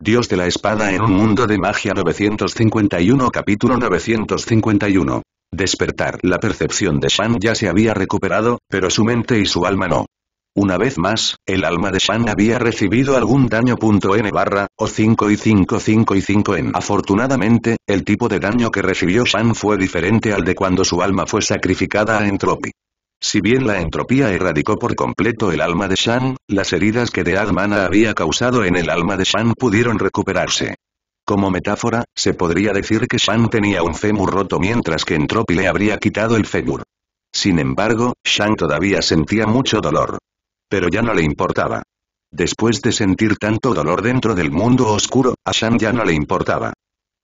Dios de la Espada en un mundo de magia 951 Capítulo 951 Despertar La percepción de Shan ya se había recuperado, pero su mente y su alma no. Una vez más, el alma de Shan había recibido algún daño. N barra, o 5 y 5 5 y 5 n. Afortunadamente, el tipo de daño que recibió Shan fue diferente al de cuando su alma fue sacrificada a Entropy. Si bien la entropía erradicó por completo el alma de Shan, las heridas que Admana había causado en el alma de Shan pudieron recuperarse. Como metáfora, se podría decir que Shan tenía un fémur roto mientras que Entropi le habría quitado el fémur. Sin embargo, Shan todavía sentía mucho dolor. Pero ya no le importaba. Después de sentir tanto dolor dentro del mundo oscuro, a Shan ya no le importaba.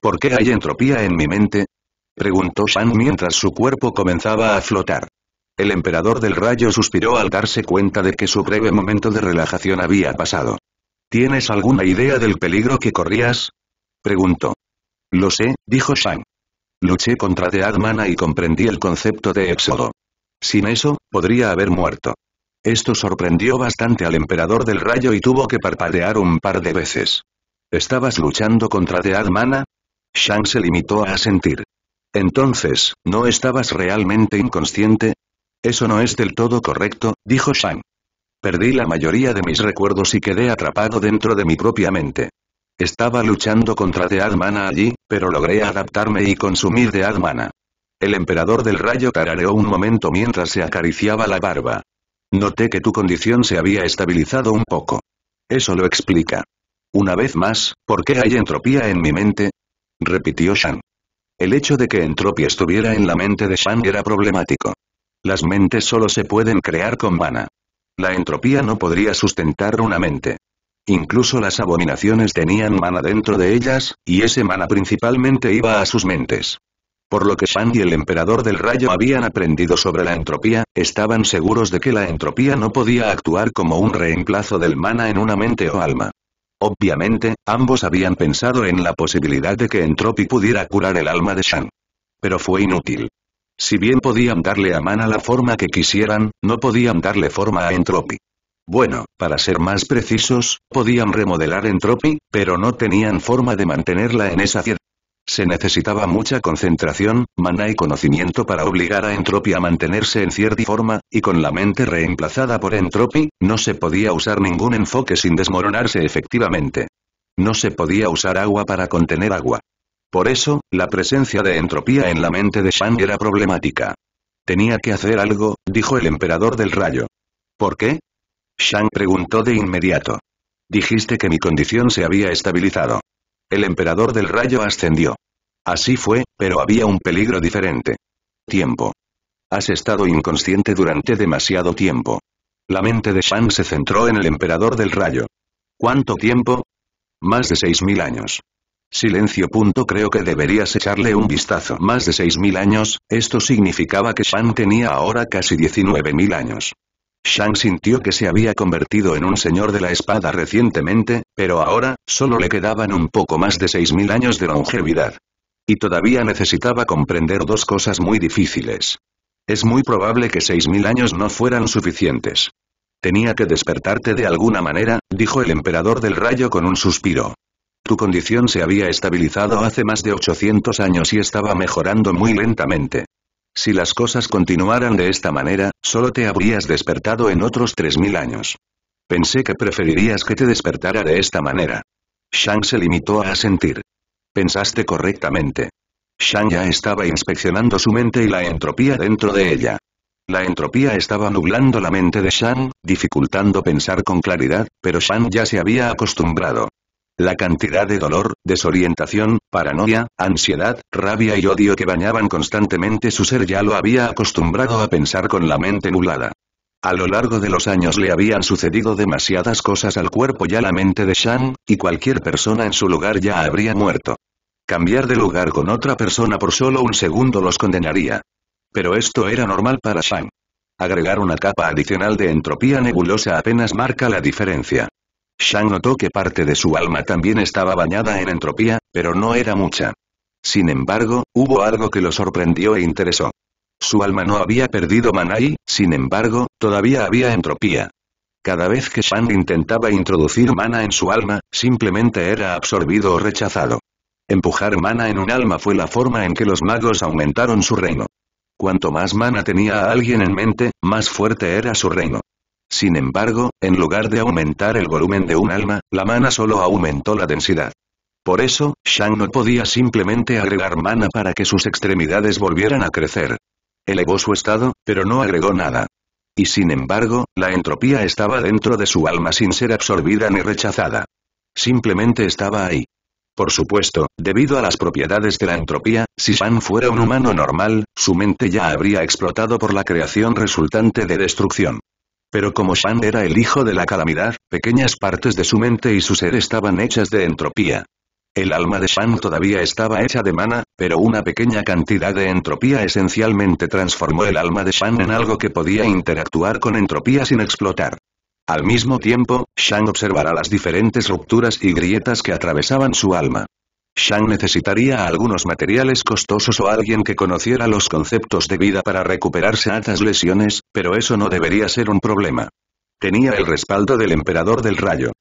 ¿Por qué hay entropía en mi mente? Preguntó Shan mientras su cuerpo comenzaba a flotar. El emperador del rayo suspiró al darse cuenta de que su breve momento de relajación había pasado. ¿Tienes alguna idea del peligro que corrías? Preguntó. Lo sé, dijo Shang. Luché contra Admana y comprendí el concepto de éxodo. Sin eso, podría haber muerto. Esto sorprendió bastante al emperador del rayo y tuvo que parpadear un par de veces. ¿Estabas luchando contra Admana? Shang se limitó a asentir. Entonces, ¿no estabas realmente inconsciente? Eso no es del todo correcto, dijo Shang. Perdí la mayoría de mis recuerdos y quedé atrapado dentro de mi propia mente. Estaba luchando contra The Admana allí, pero logré adaptarme y consumir The Admana. El emperador del rayo tarareó un momento mientras se acariciaba la barba. Noté que tu condición se había estabilizado un poco. Eso lo explica. Una vez más, ¿por qué hay entropía en mi mente? repitió Shang. El hecho de que entropía estuviera en la mente de Shang era problemático. Las mentes solo se pueden crear con mana. La entropía no podría sustentar una mente. Incluso las abominaciones tenían mana dentro de ellas, y ese mana principalmente iba a sus mentes. Por lo que Shan y el emperador del rayo habían aprendido sobre la entropía, estaban seguros de que la entropía no podía actuar como un reemplazo del mana en una mente o alma. Obviamente, ambos habían pensado en la posibilidad de que Entropy pudiera curar el alma de Shan. Pero fue inútil. Si bien podían darle a Mana la forma que quisieran, no podían darle forma a Entropy. Bueno, para ser más precisos, podían remodelar Entropy, pero no tenían forma de mantenerla en esa forma. Se necesitaba mucha concentración, mana y conocimiento para obligar a Entropy a mantenerse en cierta forma, y con la mente reemplazada por Entropy, no se podía usar ningún enfoque sin desmoronarse efectivamente. No se podía usar agua para contener agua. Por eso, la presencia de entropía en la mente de Shang era problemática. Tenía que hacer algo, dijo el emperador del rayo. ¿Por qué? Shang preguntó de inmediato. Dijiste que mi condición se había estabilizado. El emperador del rayo ascendió. Así fue, pero había un peligro diferente. Tiempo. Has estado inconsciente durante demasiado tiempo. La mente de Shang se centró en el emperador del rayo. ¿Cuánto tiempo? Más de seis mil años. Silencio. punto Creo que deberías echarle un vistazo. Más de 6.000 años, esto significaba que Shang tenía ahora casi 19.000 años. Shang sintió que se había convertido en un señor de la espada recientemente, pero ahora, solo le quedaban un poco más de 6.000 años de longevidad. Y todavía necesitaba comprender dos cosas muy difíciles. Es muy probable que 6.000 años no fueran suficientes. Tenía que despertarte de alguna manera, dijo el emperador del rayo con un suspiro. Tu condición se había estabilizado hace más de 800 años y estaba mejorando muy lentamente. Si las cosas continuaran de esta manera, solo te habrías despertado en otros 3.000 años. Pensé que preferirías que te despertara de esta manera. Shang se limitó a asentir. Pensaste correctamente. Shang ya estaba inspeccionando su mente y la entropía dentro de ella. La entropía estaba nublando la mente de Shang, dificultando pensar con claridad, pero Shang ya se había acostumbrado. La cantidad de dolor, desorientación, paranoia, ansiedad, rabia y odio que bañaban constantemente su ser ya lo había acostumbrado a pensar con la mente nublada. A lo largo de los años le habían sucedido demasiadas cosas al cuerpo y a la mente de Shang, y cualquier persona en su lugar ya habría muerto. Cambiar de lugar con otra persona por solo un segundo los condenaría. Pero esto era normal para Shang. Agregar una capa adicional de entropía nebulosa apenas marca la diferencia. Shang notó que parte de su alma también estaba bañada en entropía, pero no era mucha. Sin embargo, hubo algo que lo sorprendió e interesó. Su alma no había perdido mana y, sin embargo, todavía había entropía. Cada vez que Shang intentaba introducir mana en su alma, simplemente era absorbido o rechazado. Empujar mana en un alma fue la forma en que los magos aumentaron su reino. Cuanto más mana tenía a alguien en mente, más fuerte era su reino. Sin embargo, en lugar de aumentar el volumen de un alma, la mana solo aumentó la densidad. Por eso, Shang no podía simplemente agregar mana para que sus extremidades volvieran a crecer. Elevó su estado, pero no agregó nada. Y sin embargo, la entropía estaba dentro de su alma sin ser absorbida ni rechazada. Simplemente estaba ahí. Por supuesto, debido a las propiedades de la entropía, si Shang fuera un humano normal, su mente ya habría explotado por la creación resultante de destrucción. Pero como Shang era el hijo de la calamidad, pequeñas partes de su mente y su ser estaban hechas de entropía. El alma de Shang todavía estaba hecha de mana, pero una pequeña cantidad de entropía esencialmente transformó el alma de Shang en algo que podía interactuar con entropía sin explotar. Al mismo tiempo, Shang observará las diferentes rupturas y grietas que atravesaban su alma. Shang necesitaría algunos materiales costosos o alguien que conociera los conceptos de vida para recuperarse a estas lesiones, pero eso no debería ser un problema. Tenía el respaldo del emperador del rayo.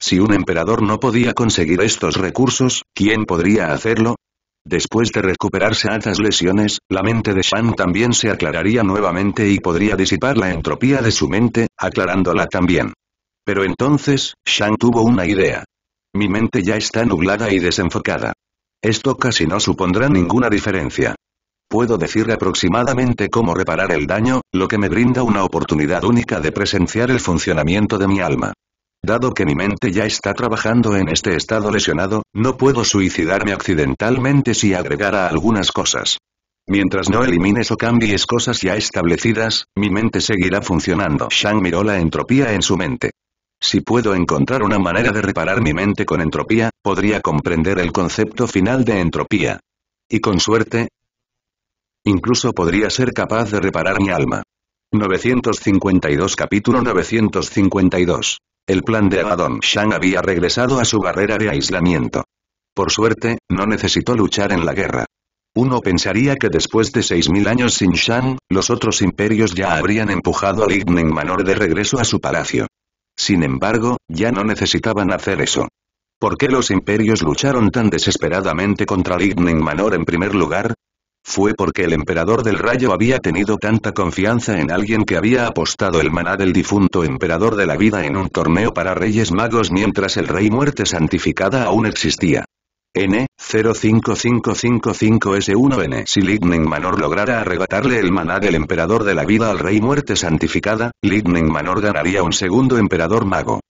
Si un emperador no podía conseguir estos recursos, ¿quién podría hacerlo? Después de recuperarse a estas lesiones, la mente de Shang también se aclararía nuevamente y podría disipar la entropía de su mente, aclarándola también. Pero entonces, Shang tuvo una idea. Mi mente ya está nublada y desenfocada. Esto casi no supondrá ninguna diferencia. Puedo decir aproximadamente cómo reparar el daño, lo que me brinda una oportunidad única de presenciar el funcionamiento de mi alma. Dado que mi mente ya está trabajando en este estado lesionado, no puedo suicidarme accidentalmente si agregara algunas cosas. Mientras no elimines o cambies cosas ya establecidas, mi mente seguirá funcionando. Shang miró la entropía en su mente. Si puedo encontrar una manera de reparar mi mente con entropía, podría comprender el concepto final de entropía. Y con suerte, incluso podría ser capaz de reparar mi alma. 952 Capítulo 952. El plan de Abaddon Shang había regresado a su barrera de aislamiento. Por suerte, no necesitó luchar en la guerra. Uno pensaría que después de 6.000 años sin Shang, los otros imperios ya habrían empujado al Ignen Manor de regreso a su palacio. Sin embargo, ya no necesitaban hacer eso. ¿Por qué los imperios lucharon tan desesperadamente contra Lightning Manor en primer lugar? Fue porque el emperador del rayo había tenido tanta confianza en alguien que había apostado el maná del difunto emperador de la vida en un torneo para reyes magos mientras el rey muerte santificada aún existía. N, 05555S1N. Si Lightning Manor lograra arrebatarle el maná del emperador de la vida al rey muerte santificada, Lightning Manor ganaría un segundo emperador mago.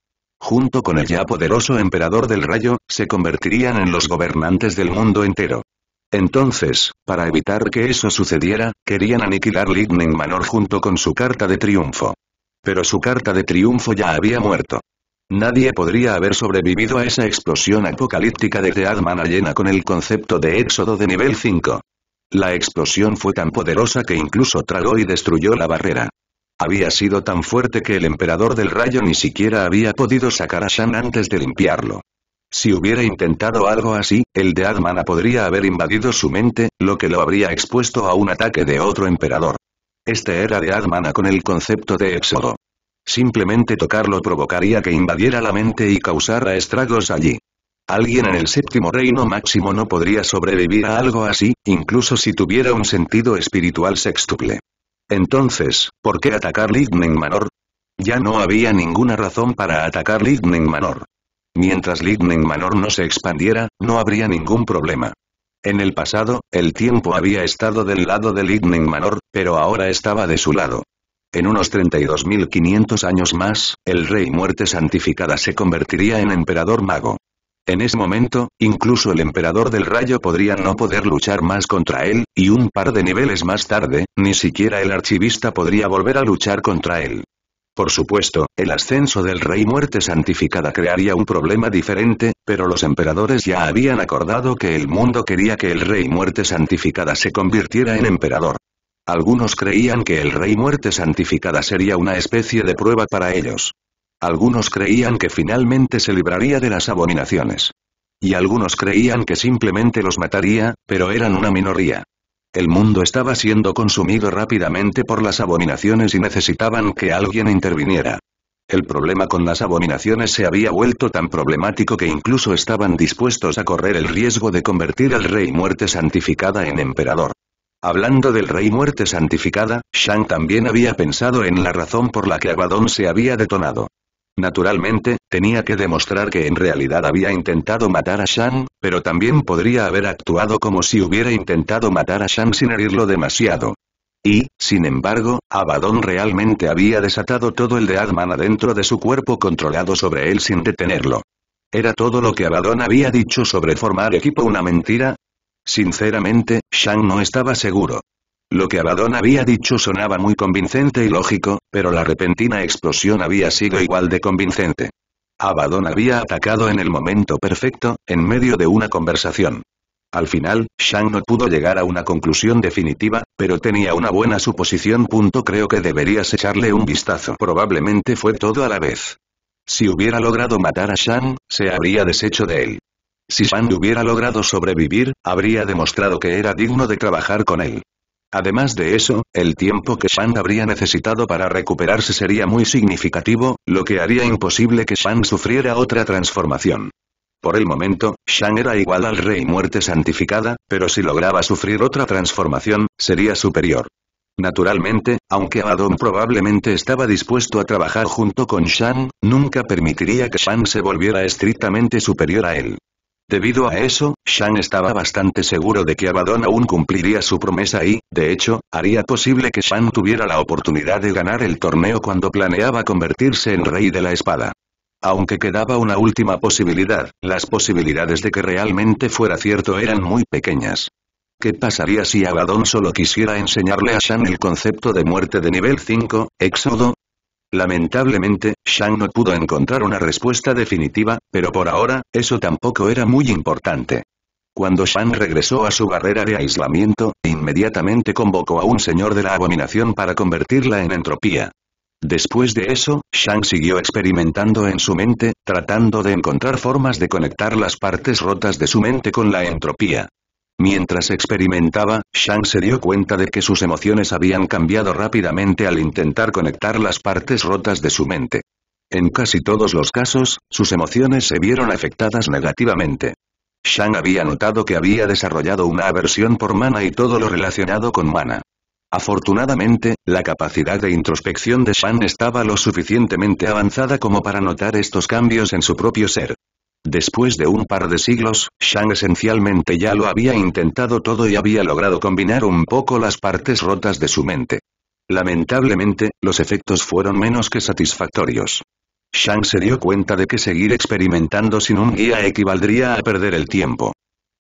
Junto con el ya poderoso emperador del rayo, se convertirían en los gobernantes del mundo entero. Entonces, para evitar que eso sucediera, querían aniquilar Lightning Manor junto con su carta de triunfo. Pero su carta de triunfo ya había muerto. Nadie podría haber sobrevivido a esa explosión apocalíptica de Admana llena con el concepto de éxodo de nivel 5. La explosión fue tan poderosa que incluso tragó y destruyó la barrera. Había sido tan fuerte que el emperador del rayo ni siquiera había podido sacar a Shan antes de limpiarlo. Si hubiera intentado algo así, el de Admana podría haber invadido su mente, lo que lo habría expuesto a un ataque de otro emperador. Este era de Admana con el concepto de éxodo. Simplemente tocarlo provocaría que invadiera la mente y causara estragos allí. Alguien en el séptimo reino máximo no podría sobrevivir a algo así, incluso si tuviera un sentido espiritual sextuple. Entonces, ¿por qué atacar lightning Manor? Ya no había ninguna razón para atacar lightning Manor. Mientras lightning Manor no se expandiera, no habría ningún problema. En el pasado, el tiempo había estado del lado de lightning Manor, pero ahora estaba de su lado. En unos 32.500 años más, el rey muerte santificada se convertiría en emperador mago. En ese momento, incluso el emperador del rayo podría no poder luchar más contra él, y un par de niveles más tarde, ni siquiera el archivista podría volver a luchar contra él. Por supuesto, el ascenso del rey muerte santificada crearía un problema diferente, pero los emperadores ya habían acordado que el mundo quería que el rey muerte santificada se convirtiera en emperador. Algunos creían que el Rey Muerte Santificada sería una especie de prueba para ellos. Algunos creían que finalmente se libraría de las abominaciones. Y algunos creían que simplemente los mataría, pero eran una minoría. El mundo estaba siendo consumido rápidamente por las abominaciones y necesitaban que alguien interviniera. El problema con las abominaciones se había vuelto tan problemático que incluso estaban dispuestos a correr el riesgo de convertir al Rey Muerte Santificada en emperador. Hablando del rey muerte santificada, Shang también había pensado en la razón por la que Abaddon se había detonado. Naturalmente, tenía que demostrar que en realidad había intentado matar a Shang, pero también podría haber actuado como si hubiera intentado matar a Shang sin herirlo demasiado. Y, sin embargo, Abaddon realmente había desatado todo el de Adman adentro de su cuerpo controlado sobre él sin detenerlo. ¿Era todo lo que Abaddon había dicho sobre formar equipo una mentira? Sinceramente, Shang no estaba seguro. Lo que Abaddon había dicho sonaba muy convincente y lógico, pero la repentina explosión había sido igual de convincente. Abaddon había atacado en el momento perfecto, en medio de una conversación. Al final, Shang no pudo llegar a una conclusión definitiva, pero tenía una buena suposición. Punto creo que deberías echarle un vistazo. Probablemente fue todo a la vez. Si hubiera logrado matar a Shang, se habría deshecho de él. Si Shang hubiera logrado sobrevivir, habría demostrado que era digno de trabajar con él. Además de eso, el tiempo que Shang habría necesitado para recuperarse sería muy significativo, lo que haría imposible que Shang sufriera otra transformación. Por el momento, Shang era igual al Rey Muerte Santificada, pero si lograba sufrir otra transformación, sería superior. Naturalmente, aunque Adon probablemente estaba dispuesto a trabajar junto con Shang, nunca permitiría que Shang se volviera estrictamente superior a él. Debido a eso, Shan estaba bastante seguro de que Abaddon aún cumpliría su promesa y, de hecho, haría posible que Shan tuviera la oportunidad de ganar el torneo cuando planeaba convertirse en rey de la espada. Aunque quedaba una última posibilidad, las posibilidades de que realmente fuera cierto eran muy pequeñas. ¿Qué pasaría si Abaddon solo quisiera enseñarle a Shan el concepto de muerte de nivel 5, éxodo, Lamentablemente, Shang no pudo encontrar una respuesta definitiva, pero por ahora, eso tampoco era muy importante. Cuando Shang regresó a su barrera de aislamiento, inmediatamente convocó a un señor de la abominación para convertirla en entropía. Después de eso, Shang siguió experimentando en su mente, tratando de encontrar formas de conectar las partes rotas de su mente con la entropía. Mientras experimentaba, Shang se dio cuenta de que sus emociones habían cambiado rápidamente al intentar conectar las partes rotas de su mente. En casi todos los casos, sus emociones se vieron afectadas negativamente. Shang había notado que había desarrollado una aversión por mana y todo lo relacionado con mana. Afortunadamente, la capacidad de introspección de Shang estaba lo suficientemente avanzada como para notar estos cambios en su propio ser. Después de un par de siglos, Shang esencialmente ya lo había intentado todo y había logrado combinar un poco las partes rotas de su mente. Lamentablemente, los efectos fueron menos que satisfactorios. Shang se dio cuenta de que seguir experimentando sin un guía equivaldría a perder el tiempo.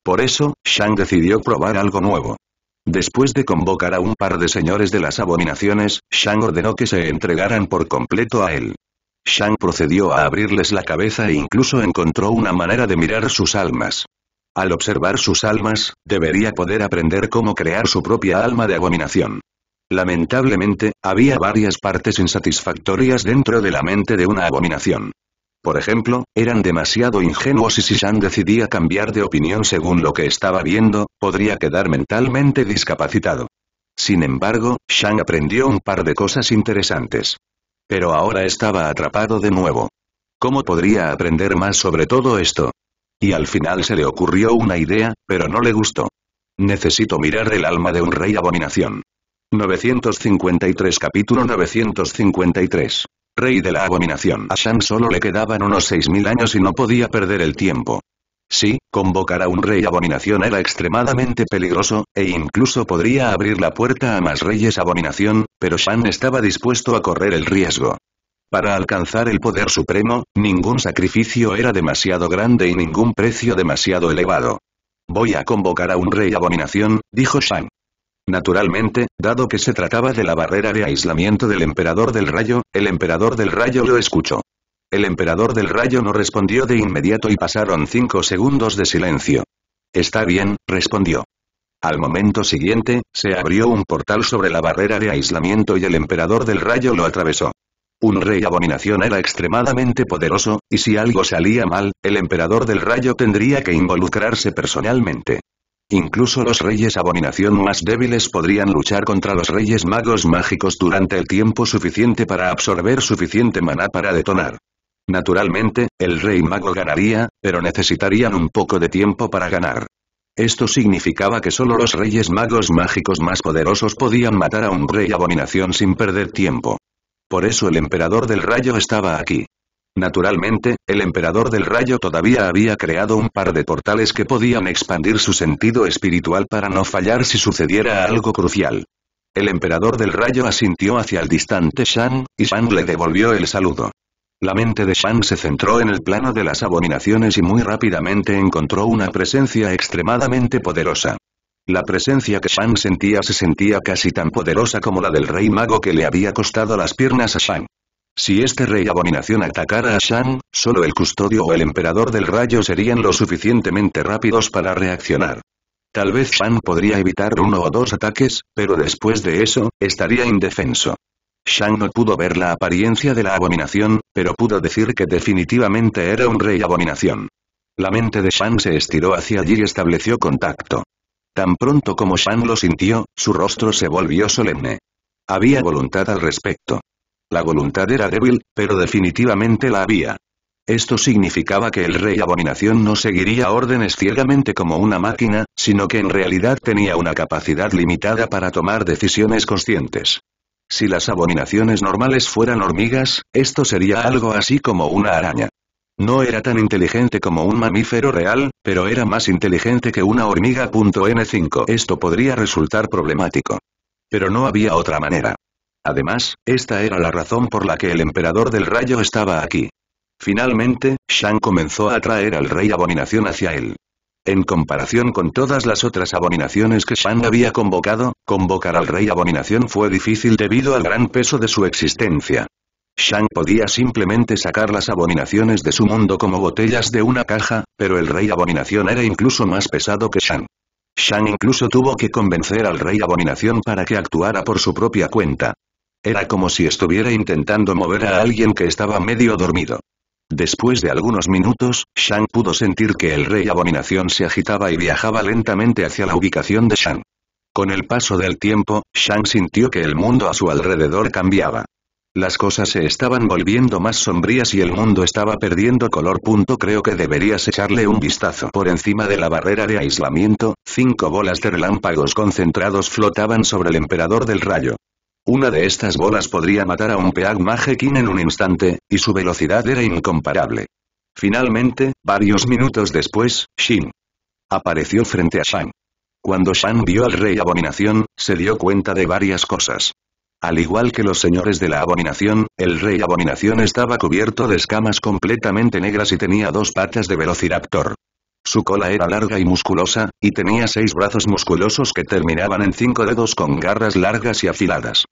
Por eso, Shang decidió probar algo nuevo. Después de convocar a un par de señores de las abominaciones, Shang ordenó que se entregaran por completo a él. Shang procedió a abrirles la cabeza e incluso encontró una manera de mirar sus almas. Al observar sus almas, debería poder aprender cómo crear su propia alma de abominación. Lamentablemente, había varias partes insatisfactorias dentro de la mente de una abominación. Por ejemplo, eran demasiado ingenuos y si Shang decidía cambiar de opinión según lo que estaba viendo, podría quedar mentalmente discapacitado. Sin embargo, Shang aprendió un par de cosas interesantes. Pero ahora estaba atrapado de nuevo. ¿Cómo podría aprender más sobre todo esto? Y al final se le ocurrió una idea, pero no le gustó. Necesito mirar el alma de un rey abominación. 953 Capítulo 953 Rey de la abominación. A Shang solo le quedaban unos 6.000 años y no podía perder el tiempo. Sí, convocar a un rey abominación era extremadamente peligroso, e incluso podría abrir la puerta a más reyes abominación, pero Shan estaba dispuesto a correr el riesgo. Para alcanzar el poder supremo, ningún sacrificio era demasiado grande y ningún precio demasiado elevado. Voy a convocar a un rey abominación, dijo Shang. Naturalmente, dado que se trataba de la barrera de aislamiento del emperador del rayo, el emperador del rayo lo escuchó. El emperador del rayo no respondió de inmediato y pasaron cinco segundos de silencio. Está bien, respondió. Al momento siguiente, se abrió un portal sobre la barrera de aislamiento y el emperador del rayo lo atravesó. Un rey abominación era extremadamente poderoso, y si algo salía mal, el emperador del rayo tendría que involucrarse personalmente. Incluso los reyes abominación más débiles podrían luchar contra los reyes magos mágicos durante el tiempo suficiente para absorber suficiente maná para detonar. Naturalmente, el rey mago ganaría, pero necesitarían un poco de tiempo para ganar. Esto significaba que solo los reyes magos mágicos más poderosos podían matar a un rey abominación sin perder tiempo. Por eso el emperador del rayo estaba aquí. Naturalmente, el emperador del rayo todavía había creado un par de portales que podían expandir su sentido espiritual para no fallar si sucediera algo crucial. El emperador del rayo asintió hacia el distante Shan, y Shan le devolvió el saludo. La mente de Shan se centró en el plano de las abominaciones y muy rápidamente encontró una presencia extremadamente poderosa. La presencia que Shan sentía se sentía casi tan poderosa como la del rey mago que le había costado las piernas a Shan. Si este rey abominación atacara a Shan, solo el custodio o el emperador del rayo serían lo suficientemente rápidos para reaccionar. Tal vez Shan podría evitar uno o dos ataques, pero después de eso, estaría indefenso. Shang no pudo ver la apariencia de la abominación, pero pudo decir que definitivamente era un rey abominación. La mente de Shang se estiró hacia allí y estableció contacto. Tan pronto como Shang lo sintió, su rostro se volvió solemne. Había voluntad al respecto. La voluntad era débil, pero definitivamente la había. Esto significaba que el rey abominación no seguiría órdenes ciegamente como una máquina, sino que en realidad tenía una capacidad limitada para tomar decisiones conscientes. Si las abominaciones normales fueran hormigas, esto sería algo así como una araña. No era tan inteligente como un mamífero real, pero era más inteligente que una hormiga. N5 Esto podría resultar problemático. Pero no había otra manera. Además, esta era la razón por la que el emperador del rayo estaba aquí. Finalmente, Shang comenzó a atraer al rey abominación hacia él. En comparación con todas las otras abominaciones que Shang había convocado, convocar al rey abominación fue difícil debido al gran peso de su existencia. Shang podía simplemente sacar las abominaciones de su mundo como botellas de una caja, pero el rey abominación era incluso más pesado que Shang. Shang incluso tuvo que convencer al rey abominación para que actuara por su propia cuenta. Era como si estuviera intentando mover a alguien que estaba medio dormido. Después de algunos minutos, Shang pudo sentir que el rey abominación se agitaba y viajaba lentamente hacia la ubicación de Shang. Con el paso del tiempo, Shang sintió que el mundo a su alrededor cambiaba. Las cosas se estaban volviendo más sombrías y el mundo estaba perdiendo color. Punto creo que deberías echarle un vistazo por encima de la barrera de aislamiento, cinco bolas de relámpagos concentrados flotaban sobre el emperador del rayo. Una de estas bolas podría matar a un Peag Magekin en un instante, y su velocidad era incomparable. Finalmente, varios minutos después, Shin apareció frente a Shang. Cuando Shang vio al Rey Abominación, se dio cuenta de varias cosas. Al igual que los señores de la abominación, el rey abominación estaba cubierto de escamas completamente negras y tenía dos patas de velociraptor. Su cola era larga y musculosa, y tenía seis brazos musculosos que terminaban en cinco dedos con garras largas y afiladas.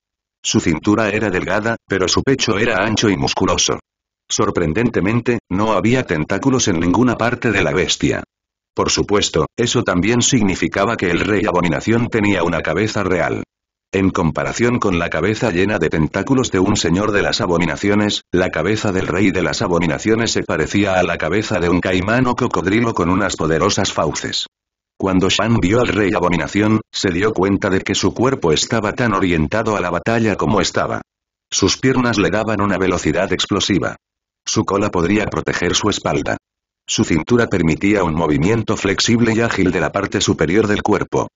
Su cintura era delgada, pero su pecho era ancho y musculoso. Sorprendentemente, no había tentáculos en ninguna parte de la bestia. Por supuesto, eso también significaba que el rey abominación tenía una cabeza real. En comparación con la cabeza llena de tentáculos de un señor de las abominaciones, la cabeza del rey de las abominaciones se parecía a la cabeza de un caimán o cocodrilo con unas poderosas fauces. Cuando Shan vio al rey abominación, se dio cuenta de que su cuerpo estaba tan orientado a la batalla como estaba. Sus piernas le daban una velocidad explosiva. Su cola podría proteger su espalda. Su cintura permitía un movimiento flexible y ágil de la parte superior del cuerpo.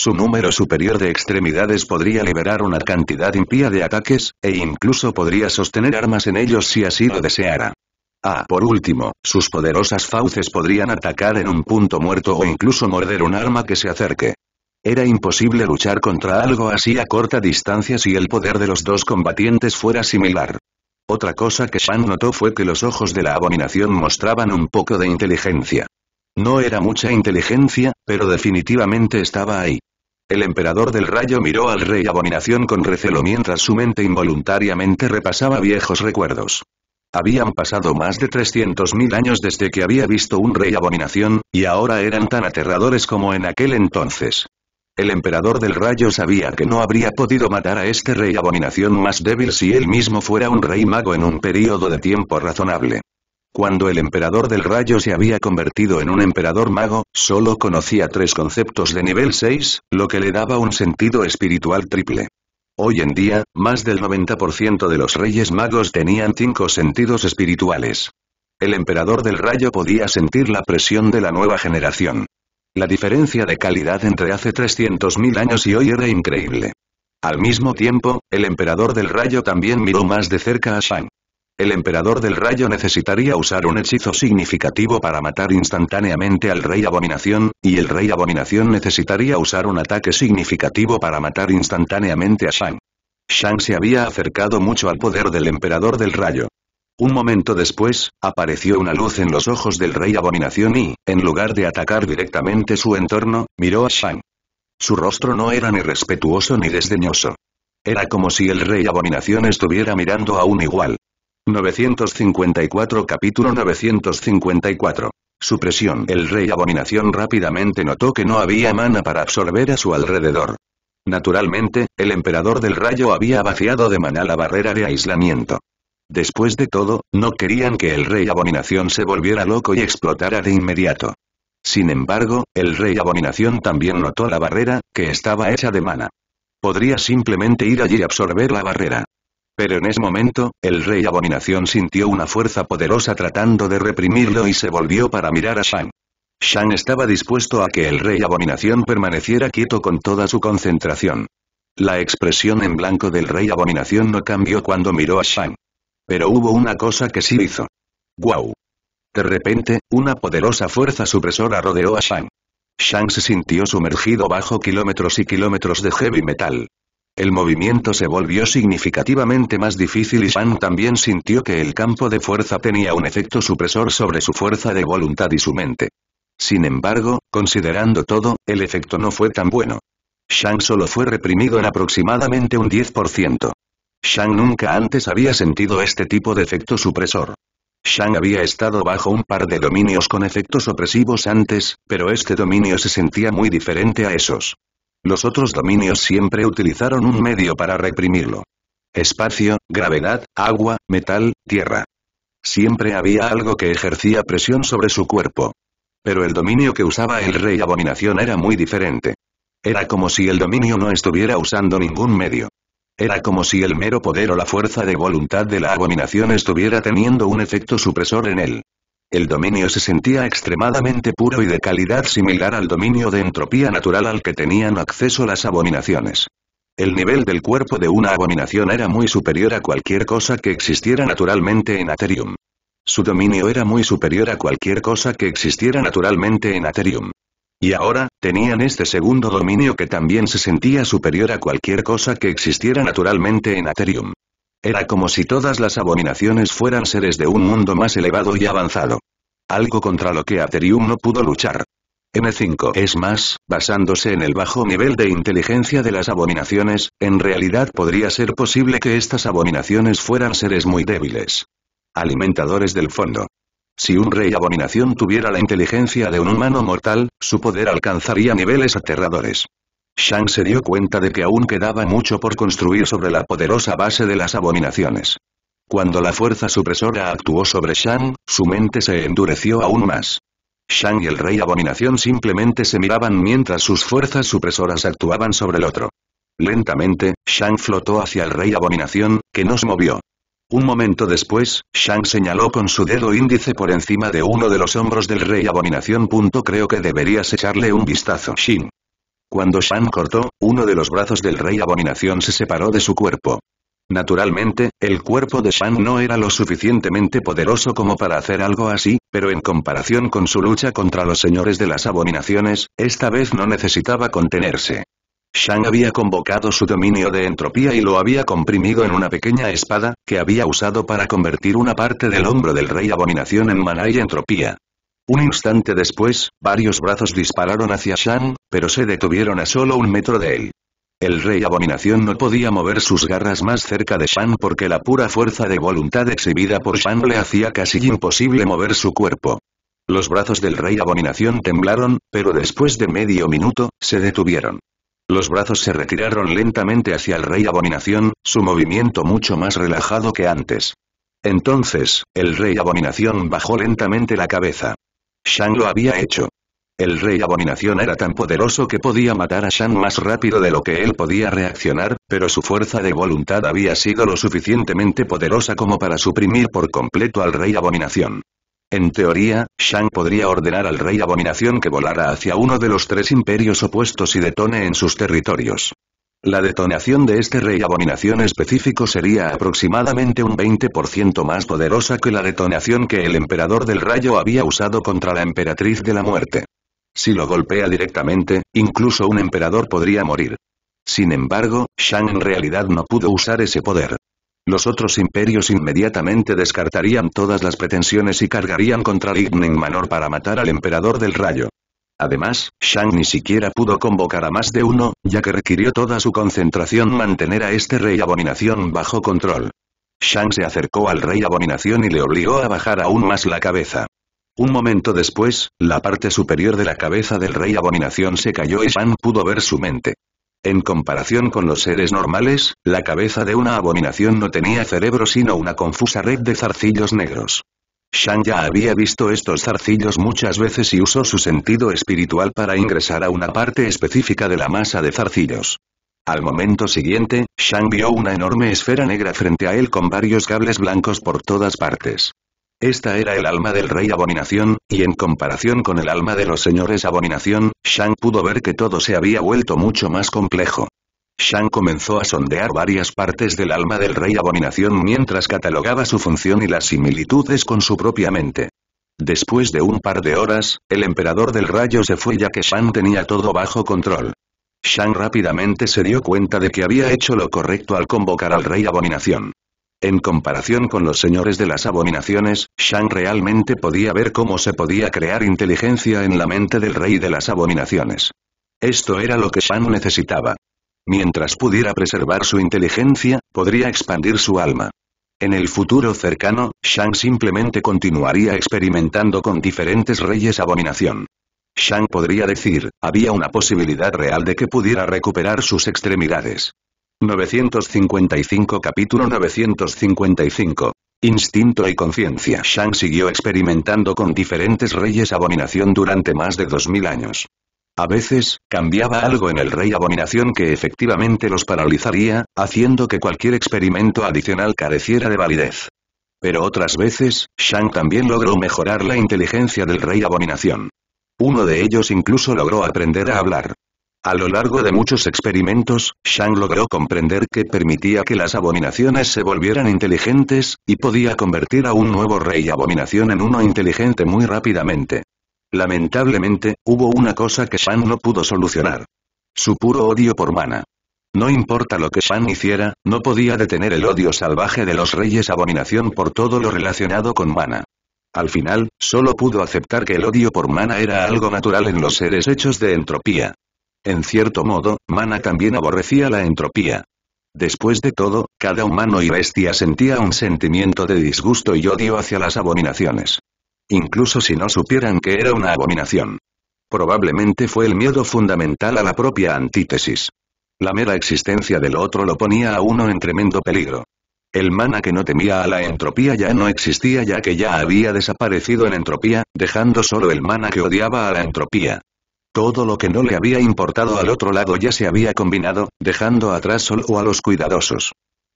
Su número superior de extremidades podría liberar una cantidad impía de ataques, e incluso podría sostener armas en ellos si así lo deseara. Ah, por último, sus poderosas fauces podrían atacar en un punto muerto o incluso morder un arma que se acerque. Era imposible luchar contra algo así a corta distancia si el poder de los dos combatientes fuera similar. Otra cosa que Shan notó fue que los ojos de la abominación mostraban un poco de inteligencia. No era mucha inteligencia, pero definitivamente estaba ahí. El emperador del rayo miró al rey Abominación con recelo mientras su mente involuntariamente repasaba viejos recuerdos. Habían pasado más de 300.000 años desde que había visto un rey abominación, y ahora eran tan aterradores como en aquel entonces. El emperador del rayo sabía que no habría podido matar a este rey abominación más débil si él mismo fuera un rey mago en un período de tiempo razonable. Cuando el emperador del rayo se había convertido en un emperador mago, solo conocía tres conceptos de nivel 6, lo que le daba un sentido espiritual triple. Hoy en día, más del 90% de los reyes magos tenían cinco sentidos espirituales. El emperador del rayo podía sentir la presión de la nueva generación. La diferencia de calidad entre hace 300.000 años y hoy era increíble. Al mismo tiempo, el emperador del rayo también miró más de cerca a Shang. El emperador del rayo necesitaría usar un hechizo significativo para matar instantáneamente al rey abominación, y el rey abominación necesitaría usar un ataque significativo para matar instantáneamente a Shang. Shang se había acercado mucho al poder del emperador del rayo. Un momento después, apareció una luz en los ojos del rey abominación y, en lugar de atacar directamente su entorno, miró a Shang. Su rostro no era ni respetuoso ni desdeñoso. Era como si el rey abominación estuviera mirando a un igual. 954 Capítulo 954. Supresión. El rey Abominación rápidamente notó que no había mana para absorber a su alrededor. Naturalmente, el emperador del rayo había vaciado de mana la barrera de aislamiento. Después de todo, no querían que el rey Abominación se volviera loco y explotara de inmediato. Sin embargo, el rey Abominación también notó la barrera, que estaba hecha de mana. Podría simplemente ir allí y absorber la barrera. Pero en ese momento, el rey Abominación sintió una fuerza poderosa tratando de reprimirlo y se volvió para mirar a Shang. Shang estaba dispuesto a que el rey Abominación permaneciera quieto con toda su concentración. La expresión en blanco del rey Abominación no cambió cuando miró a Shang. Pero hubo una cosa que sí hizo. ¡Guau! De repente, una poderosa fuerza supresora rodeó a Shang. Shang se sintió sumergido bajo kilómetros y kilómetros de heavy metal. El movimiento se volvió significativamente más difícil y Shan también sintió que el campo de fuerza tenía un efecto supresor sobre su fuerza de voluntad y su mente. Sin embargo, considerando todo, el efecto no fue tan bueno. Shang solo fue reprimido en aproximadamente un 10%. Shang nunca antes había sentido este tipo de efecto supresor. Shang había estado bajo un par de dominios con efectos opresivos antes, pero este dominio se sentía muy diferente a esos. Los otros dominios siempre utilizaron un medio para reprimirlo. Espacio, gravedad, agua, metal, tierra. Siempre había algo que ejercía presión sobre su cuerpo. Pero el dominio que usaba el rey abominación era muy diferente. Era como si el dominio no estuviera usando ningún medio. Era como si el mero poder o la fuerza de voluntad de la abominación estuviera teniendo un efecto supresor en él. El dominio se sentía extremadamente puro y de calidad similar al dominio de entropía natural al que tenían acceso las abominaciones. El nivel del cuerpo de una abominación era muy superior a cualquier cosa que existiera naturalmente en Aterium. Su dominio era muy superior a cualquier cosa que existiera naturalmente en Aterium. Y ahora, tenían este segundo dominio que también se sentía superior a cualquier cosa que existiera naturalmente en Aterium. Era como si todas las abominaciones fueran seres de un mundo más elevado y avanzado. Algo contra lo que Aterium no pudo luchar. M5 es más, basándose en el bajo nivel de inteligencia de las abominaciones, en realidad podría ser posible que estas abominaciones fueran seres muy débiles. Alimentadores del fondo. Si un rey abominación tuviera la inteligencia de un humano mortal, su poder alcanzaría niveles aterradores. Shang se dio cuenta de que aún quedaba mucho por construir sobre la poderosa base de las abominaciones. Cuando la fuerza supresora actuó sobre Shang, su mente se endureció aún más. Shang y el Rey Abominación simplemente se miraban mientras sus fuerzas supresoras actuaban sobre el otro. Lentamente, Shang flotó hacia el Rey Abominación, que no se movió. Un momento después, Shang señaló con su dedo índice por encima de uno de los hombros del Rey Abominación. Creo que deberías echarle un vistazo. Shin. Cuando Shang cortó, uno de los brazos del rey abominación se separó de su cuerpo. Naturalmente, el cuerpo de Shan no era lo suficientemente poderoso como para hacer algo así, pero en comparación con su lucha contra los señores de las abominaciones, esta vez no necesitaba contenerse. Shang había convocado su dominio de entropía y lo había comprimido en una pequeña espada, que había usado para convertir una parte del hombro del rey abominación en maná y entropía. Un instante después, varios brazos dispararon hacia Shan, pero se detuvieron a solo un metro de él. El rey abominación no podía mover sus garras más cerca de Shan porque la pura fuerza de voluntad exhibida por Shan le hacía casi imposible mover su cuerpo. Los brazos del rey abominación temblaron, pero después de medio minuto, se detuvieron. Los brazos se retiraron lentamente hacia el rey abominación, su movimiento mucho más relajado que antes. Entonces, el rey abominación bajó lentamente la cabeza. Shang lo había hecho. El rey abominación era tan poderoso que podía matar a Shang más rápido de lo que él podía reaccionar, pero su fuerza de voluntad había sido lo suficientemente poderosa como para suprimir por completo al rey abominación. En teoría, Shang podría ordenar al rey abominación que volara hacia uno de los tres imperios opuestos y detone en sus territorios. La detonación de este rey abominación específico sería aproximadamente un 20% más poderosa que la detonación que el emperador del rayo había usado contra la emperatriz de la muerte. Si lo golpea directamente, incluso un emperador podría morir. Sin embargo, Shang en realidad no pudo usar ese poder. Los otros imperios inmediatamente descartarían todas las pretensiones y cargarían contra Lightning Manor para matar al emperador del rayo. Además, Shang ni siquiera pudo convocar a más de uno, ya que requirió toda su concentración mantener a este rey abominación bajo control. Shang se acercó al rey abominación y le obligó a bajar aún más la cabeza. Un momento después, la parte superior de la cabeza del rey abominación se cayó y Shang pudo ver su mente. En comparación con los seres normales, la cabeza de una abominación no tenía cerebro sino una confusa red de zarcillos negros. Shang ya había visto estos zarcillos muchas veces y usó su sentido espiritual para ingresar a una parte específica de la masa de zarcillos. Al momento siguiente, Shang vio una enorme esfera negra frente a él con varios cables blancos por todas partes. Esta era el alma del rey abominación, y en comparación con el alma de los señores abominación, Shang pudo ver que todo se había vuelto mucho más complejo. Shang comenzó a sondear varias partes del alma del rey abominación mientras catalogaba su función y las similitudes con su propia mente. Después de un par de horas, el emperador del rayo se fue ya que Shang tenía todo bajo control. Shang rápidamente se dio cuenta de que había hecho lo correcto al convocar al rey abominación. En comparación con los señores de las abominaciones, Shang realmente podía ver cómo se podía crear inteligencia en la mente del rey de las abominaciones. Esto era lo que Shang necesitaba. Mientras pudiera preservar su inteligencia, podría expandir su alma. En el futuro cercano, Shang simplemente continuaría experimentando con diferentes reyes abominación. Shang podría decir, había una posibilidad real de que pudiera recuperar sus extremidades. 955 Capítulo 955 Instinto y conciencia Shang siguió experimentando con diferentes reyes abominación durante más de 2000 años. A veces, cambiaba algo en el Rey Abominación que efectivamente los paralizaría, haciendo que cualquier experimento adicional careciera de validez. Pero otras veces, Shang también logró mejorar la inteligencia del Rey Abominación. Uno de ellos incluso logró aprender a hablar. A lo largo de muchos experimentos, Shang logró comprender que permitía que las abominaciones se volvieran inteligentes, y podía convertir a un nuevo rey abominación en uno inteligente muy rápidamente. Lamentablemente, hubo una cosa que Shan no pudo solucionar. Su puro odio por Mana. No importa lo que Shan hiciera, no podía detener el odio salvaje de los reyes abominación por todo lo relacionado con Mana. Al final, solo pudo aceptar que el odio por Mana era algo natural en los seres hechos de entropía. En cierto modo, Mana también aborrecía la entropía. Después de todo, cada humano y bestia sentía un sentimiento de disgusto y odio hacia las abominaciones incluso si no supieran que era una abominación. Probablemente fue el miedo fundamental a la propia antítesis. La mera existencia del otro lo ponía a uno en tremendo peligro. El mana que no temía a la entropía ya no existía ya que ya había desaparecido en entropía, dejando solo el mana que odiaba a la entropía. Todo lo que no le había importado al otro lado ya se había combinado, dejando atrás solo a los cuidadosos.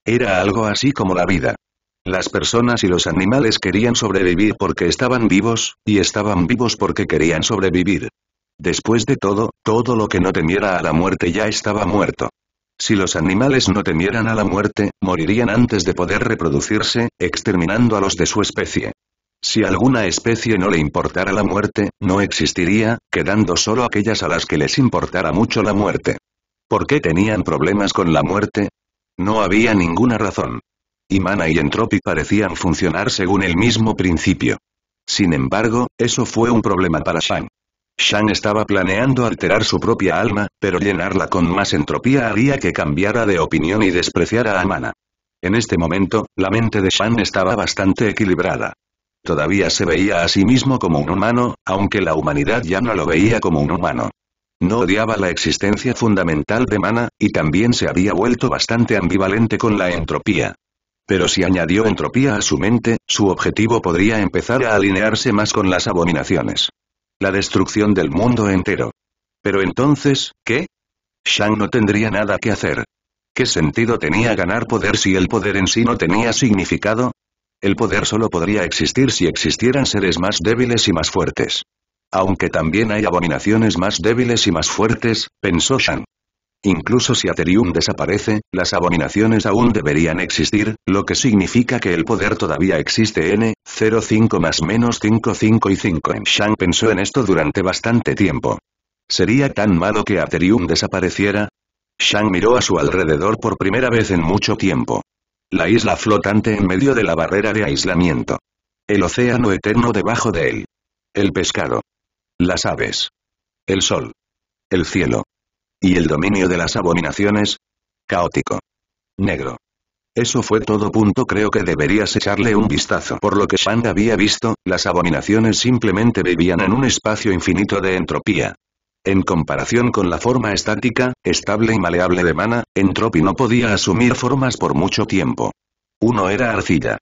Era algo así como la vida. Las personas y los animales querían sobrevivir porque estaban vivos, y estaban vivos porque querían sobrevivir. Después de todo, todo lo que no temiera a la muerte ya estaba muerto. Si los animales no temieran a la muerte, morirían antes de poder reproducirse, exterminando a los de su especie. Si alguna especie no le importara la muerte, no existiría, quedando solo aquellas a las que les importara mucho la muerte. ¿Por qué tenían problemas con la muerte? No había ninguna razón y mana y entropy parecían funcionar según el mismo principio. Sin embargo, eso fue un problema para Shang. Shang estaba planeando alterar su propia alma, pero llenarla con más entropía haría que cambiara de opinión y despreciara a Mana. En este momento, la mente de Shang estaba bastante equilibrada. Todavía se veía a sí mismo como un humano, aunque la humanidad ya no lo veía como un humano. No odiaba la existencia fundamental de Mana, y también se había vuelto bastante ambivalente con la entropía. Pero si añadió entropía a su mente, su objetivo podría empezar a alinearse más con las abominaciones. La destrucción del mundo entero. Pero entonces, ¿qué? Shang no tendría nada que hacer. ¿Qué sentido tenía ganar poder si el poder en sí no tenía significado? El poder solo podría existir si existieran seres más débiles y más fuertes. Aunque también hay abominaciones más débiles y más fuertes, pensó Shang. Incluso si Aterium desaparece, las abominaciones aún deberían existir, lo que significa que el poder todavía existe n, 05 e, más menos 55 y 5 en Shang pensó en esto durante bastante tiempo. ¿Sería tan malo que Aterium desapareciera? Shang miró a su alrededor por primera vez en mucho tiempo. La isla flotante en medio de la barrera de aislamiento. El océano eterno debajo de él. El pescado. Las aves. El sol. El cielo. Y el dominio de las abominaciones. Caótico. Negro. Eso fue todo. Punto. Creo que deberías echarle un vistazo. Por lo que Shang había visto, las abominaciones simplemente vivían en un espacio infinito de entropía. En comparación con la forma estática, estable y maleable de Mana, Entropy no podía asumir formas por mucho tiempo. Uno era arcilla.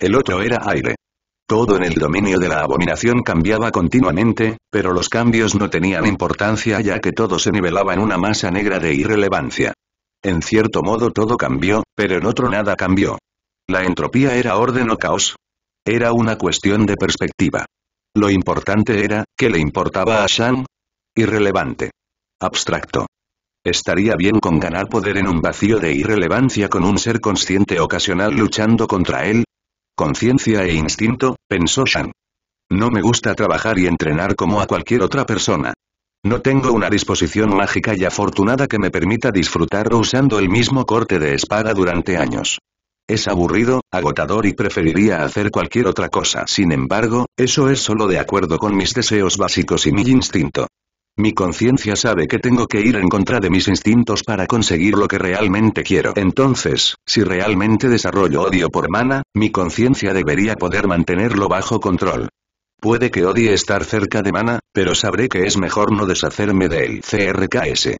El otro era aire. Todo en el dominio de la abominación cambiaba continuamente, pero los cambios no tenían importancia ya que todo se nivelaba en una masa negra de irrelevancia. En cierto modo todo cambió, pero en otro nada cambió. La entropía era orden o caos. Era una cuestión de perspectiva. Lo importante era, ¿qué le importaba a Shang? Irrelevante. Abstracto. Estaría bien con ganar poder en un vacío de irrelevancia con un ser consciente ocasional luchando contra él, Conciencia e instinto, pensó Shan. No me gusta trabajar y entrenar como a cualquier otra persona. No tengo una disposición mágica y afortunada que me permita disfrutar usando el mismo corte de espada durante años. Es aburrido, agotador y preferiría hacer cualquier otra cosa. Sin embargo, eso es solo de acuerdo con mis deseos básicos y mi instinto. Mi conciencia sabe que tengo que ir en contra de mis instintos para conseguir lo que realmente quiero. Entonces, si realmente desarrollo odio por mana, mi conciencia debería poder mantenerlo bajo control. Puede que odie estar cerca de mana, pero sabré que es mejor no deshacerme de él. CRKS.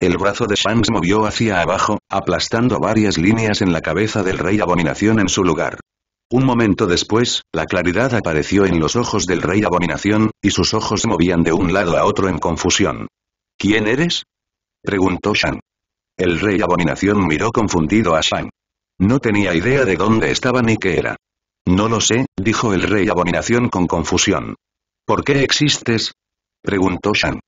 El brazo de Shanks movió hacia abajo, aplastando varias líneas en la cabeza del rey abominación en su lugar. Un momento después, la claridad apareció en los ojos del rey Abominación, y sus ojos movían de un lado a otro en confusión. ¿Quién eres? preguntó Shang. El rey Abominación miró confundido a Shang. No tenía idea de dónde estaba ni qué era. No lo sé, dijo el rey Abominación con confusión. ¿Por qué existes? preguntó Shang.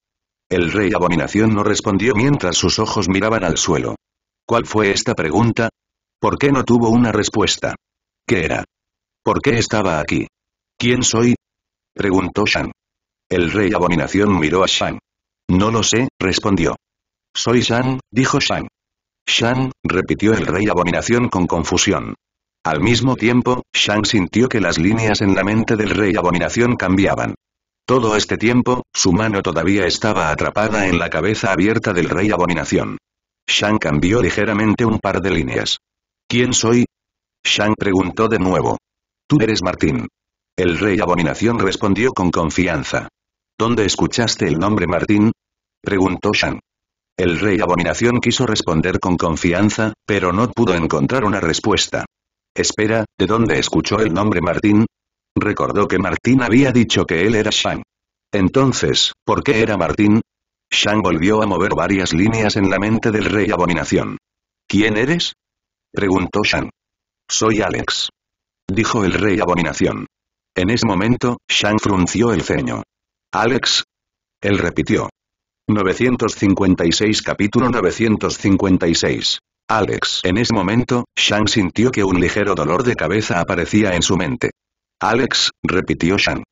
El rey Abominación no respondió mientras sus ojos miraban al suelo. ¿Cuál fue esta pregunta? ¿Por qué no tuvo una respuesta? ¿Qué era? ¿Por qué estaba aquí? ¿Quién soy? preguntó Shang. El rey abominación miró a Shang. No lo sé, respondió. Soy Shang», dijo Shang. Shang, repitió el rey abominación con confusión. Al mismo tiempo, Shang sintió que las líneas en la mente del rey abominación cambiaban. Todo este tiempo, su mano todavía estaba atrapada en la cabeza abierta del rey abominación. Shang cambió ligeramente un par de líneas. ¿Quién soy? Shang preguntó de nuevo. Tú eres Martín. El rey Abominación respondió con confianza. ¿Dónde escuchaste el nombre Martín? Preguntó Shang. El rey Abominación quiso responder con confianza, pero no pudo encontrar una respuesta. Espera, ¿de dónde escuchó el nombre Martín? Recordó que Martín había dicho que él era Shang. Entonces, ¿por qué era Martín? Shang volvió a mover varias líneas en la mente del rey Abominación. ¿Quién eres? Preguntó Shang. Soy Alex. Dijo el rey abominación. En ese momento, Shang frunció el ceño. Alex. Él repitió. 956 Capítulo 956. Alex. En ese momento, Shang sintió que un ligero dolor de cabeza aparecía en su mente. Alex, repitió Shang.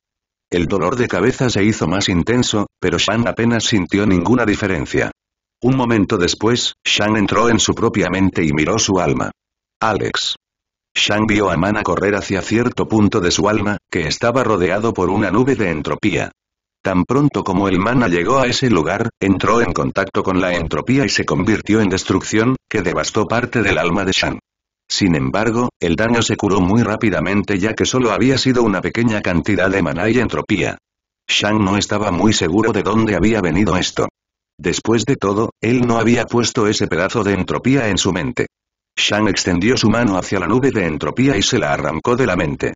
El dolor de cabeza se hizo más intenso, pero Shang apenas sintió ninguna diferencia. Un momento después, Shang entró en su propia mente y miró su alma. Alex. Shang vio a Mana correr hacia cierto punto de su alma, que estaba rodeado por una nube de entropía. Tan pronto como el mana llegó a ese lugar, entró en contacto con la entropía y se convirtió en destrucción, que devastó parte del alma de Shang. Sin embargo, el daño se curó muy rápidamente ya que solo había sido una pequeña cantidad de mana y entropía. Shang no estaba muy seguro de dónde había venido esto. Después de todo, él no había puesto ese pedazo de entropía en su mente. Shang extendió su mano hacia la nube de entropía y se la arrancó de la mente.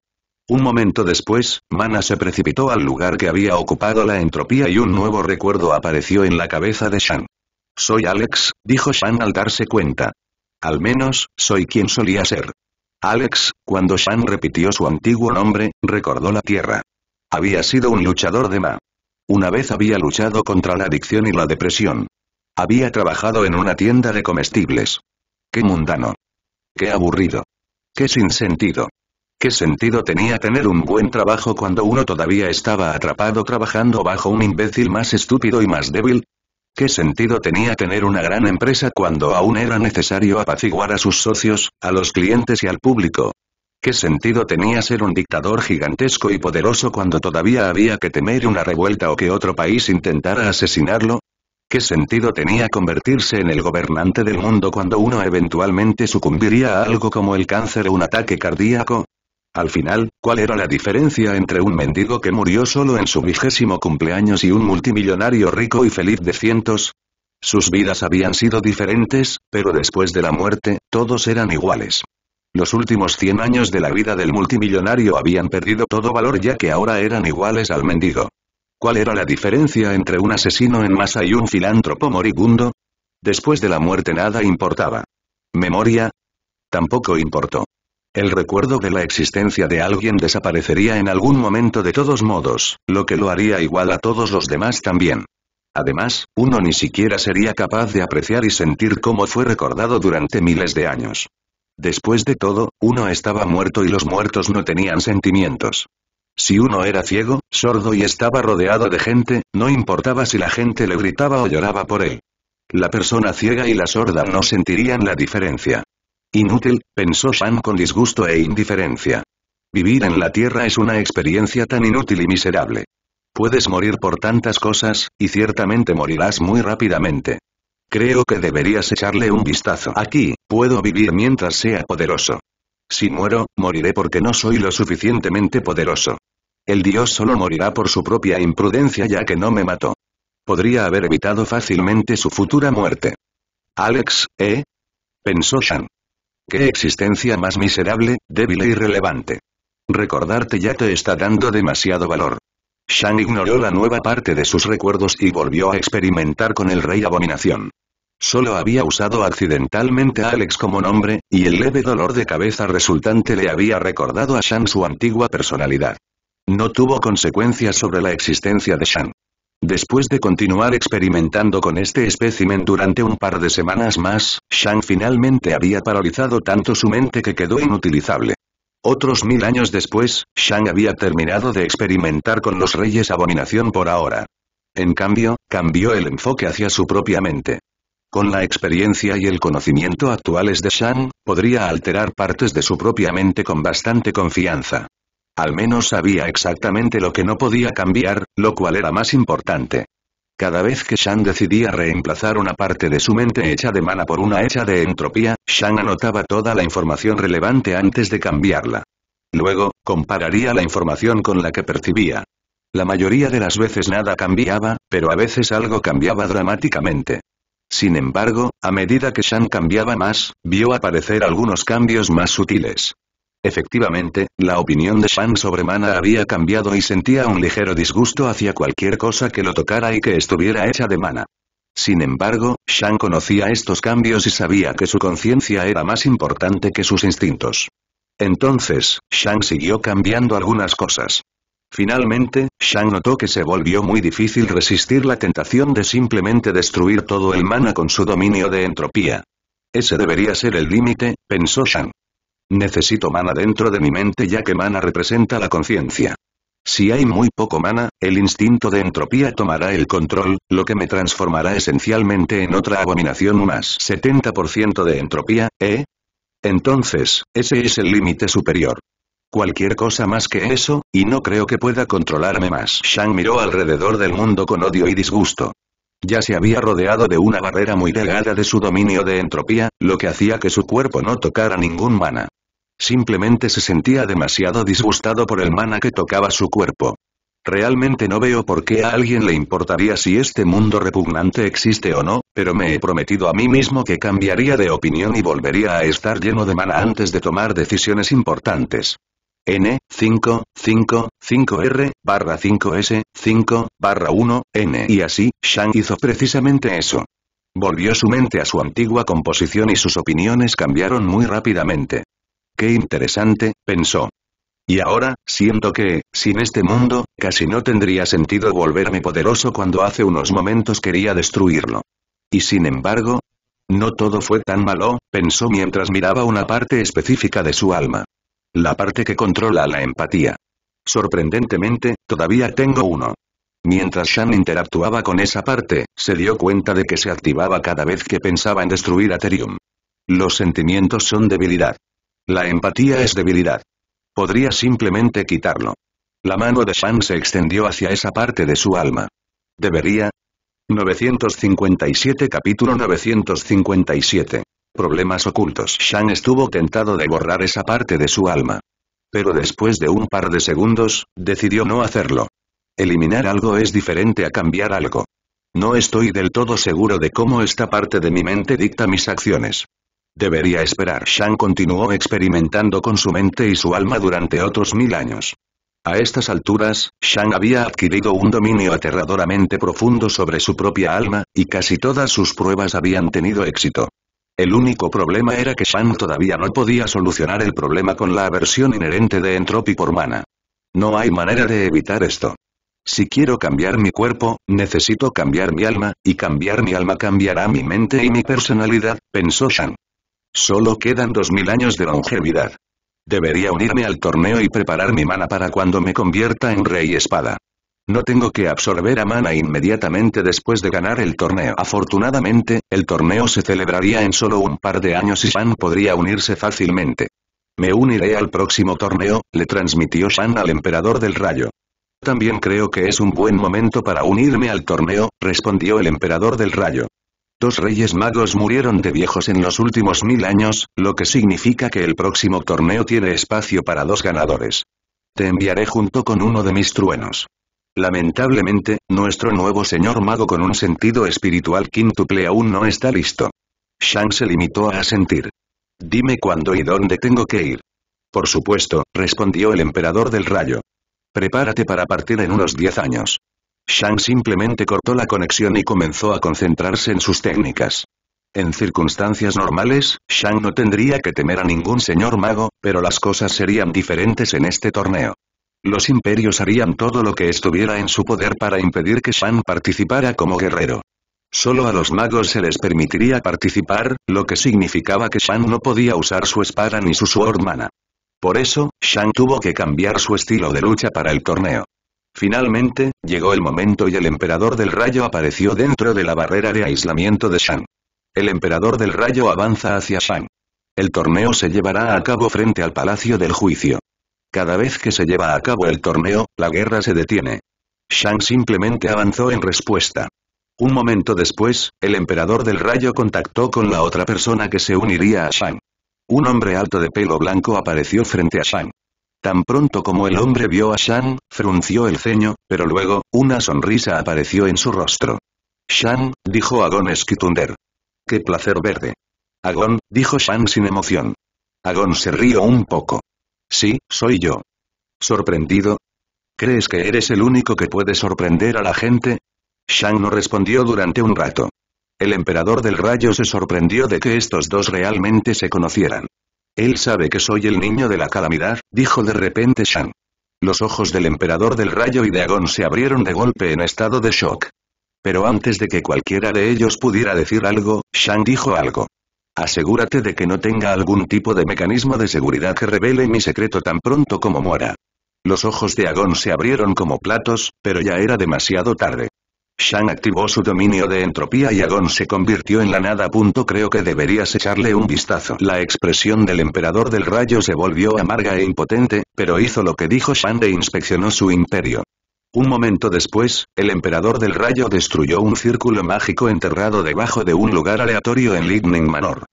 Un momento después, Mana se precipitó al lugar que había ocupado la entropía y un nuevo recuerdo apareció en la cabeza de Shang. Soy Alex, dijo Shang al darse cuenta. Al menos, soy quien solía ser. Alex, cuando Shang repitió su antiguo nombre, recordó la Tierra. Había sido un luchador de Ma. Una vez había luchado contra la adicción y la depresión. Había trabajado en una tienda de comestibles. Qué mundano. Qué aburrido. Qué sinsentido. ¿Qué sentido tenía tener un buen trabajo cuando uno todavía estaba atrapado trabajando bajo un imbécil más estúpido y más débil? ¿Qué sentido tenía tener una gran empresa cuando aún era necesario apaciguar a sus socios, a los clientes y al público? ¿Qué sentido tenía ser un dictador gigantesco y poderoso cuando todavía había que temer una revuelta o que otro país intentara asesinarlo? ¿Qué sentido tenía convertirse en el gobernante del mundo cuando uno eventualmente sucumbiría a algo como el cáncer o un ataque cardíaco? Al final, ¿cuál era la diferencia entre un mendigo que murió solo en su vigésimo cumpleaños y un multimillonario rico y feliz de cientos? Sus vidas habían sido diferentes, pero después de la muerte, todos eran iguales. Los últimos 100 años de la vida del multimillonario habían perdido todo valor ya que ahora eran iguales al mendigo. ¿Cuál era la diferencia entre un asesino en masa y un filántropo moribundo? Después de la muerte nada importaba. ¿Memoria? Tampoco importó. El recuerdo de la existencia de alguien desaparecería en algún momento de todos modos, lo que lo haría igual a todos los demás también. Además, uno ni siquiera sería capaz de apreciar y sentir cómo fue recordado durante miles de años. Después de todo, uno estaba muerto y los muertos no tenían sentimientos. Si uno era ciego, sordo y estaba rodeado de gente, no importaba si la gente le gritaba o lloraba por él. La persona ciega y la sorda no sentirían la diferencia. Inútil, pensó Shan con disgusto e indiferencia. Vivir en la Tierra es una experiencia tan inútil y miserable. Puedes morir por tantas cosas, y ciertamente morirás muy rápidamente. Creo que deberías echarle un vistazo. Aquí, puedo vivir mientras sea poderoso. Si muero, moriré porque no soy lo suficientemente poderoso. El dios solo morirá por su propia imprudencia ya que no me mató. Podría haber evitado fácilmente su futura muerte. Alex, ¿eh? Pensó Shan. Qué existencia más miserable, débil e irrelevante. Recordarte ya te está dando demasiado valor. Shan ignoró la nueva parte de sus recuerdos y volvió a experimentar con el rey abominación. Solo había usado accidentalmente a Alex como nombre, y el leve dolor de cabeza resultante le había recordado a Shan su antigua personalidad. No tuvo consecuencias sobre la existencia de Shang. Después de continuar experimentando con este espécimen durante un par de semanas más, Shang finalmente había paralizado tanto su mente que quedó inutilizable. Otros mil años después, Shang había terminado de experimentar con los reyes abominación por ahora. En cambio, cambió el enfoque hacia su propia mente. Con la experiencia y el conocimiento actuales de Shang, podría alterar partes de su propia mente con bastante confianza. Al menos sabía exactamente lo que no podía cambiar, lo cual era más importante. Cada vez que Shan decidía reemplazar una parte de su mente hecha de mana por una hecha de entropía, Shan anotaba toda la información relevante antes de cambiarla. Luego, compararía la información con la que percibía. La mayoría de las veces nada cambiaba, pero a veces algo cambiaba dramáticamente. Sin embargo, a medida que Shan cambiaba más, vio aparecer algunos cambios más sutiles. Efectivamente, la opinión de Shang sobre Mana había cambiado y sentía un ligero disgusto hacia cualquier cosa que lo tocara y que estuviera hecha de Mana. Sin embargo, Shang conocía estos cambios y sabía que su conciencia era más importante que sus instintos. Entonces, Shang siguió cambiando algunas cosas. Finalmente, Shang notó que se volvió muy difícil resistir la tentación de simplemente destruir todo el mana con su dominio de entropía. Ese debería ser el límite, pensó Shang. Necesito mana dentro de mi mente ya que mana representa la conciencia. Si hay muy poco mana, el instinto de entropía tomará el control, lo que me transformará esencialmente en otra abominación más 70% de entropía, ¿eh? Entonces, ese es el límite superior. Cualquier cosa más que eso, y no creo que pueda controlarme más. Shang miró alrededor del mundo con odio y disgusto. Ya se había rodeado de una barrera muy delgada de su dominio de entropía, lo que hacía que su cuerpo no tocara ningún mana simplemente se sentía demasiado disgustado por el mana que tocaba su cuerpo. Realmente no veo por qué a alguien le importaría si este mundo repugnante existe o no, pero me he prometido a mí mismo que cambiaría de opinión y volvería a estar lleno de mana antes de tomar decisiones importantes. N, 5, 5, 5R, barra 5S, 5, barra 1, N y así, Shang hizo precisamente eso. Volvió su mente a su antigua composición y sus opiniones cambiaron muy rápidamente. Qué interesante, pensó. Y ahora, siento que, sin este mundo, casi no tendría sentido volverme poderoso cuando hace unos momentos quería destruirlo. Y sin embargo, no todo fue tan malo, pensó mientras miraba una parte específica de su alma. La parte que controla la empatía. Sorprendentemente, todavía tengo uno. Mientras Shan interactuaba con esa parte, se dio cuenta de que se activaba cada vez que pensaba en destruir Terium. Los sentimientos son debilidad. La empatía es debilidad. Podría simplemente quitarlo. La mano de Shan se extendió hacia esa parte de su alma. Debería. 957 Capítulo 957. Problemas ocultos. Shang estuvo tentado de borrar esa parte de su alma. Pero después de un par de segundos, decidió no hacerlo. Eliminar algo es diferente a cambiar algo. No estoy del todo seguro de cómo esta parte de mi mente dicta mis acciones. Debería esperar. Shang continuó experimentando con su mente y su alma durante otros mil años. A estas alturas, Shang había adquirido un dominio aterradoramente profundo sobre su propia alma, y casi todas sus pruebas habían tenido éxito. El único problema era que Shang todavía no podía solucionar el problema con la aversión inherente de Entropy por mana. No hay manera de evitar esto. Si quiero cambiar mi cuerpo, necesito cambiar mi alma, y cambiar mi alma cambiará mi mente y mi personalidad, pensó Shang. Solo quedan 2000 años de longevidad. Debería unirme al torneo y preparar mi mana para cuando me convierta en rey espada. No tengo que absorber a mana inmediatamente después de ganar el torneo. Afortunadamente, el torneo se celebraría en solo un par de años y Shan podría unirse fácilmente. Me uniré al próximo torneo, le transmitió Shan al emperador del rayo. También creo que es un buen momento para unirme al torneo, respondió el emperador del rayo dos reyes magos murieron de viejos en los últimos mil años, lo que significa que el próximo torneo tiene espacio para dos ganadores. Te enviaré junto con uno de mis truenos. Lamentablemente, nuestro nuevo señor mago con un sentido espiritual quíntuple aún no está listo. Shang se limitó a asentir. Dime cuándo y dónde tengo que ir. Por supuesto, respondió el emperador del rayo. Prepárate para partir en unos diez años. Shang simplemente cortó la conexión y comenzó a concentrarse en sus técnicas. En circunstancias normales, Shang no tendría que temer a ningún señor mago, pero las cosas serían diferentes en este torneo. Los imperios harían todo lo que estuviera en su poder para impedir que Shang participara como guerrero. Solo a los magos se les permitiría participar, lo que significaba que Shang no podía usar su espada ni su sword mana. Por eso, Shang tuvo que cambiar su estilo de lucha para el torneo. Finalmente, llegó el momento y el emperador del rayo apareció dentro de la barrera de aislamiento de Shang. El emperador del rayo avanza hacia Shang. El torneo se llevará a cabo frente al Palacio del Juicio. Cada vez que se lleva a cabo el torneo, la guerra se detiene. Shang simplemente avanzó en respuesta. Un momento después, el emperador del rayo contactó con la otra persona que se uniría a Shang. Un hombre alto de pelo blanco apareció frente a Shang. Tan pronto como el hombre vio a Shan, frunció el ceño, pero luego, una sonrisa apareció en su rostro. Shan, dijo Agon Skitunder. ¡Qué placer verde! Agon, dijo Shan sin emoción. Agon se rió un poco. Sí, soy yo. ¿Sorprendido? ¿Crees que eres el único que puede sorprender a la gente? Shang no respondió durante un rato. El emperador del rayo se sorprendió de que estos dos realmente se conocieran. Él sabe que soy el niño de la calamidad, dijo de repente Shang. Los ojos del emperador del rayo y de Agon se abrieron de golpe en estado de shock. Pero antes de que cualquiera de ellos pudiera decir algo, Shang dijo algo. Asegúrate de que no tenga algún tipo de mecanismo de seguridad que revele mi secreto tan pronto como muera. Los ojos de Agón se abrieron como platos, pero ya era demasiado tarde. Shang activó su dominio de entropía y Agon se convirtió en la nada. Creo que deberías echarle un vistazo. La expresión del emperador del rayo se volvió amarga e impotente, pero hizo lo que dijo Shang e inspeccionó su imperio. Un momento después, el emperador del rayo destruyó un círculo mágico enterrado debajo de un lugar aleatorio en Lightning Manor.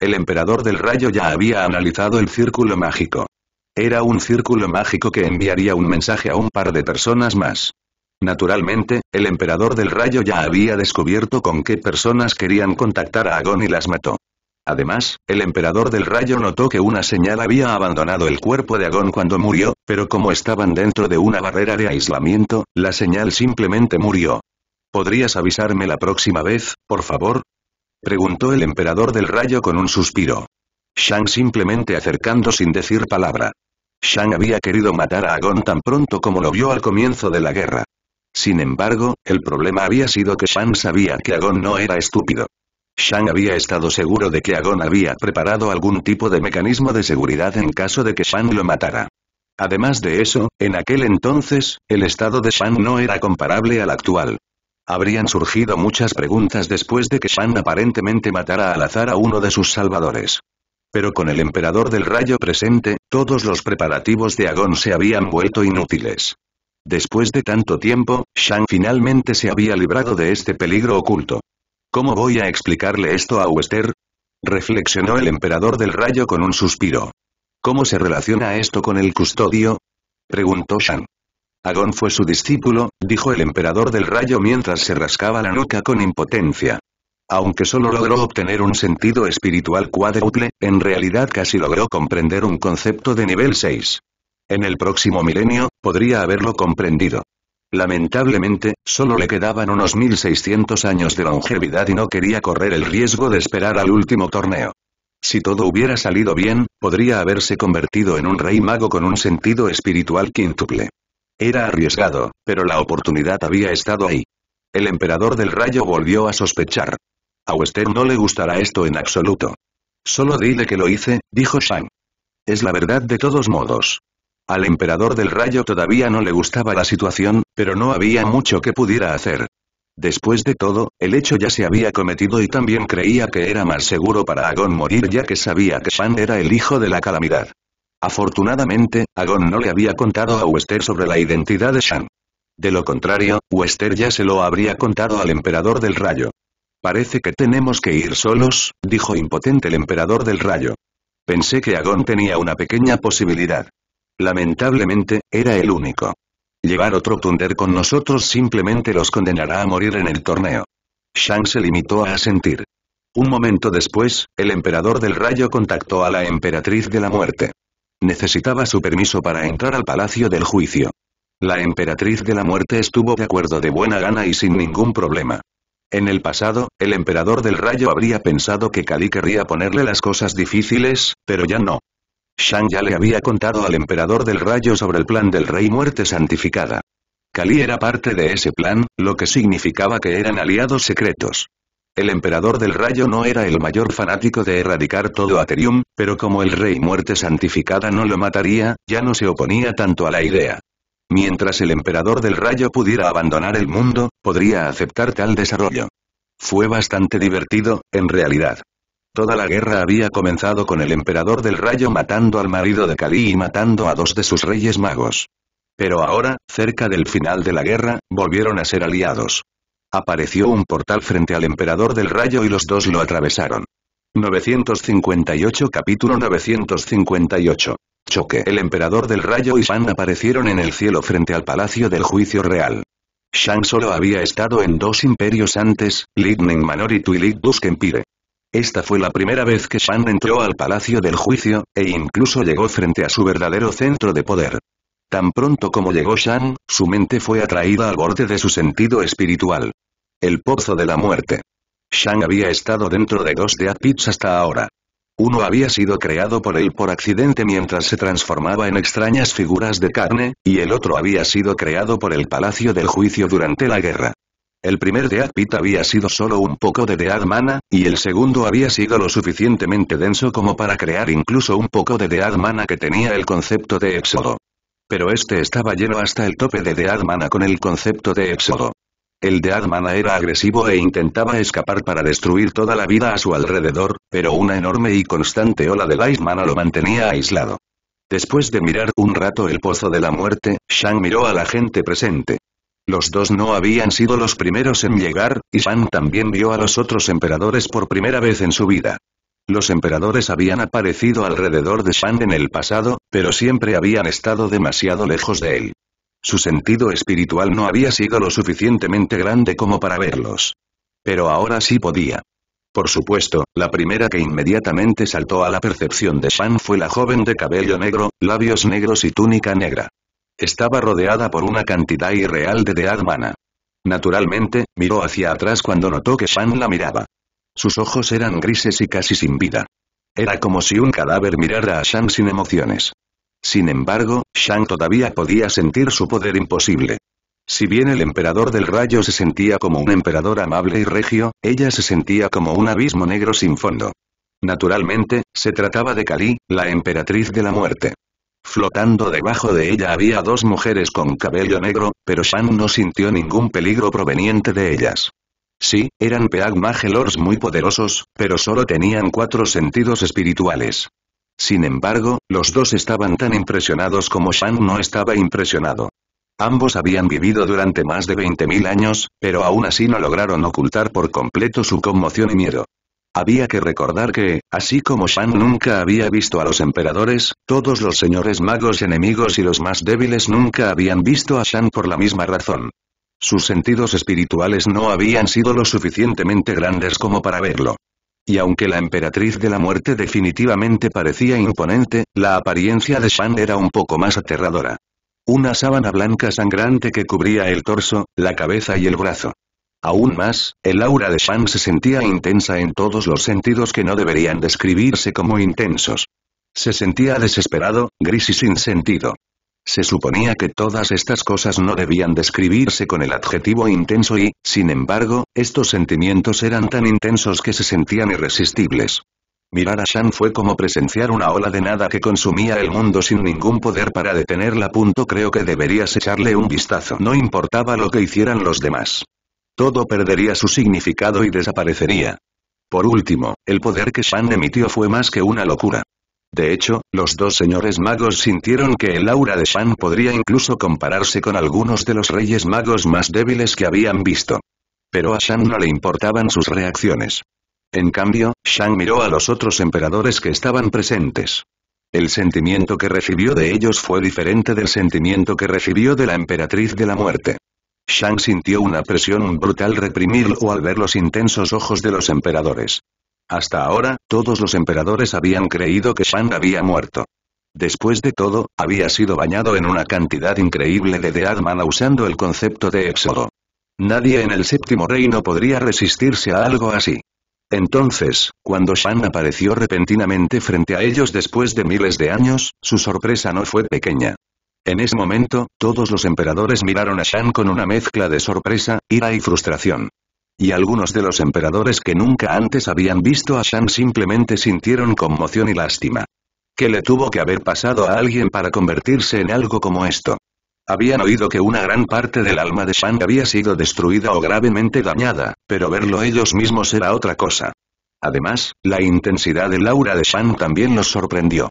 El emperador del rayo ya había analizado el círculo mágico. Era un círculo mágico que enviaría un mensaje a un par de personas más. Naturalmente, el emperador del rayo ya había descubierto con qué personas querían contactar a agon y las mató. Además, el emperador del rayo notó que una señal había abandonado el cuerpo de agon cuando murió, pero como estaban dentro de una barrera de aislamiento, la señal simplemente murió. ¿Podrías avisarme la próxima vez, por favor? Preguntó el emperador del rayo con un suspiro. Shang simplemente acercando sin decir palabra. Shang había querido matar a Agon tan pronto como lo vio al comienzo de la guerra. Sin embargo, el problema había sido que Shang sabía que Agon no era estúpido. Shang había estado seguro de que Agon había preparado algún tipo de mecanismo de seguridad en caso de que Shang lo matara. Además de eso, en aquel entonces, el estado de Shang no era comparable al actual. Habrían surgido muchas preguntas después de que Shang aparentemente matara al azar a uno de sus salvadores. Pero con el emperador del rayo presente, todos los preparativos de Agon se habían vuelto inútiles. Después de tanto tiempo, Shang finalmente se había librado de este peligro oculto. ¿Cómo voy a explicarle esto a Wester? Reflexionó el emperador del rayo con un suspiro. ¿Cómo se relaciona esto con el custodio? Preguntó Shang. «Agon fue su discípulo, dijo el emperador del rayo mientras se rascaba la nuca con impotencia. Aunque solo logró obtener un sentido espiritual cuádruple, en realidad casi logró comprender un concepto de nivel 6. En el próximo milenio, podría haberlo comprendido. Lamentablemente, solo le quedaban unos 1600 años de longevidad y no quería correr el riesgo de esperar al último torneo. Si todo hubiera salido bien, podría haberse convertido en un rey mago con un sentido espiritual quíntuple. Era arriesgado, pero la oportunidad había estado ahí. El emperador del rayo volvió a sospechar. A Wester no le gustará esto en absoluto. Solo dile que lo hice, dijo Shang. Es la verdad de todos modos. Al emperador del rayo todavía no le gustaba la situación, pero no había mucho que pudiera hacer. Después de todo, el hecho ya se había cometido y también creía que era más seguro para Agon morir ya que sabía que Shan era el hijo de la calamidad. Afortunadamente, Agon no le había contado a Wester sobre la identidad de Shan. De lo contrario, Wester ya se lo habría contado al emperador del rayo. Parece que tenemos que ir solos, dijo impotente el emperador del rayo. Pensé que Agon tenía una pequeña posibilidad. Lamentablemente, era el único. Llevar otro Thunder con nosotros simplemente los condenará a morir en el torneo. Shang se limitó a asentir. Un momento después, el emperador del rayo contactó a la emperatriz de la muerte. Necesitaba su permiso para entrar al palacio del juicio. La emperatriz de la muerte estuvo de acuerdo de buena gana y sin ningún problema. En el pasado, el emperador del rayo habría pensado que cali querría ponerle las cosas difíciles, pero ya no. Shang ya le había contado al emperador del rayo sobre el plan del rey muerte santificada. Kali era parte de ese plan, lo que significaba que eran aliados secretos. El emperador del rayo no era el mayor fanático de erradicar todo Aterium, pero como el rey muerte santificada no lo mataría, ya no se oponía tanto a la idea. Mientras el emperador del rayo pudiera abandonar el mundo, podría aceptar tal desarrollo. Fue bastante divertido, en realidad. Toda la guerra había comenzado con el emperador del rayo matando al marido de Kali y matando a dos de sus reyes magos. Pero ahora, cerca del final de la guerra, volvieron a ser aliados. Apareció un portal frente al emperador del rayo y los dos lo atravesaron. 958 Capítulo 958 Choque El emperador del rayo y Shan aparecieron en el cielo frente al palacio del juicio real. Shang solo había estado en dos imperios antes, Lightning Manor y Dusk Empire. Esta fue la primera vez que Shang entró al Palacio del Juicio, e incluso llegó frente a su verdadero centro de poder. Tan pronto como llegó Shang, su mente fue atraída al borde de su sentido espiritual. El Pozo de la Muerte. Shang había estado dentro de dos de Pits hasta ahora. Uno había sido creado por él por accidente mientras se transformaba en extrañas figuras de carne, y el otro había sido creado por el Palacio del Juicio durante la guerra. El primer Dead Pit había sido solo un poco de Dead Mana, y el segundo había sido lo suficientemente denso como para crear incluso un poco de Dead Mana que tenía el concepto de éxodo. Pero este estaba lleno hasta el tope de Dead Mana con el concepto de éxodo. El Dead Mana era agresivo e intentaba escapar para destruir toda la vida a su alrededor, pero una enorme y constante ola de Light Mana lo mantenía aislado. Después de mirar un rato el Pozo de la Muerte, Shang miró a la gente presente. Los dos no habían sido los primeros en llegar, y Shan también vio a los otros emperadores por primera vez en su vida. Los emperadores habían aparecido alrededor de Shan en el pasado, pero siempre habían estado demasiado lejos de él. Su sentido espiritual no había sido lo suficientemente grande como para verlos. Pero ahora sí podía. Por supuesto, la primera que inmediatamente saltó a la percepción de Shan fue la joven de cabello negro, labios negros y túnica negra. Estaba rodeada por una cantidad irreal de deadmana. Naturalmente, miró hacia atrás cuando notó que Shan la miraba. Sus ojos eran grises y casi sin vida. Era como si un cadáver mirara a Shan sin emociones. Sin embargo, Shan todavía podía sentir su poder imposible. Si bien el emperador del rayo se sentía como un emperador amable y regio, ella se sentía como un abismo negro sin fondo. Naturalmente, se trataba de Kali, la emperatriz de la muerte. Flotando debajo de ella había dos mujeres con cabello negro, pero Shang no sintió ningún peligro proveniente de ellas. Sí, eran Peag Magelors muy poderosos, pero solo tenían cuatro sentidos espirituales. Sin embargo, los dos estaban tan impresionados como Shan no estaba impresionado. Ambos habían vivido durante más de 20.000 años, pero aún así no lograron ocultar por completo su conmoción y miedo. Había que recordar que, así como Shan nunca había visto a los emperadores, todos los señores magos enemigos y los más débiles nunca habían visto a Shan por la misma razón. Sus sentidos espirituales no habían sido lo suficientemente grandes como para verlo. Y aunque la emperatriz de la muerte definitivamente parecía imponente, la apariencia de Shan era un poco más aterradora. Una sábana blanca sangrante que cubría el torso, la cabeza y el brazo. Aún más, el aura de Shan se sentía intensa en todos los sentidos que no deberían describirse como intensos. Se sentía desesperado, gris y sin sentido. Se suponía que todas estas cosas no debían describirse con el adjetivo intenso y, sin embargo, estos sentimientos eran tan intensos que se sentían irresistibles. Mirar a Shan fue como presenciar una ola de nada que consumía el mundo sin ningún poder para detenerla. Punto creo que deberías echarle un vistazo. No importaba lo que hicieran los demás. Todo perdería su significado y desaparecería. Por último, el poder que Shan emitió fue más que una locura. De hecho, los dos señores magos sintieron que el aura de Shan podría incluso compararse con algunos de los reyes magos más débiles que habían visto. Pero a Shan no le importaban sus reacciones. En cambio, Shan miró a los otros emperadores que estaban presentes. El sentimiento que recibió de ellos fue diferente del sentimiento que recibió de la emperatriz de la muerte. Shang sintió una presión brutal reprimirlo al ver los intensos ojos de los emperadores. Hasta ahora, todos los emperadores habían creído que Shang había muerto. Después de todo, había sido bañado en una cantidad increíble de deadmana usando el concepto de éxodo. Nadie en el séptimo reino podría resistirse a algo así. Entonces, cuando Shang apareció repentinamente frente a ellos después de miles de años, su sorpresa no fue pequeña. En ese momento, todos los emperadores miraron a Shan con una mezcla de sorpresa, ira y frustración. Y algunos de los emperadores que nunca antes habían visto a Shan simplemente sintieron conmoción y lástima. ¿Qué le tuvo que haber pasado a alguien para convertirse en algo como esto? Habían oído que una gran parte del alma de Shan había sido destruida o gravemente dañada, pero verlo ellos mismos era otra cosa. Además, la intensidad del aura de Shan también los sorprendió.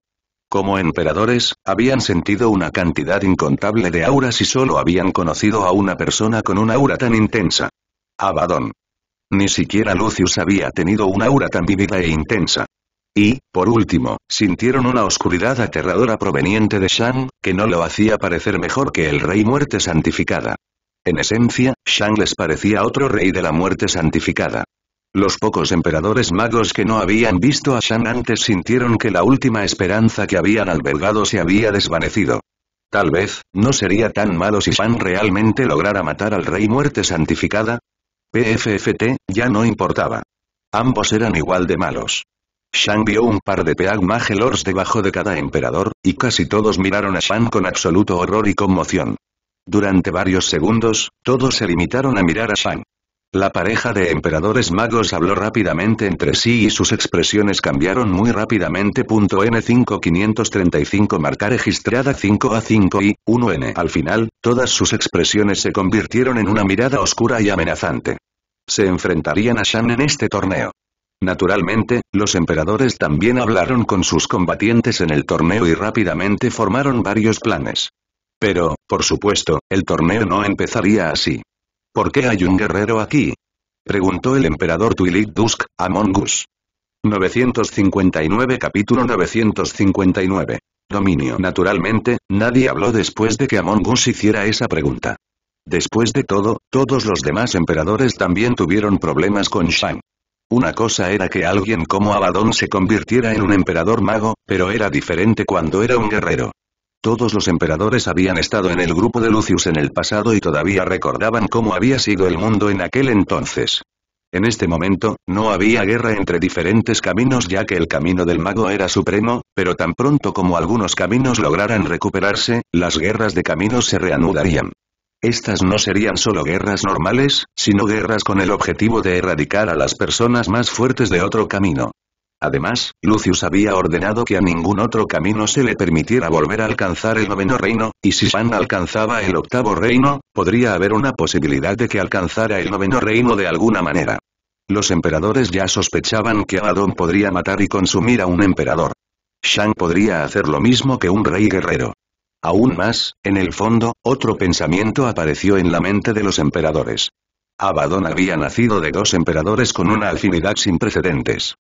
Como emperadores, habían sentido una cantidad incontable de auras y solo habían conocido a una persona con una aura tan intensa. Abadón. Ni siquiera Lucius había tenido una aura tan vívida e intensa. Y, por último, sintieron una oscuridad aterradora proveniente de Shang, que no lo hacía parecer mejor que el rey muerte santificada. En esencia, Shang les parecía otro rey de la muerte santificada. Los pocos emperadores magos que no habían visto a Shan antes sintieron que la última esperanza que habían albergado se había desvanecido. Tal vez, no sería tan malo si Shan realmente lograra matar al rey muerte santificada. PFFT, ya no importaba. Ambos eran igual de malos. Shan vio un par de Peag Magelors debajo de cada emperador, y casi todos miraron a Shan con absoluto horror y conmoción. Durante varios segundos, todos se limitaron a mirar a Shang. La pareja de emperadores magos habló rápidamente entre sí y sus expresiones cambiaron muy rápidamente. N5535 marca registrada 5A5 y 1N. Al final, todas sus expresiones se convirtieron en una mirada oscura y amenazante. Se enfrentarían a Shan en este torneo. Naturalmente, los emperadores también hablaron con sus combatientes en el torneo y rápidamente formaron varios planes. Pero, por supuesto, el torneo no empezaría así. ¿Por qué hay un guerrero aquí? Preguntó el emperador Twilit Dusk, a Mongus. 959 Capítulo 959. Dominio. Naturalmente, nadie habló después de que Among Us hiciera esa pregunta. Después de todo, todos los demás emperadores también tuvieron problemas con Shang. Una cosa era que alguien como Abaddon se convirtiera en un emperador mago, pero era diferente cuando era un guerrero. Todos los emperadores habían estado en el grupo de Lucius en el pasado y todavía recordaban cómo había sido el mundo en aquel entonces. En este momento, no había guerra entre diferentes caminos ya que el camino del mago era supremo, pero tan pronto como algunos caminos lograran recuperarse, las guerras de caminos se reanudarían. Estas no serían solo guerras normales, sino guerras con el objetivo de erradicar a las personas más fuertes de otro camino. Además, Lucius había ordenado que a ningún otro camino se le permitiera volver a alcanzar el noveno reino, y si Shang alcanzaba el octavo reino, podría haber una posibilidad de que alcanzara el noveno reino de alguna manera. Los emperadores ya sospechaban que Abaddon podría matar y consumir a un emperador. Shang podría hacer lo mismo que un rey guerrero. Aún más, en el fondo, otro pensamiento apareció en la mente de los emperadores. Abaddon había nacido de dos emperadores con una afinidad sin precedentes.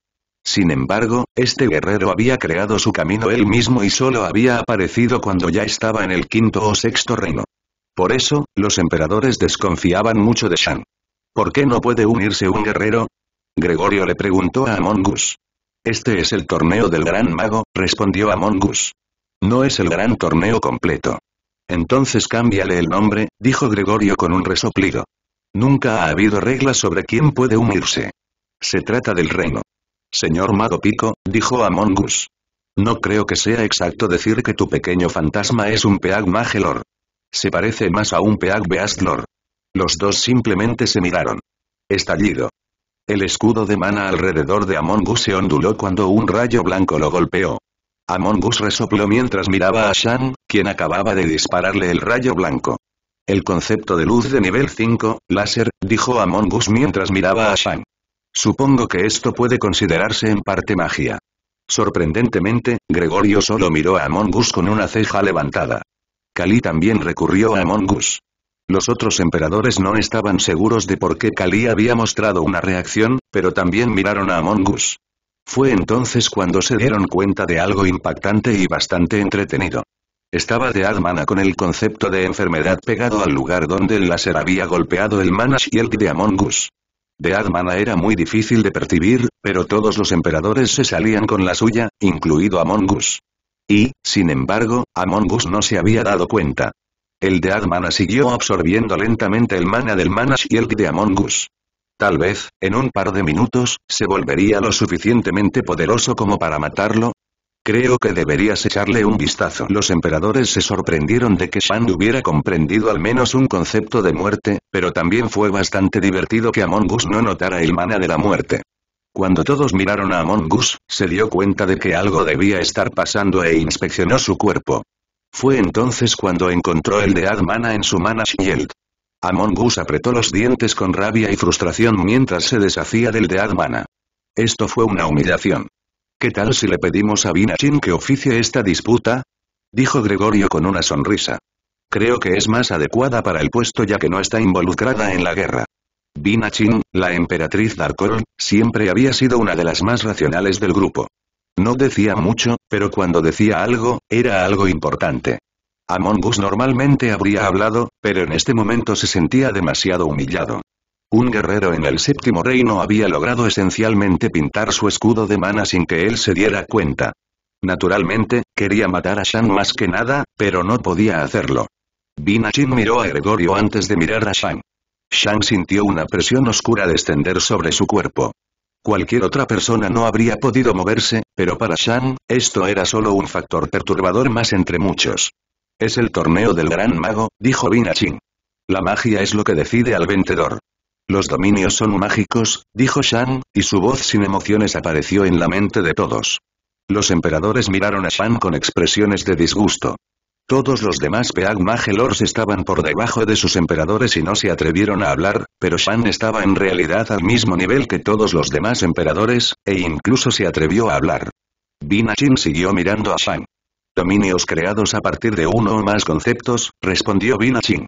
Sin embargo, este guerrero había creado su camino él mismo y solo había aparecido cuando ya estaba en el quinto o sexto reino. Por eso, los emperadores desconfiaban mucho de Shan. ¿Por qué no puede unirse un guerrero? Gregorio le preguntó a Amongus. Este es el torneo del gran mago, respondió Amongus. No es el gran torneo completo. Entonces cámbiale el nombre, dijo Gregorio con un resoplido. Nunca ha habido reglas sobre quién puede unirse. Se trata del reino. Señor Mago Pico, dijo a Mongus. No creo que sea exacto decir que tu pequeño fantasma es un Peag Magelor. Se parece más a un Peag Beastlor. Los dos simplemente se miraron. Estallido. El escudo de mana alrededor de Amongus se onduló cuando un rayo blanco lo golpeó. Amongus resopló mientras miraba a Shan, quien acababa de dispararle el rayo blanco. El concepto de luz de nivel 5, láser, dijo Amongus mientras miraba a Shan. Supongo que esto puede considerarse en parte magia. Sorprendentemente, Gregorio solo miró a Amongus con una ceja levantada. Kali también recurrió a Amongus. Los otros emperadores no estaban seguros de por qué Kali había mostrado una reacción, pero también miraron a Amongus. Fue entonces cuando se dieron cuenta de algo impactante y bastante entretenido. Estaba de Admana con el concepto de enfermedad pegado al lugar donde el láser había golpeado el Mana Shield de Us. De Admana era muy difícil de percibir, pero todos los emperadores se salían con la suya, incluido Amongus. Y, sin embargo, Amongus no se había dado cuenta. El de Admana siguió absorbiendo lentamente el mana del Mana Shield de Amongus. Tal vez, en un par de minutos, se volvería lo suficientemente poderoso como para matarlo, Creo que deberías echarle un vistazo. Los emperadores se sorprendieron de que Shan hubiera comprendido al menos un concepto de muerte, pero también fue bastante divertido que Among Us no notara el mana de la muerte. Cuando todos miraron a Among Us, se dio cuenta de que algo debía estar pasando e inspeccionó su cuerpo. Fue entonces cuando encontró el de Admana en su mana Shield. Among Us apretó los dientes con rabia y frustración mientras se deshacía del de Admana. Esto fue una humillación. ¿Qué tal si le pedimos a Chin que oficie esta disputa? Dijo Gregorio con una sonrisa. Creo que es más adecuada para el puesto ya que no está involucrada en la guerra. Chin, la emperatriz Darkor, siempre había sido una de las más racionales del grupo. No decía mucho, pero cuando decía algo, era algo importante. Among Us normalmente habría hablado, pero en este momento se sentía demasiado humillado. Un guerrero en el séptimo reino había logrado esencialmente pintar su escudo de mana sin que él se diera cuenta. Naturalmente, quería matar a Shang más que nada, pero no podía hacerlo. Binachin miró a Gregorio antes de mirar a Shang. Shang sintió una presión oscura descender sobre su cuerpo. Cualquier otra persona no habría podido moverse, pero para Shang, esto era solo un factor perturbador más entre muchos. Es el torneo del gran mago, dijo Binachin. La magia es lo que decide al vencedor. Los dominios son mágicos, dijo Shan, y su voz sin emociones apareció en la mente de todos. Los emperadores miraron a Shan con expresiones de disgusto. Todos los demás Peag Magelors estaban por debajo de sus emperadores y no se atrevieron a hablar, pero Shan estaba en realidad al mismo nivel que todos los demás emperadores, e incluso se atrevió a hablar. Binachin siguió mirando a Shan. Dominios creados a partir de uno o más conceptos, respondió Binachin.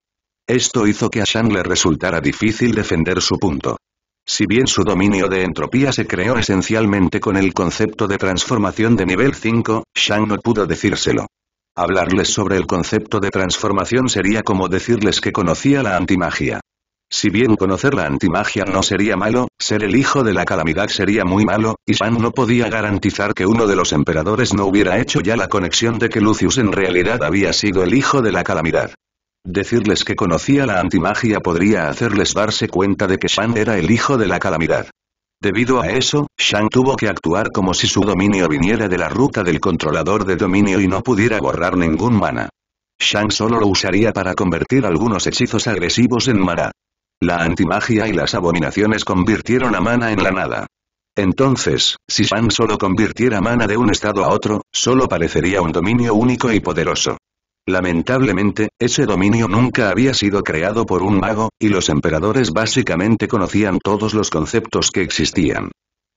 Esto hizo que a Shang le resultara difícil defender su punto. Si bien su dominio de entropía se creó esencialmente con el concepto de transformación de nivel 5, Shang no pudo decírselo. Hablarles sobre el concepto de transformación sería como decirles que conocía la antimagia. Si bien conocer la antimagia no sería malo, ser el hijo de la calamidad sería muy malo, y Shang no podía garantizar que uno de los emperadores no hubiera hecho ya la conexión de que Lucius en realidad había sido el hijo de la calamidad. Decirles que conocía la antimagia podría hacerles darse cuenta de que Shang era el hijo de la calamidad. Debido a eso, Shang tuvo que actuar como si su dominio viniera de la ruta del controlador de dominio y no pudiera borrar ningún mana. Shang solo lo usaría para convertir algunos hechizos agresivos en mana. La antimagia y las abominaciones convirtieron a mana en la nada. Entonces, si Shang solo convirtiera mana de un estado a otro, solo parecería un dominio único y poderoso. Lamentablemente, ese dominio nunca había sido creado por un mago, y los emperadores básicamente conocían todos los conceptos que existían.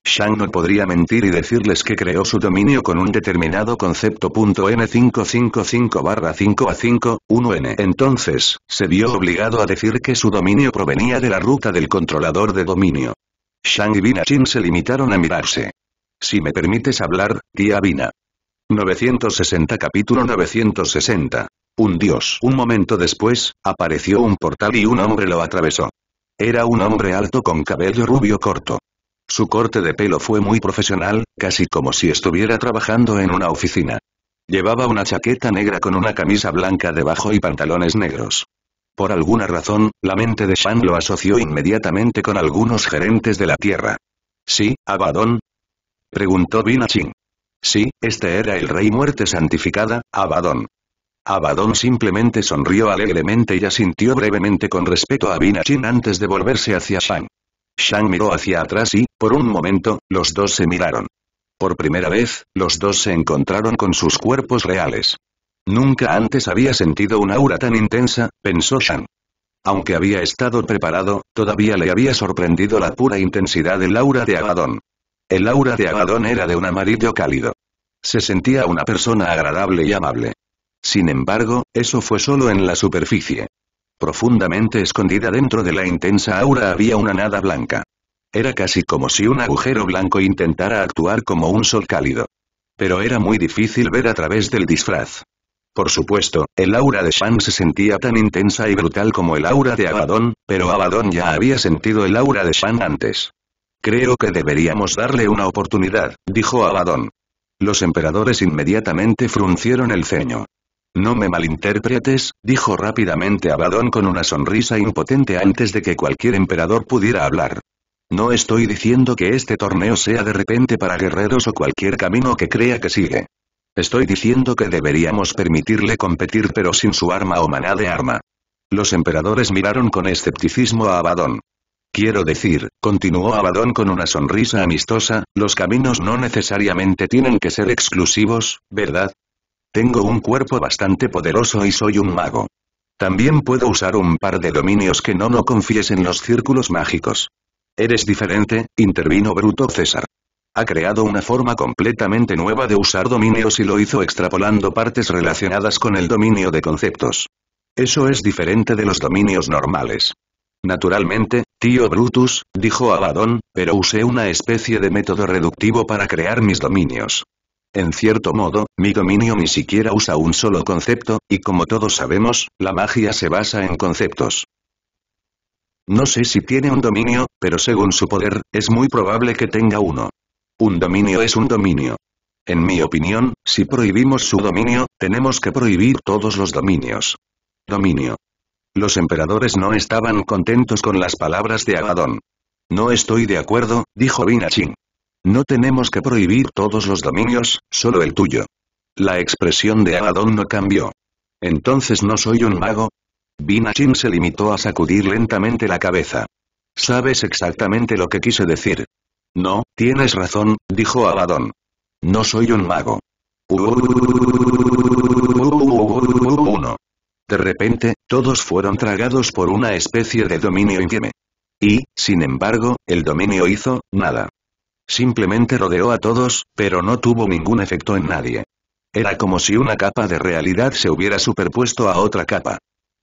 Shang no podría mentir y decirles que creó su dominio con un determinado concepto. N555-5 a 51 n Entonces, se vio obligado a decir que su dominio provenía de la ruta del controlador de dominio. Shang y Bina Chin se limitaron a mirarse. Si me permites hablar, tía Bina. 960 Capítulo 960. Un dios. Un momento después, apareció un portal y un hombre lo atravesó. Era un hombre alto con cabello rubio corto. Su corte de pelo fue muy profesional, casi como si estuviera trabajando en una oficina. Llevaba una chaqueta negra con una camisa blanca debajo y pantalones negros. Por alguna razón, la mente de Shan lo asoció inmediatamente con algunos gerentes de la Tierra. ¿Sí, Abadón? Preguntó Bin Sí, este era el rey muerte santificada, Abadón. Abadón simplemente sonrió alegremente y asintió brevemente con respeto a Binachin antes de volverse hacia Shang. Shang miró hacia atrás y, por un momento, los dos se miraron. Por primera vez, los dos se encontraron con sus cuerpos reales. Nunca antes había sentido una aura tan intensa, pensó Shang. Aunque había estado preparado, todavía le había sorprendido la pura intensidad del aura de Abadón. El aura de Abaddon era de un amarillo cálido. Se sentía una persona agradable y amable. Sin embargo, eso fue solo en la superficie. Profundamente escondida dentro de la intensa aura había una nada blanca. Era casi como si un agujero blanco intentara actuar como un sol cálido. Pero era muy difícil ver a través del disfraz. Por supuesto, el aura de Shan se sentía tan intensa y brutal como el aura de Abaddon, pero Abaddon ya había sentido el aura de Shan antes. Creo que deberíamos darle una oportunidad, dijo Abadón. Los emperadores inmediatamente fruncieron el ceño. No me malinterpretes, dijo rápidamente Abadón con una sonrisa impotente antes de que cualquier emperador pudiera hablar. No estoy diciendo que este torneo sea de repente para guerreros o cualquier camino que crea que sigue. Estoy diciendo que deberíamos permitirle competir pero sin su arma o maná de arma. Los emperadores miraron con escepticismo a Abadón. Quiero decir, continuó Abadón con una sonrisa amistosa, los caminos no necesariamente tienen que ser exclusivos, ¿verdad? Tengo un cuerpo bastante poderoso y soy un mago. También puedo usar un par de dominios que no no confiesen los círculos mágicos. Eres diferente, intervino Bruto César. Ha creado una forma completamente nueva de usar dominios y lo hizo extrapolando partes relacionadas con el dominio de conceptos. Eso es diferente de los dominios normales. Naturalmente, tío Brutus, dijo Abaddon, pero usé una especie de método reductivo para crear mis dominios. En cierto modo, mi dominio ni siquiera usa un solo concepto, y como todos sabemos, la magia se basa en conceptos. No sé si tiene un dominio, pero según su poder, es muy probable que tenga uno. Un dominio es un dominio. En mi opinión, si prohibimos su dominio, tenemos que prohibir todos los dominios. Dominio. Los emperadores no estaban contentos con las palabras de Agadón. No estoy de acuerdo, dijo Binachin. No tenemos que prohibir todos los dominios, solo el tuyo. La expresión de Agadón no cambió. ¿Entonces no soy un mago? Binachin se limitó a sacudir lentamente la cabeza. Sabes exactamente lo que quise decir. No, tienes razón, dijo Abadón. No soy un mago. Uno. De repente, todos fueron tragados por una especie de dominio infieme. Y, sin embargo, el dominio hizo, nada. Simplemente rodeó a todos, pero no tuvo ningún efecto en nadie. Era como si una capa de realidad se hubiera superpuesto a otra capa.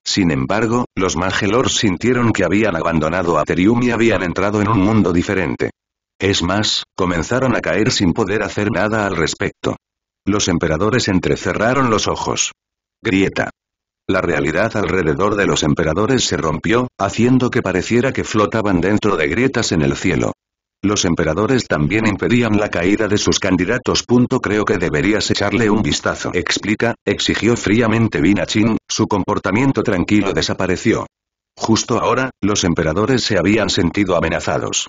Sin embargo, los magelors sintieron que habían abandonado a terium y habían entrado en un mundo diferente. Es más, comenzaron a caer sin poder hacer nada al respecto. Los emperadores entrecerraron los ojos. Grieta. La realidad alrededor de los emperadores se rompió, haciendo que pareciera que flotaban dentro de grietas en el cielo. Los emperadores también impedían la caída de sus candidatos. Creo que deberías echarle un vistazo. Explica, exigió fríamente Chin. su comportamiento tranquilo desapareció. Justo ahora, los emperadores se habían sentido amenazados.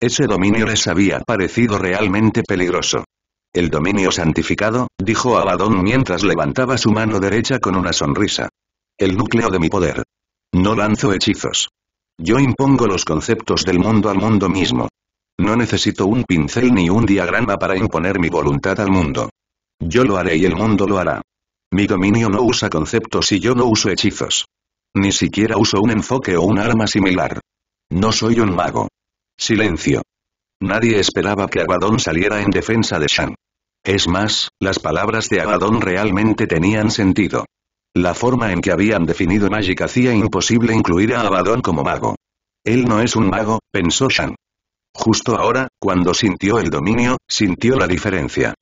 Ese dominio les había parecido realmente peligroso. El dominio santificado, dijo Abadón mientras levantaba su mano derecha con una sonrisa. El núcleo de mi poder. No lanzo hechizos. Yo impongo los conceptos del mundo al mundo mismo. No necesito un pincel ni un diagrama para imponer mi voluntad al mundo. Yo lo haré y el mundo lo hará. Mi dominio no usa conceptos y yo no uso hechizos. Ni siquiera uso un enfoque o un arma similar. No soy un mago. Silencio. Nadie esperaba que Abaddon saliera en defensa de Shang. Es más, las palabras de Abaddon realmente tenían sentido. La forma en que habían definido Magic hacía imposible incluir a Abaddon como mago. Él no es un mago, pensó Shang. Justo ahora, cuando sintió el dominio, sintió la diferencia.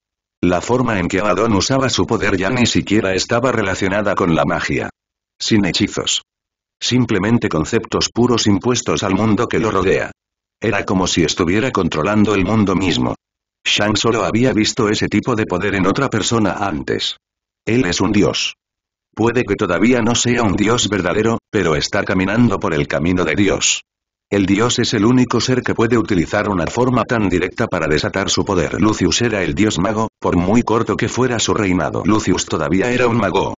La forma en que Abaddon usaba su poder ya ni siquiera estaba relacionada con la magia. Sin hechizos. Simplemente conceptos puros impuestos al mundo que lo rodea. Era como si estuviera controlando el mundo mismo. Shang solo había visto ese tipo de poder en otra persona antes. Él es un dios. Puede que todavía no sea un Dios verdadero, pero está caminando por el camino de Dios. El dios es el único ser que puede utilizar una forma tan directa para desatar su poder. Lucius era el dios mago, por muy corto que fuera su reinado. Lucius todavía era un mago.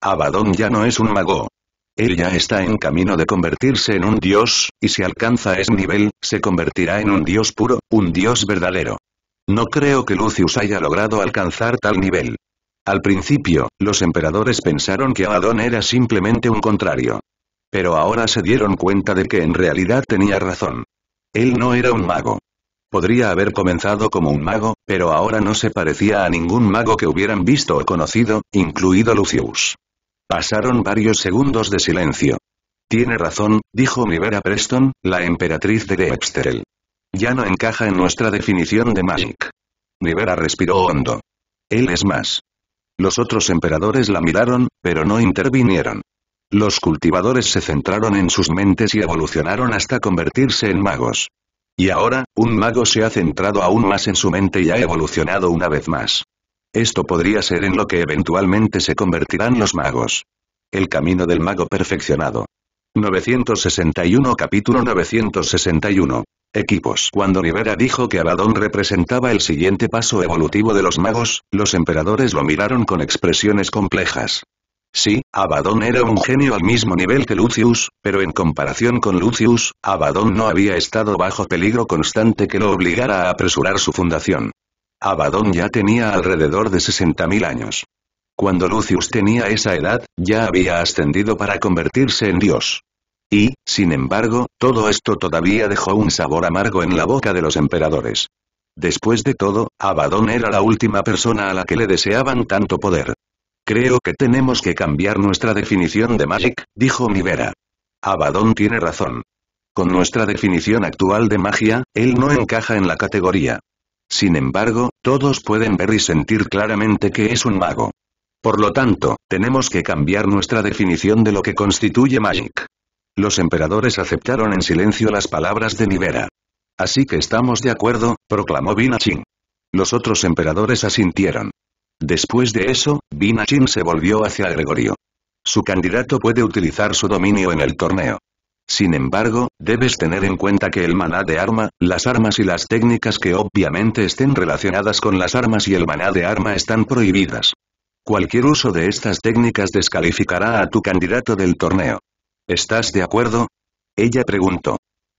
Abadón ya no es un mago. Él ya está en camino de convertirse en un dios, y si alcanza ese nivel, se convertirá en un dios puro, un dios verdadero. No creo que Lucius haya logrado alcanzar tal nivel. Al principio, los emperadores pensaron que Adon era simplemente un contrario. Pero ahora se dieron cuenta de que en realidad tenía razón. Él no era un mago. Podría haber comenzado como un mago, pero ahora no se parecía a ningún mago que hubieran visto o conocido, incluido Lucius. Pasaron varios segundos de silencio. Tiene razón, dijo Nivera Preston, la emperatriz de Websterel. Ya no encaja en nuestra definición de Magic. Nivera respiró hondo. Él es más. Los otros emperadores la miraron, pero no intervinieron. Los cultivadores se centraron en sus mentes y evolucionaron hasta convertirse en magos. Y ahora, un mago se ha centrado aún más en su mente y ha evolucionado una vez más. Esto podría ser en lo que eventualmente se convertirán los magos. El camino del mago perfeccionado. 961 Capítulo 961 Equipos. Cuando Rivera dijo que Abadón representaba el siguiente paso evolutivo de los magos, los emperadores lo miraron con expresiones complejas. Sí, Abadón era un genio al mismo nivel que Lucius, pero en comparación con Lucius, Abadón no había estado bajo peligro constante que lo obligara a apresurar su fundación. Abadón ya tenía alrededor de 60.000 años. Cuando Lucius tenía esa edad, ya había ascendido para convertirse en dios. Y, sin embargo, todo esto todavía dejó un sabor amargo en la boca de los emperadores. Después de todo, Abadón era la última persona a la que le deseaban tanto poder. Creo que tenemos que cambiar nuestra definición de Magic, dijo Mivera. Abadón tiene razón. Con nuestra definición actual de magia, él no encaja en la categoría. Sin embargo, todos pueden ver y sentir claramente que es un mago. Por lo tanto, tenemos que cambiar nuestra definición de lo que constituye Magic. Los emperadores aceptaron en silencio las palabras de Nivera. Así que estamos de acuerdo, proclamó Binachin. Los otros emperadores asintieron. Después de eso, Binachin se volvió hacia Gregorio. Su candidato puede utilizar su dominio en el torneo. Sin embargo, debes tener en cuenta que el maná de arma, las armas y las técnicas que obviamente estén relacionadas con las armas y el maná de arma están prohibidas. Cualquier uso de estas técnicas descalificará a tu candidato del torneo. ¿Estás de acuerdo? Ella preguntó.